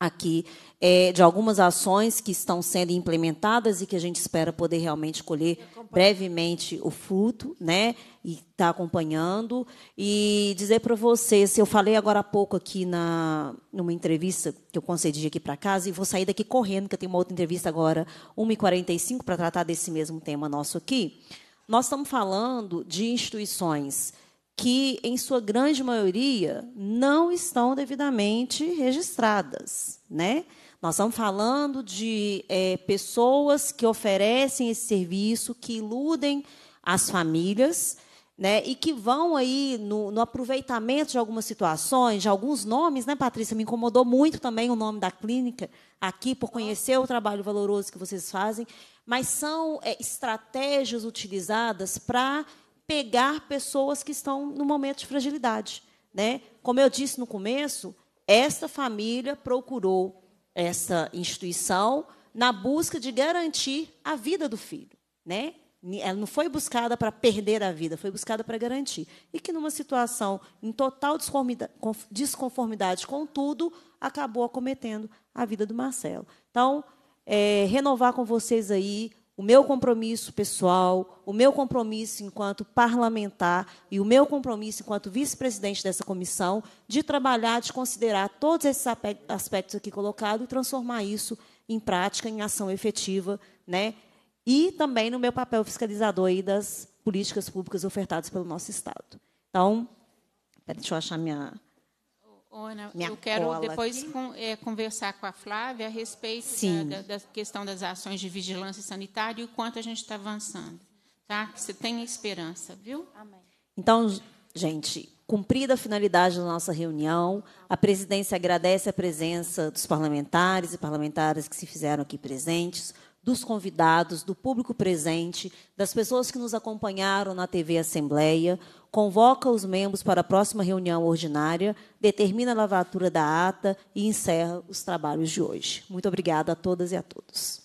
[SPEAKER 1] aqui é, de algumas ações que estão sendo implementadas e que a gente espera poder realmente colher brevemente o fruto, né? E está acompanhando. E dizer para vocês, eu falei agora há pouco aqui na, numa entrevista que eu concedi aqui para casa, e vou sair daqui correndo, que eu tenho uma outra entrevista agora, 1h45, para tratar desse mesmo tema nosso aqui. Nós estamos falando de instituições que, em sua grande maioria, não estão devidamente registradas. Né? Nós estamos falando de é, pessoas que oferecem esse serviço, que iludem as famílias, né, e que vão aí no, no, aproveitamento de algumas situações, de alguns nomes, né, Patrícia? Me incomodou muito também o nome da clínica aqui, por conhecer o trabalho valoroso que vocês fazem, mas são é, estratégias utilizadas para pegar pessoas que estão no momento de fragilidade. Né? Como eu disse no começo, esta família procurou essa instituição na busca de garantir a vida do filho. Né? Ela não foi buscada para perder a vida, foi buscada para garantir. E que, numa situação em total desconformidade com tudo, acabou acometendo a vida do Marcelo. Então, é, renovar com vocês aí o meu compromisso pessoal, o meu compromisso enquanto parlamentar e o meu compromisso enquanto vice-presidente dessa comissão de trabalhar, de considerar todos esses aspectos aqui colocados e transformar isso em prática, em ação efetiva, né? E também no meu papel fiscalizador aí das políticas públicas ofertadas pelo nosso Estado. Então, pera, deixa eu achar minha
[SPEAKER 10] Ana, Minha eu quero depois com, é, conversar com a Flávia a respeito da, da, da, questão das ações de vigilância sanitária e o quanto a gente está avançando. Tá? Que você tenha esperança, viu? Amém.
[SPEAKER 1] Então, gente, cumprida a finalidade da nossa reunião, a presidência agradece a presença dos parlamentares e parlamentares que se fizeram aqui presentes, dos convidados, do público presente, das pessoas que nos acompanharam na TV Assembleia convoca os membros para a próxima reunião ordinária, determina a lavatura da ata e encerra os trabalhos de hoje. Muito obrigada a todas e a todos.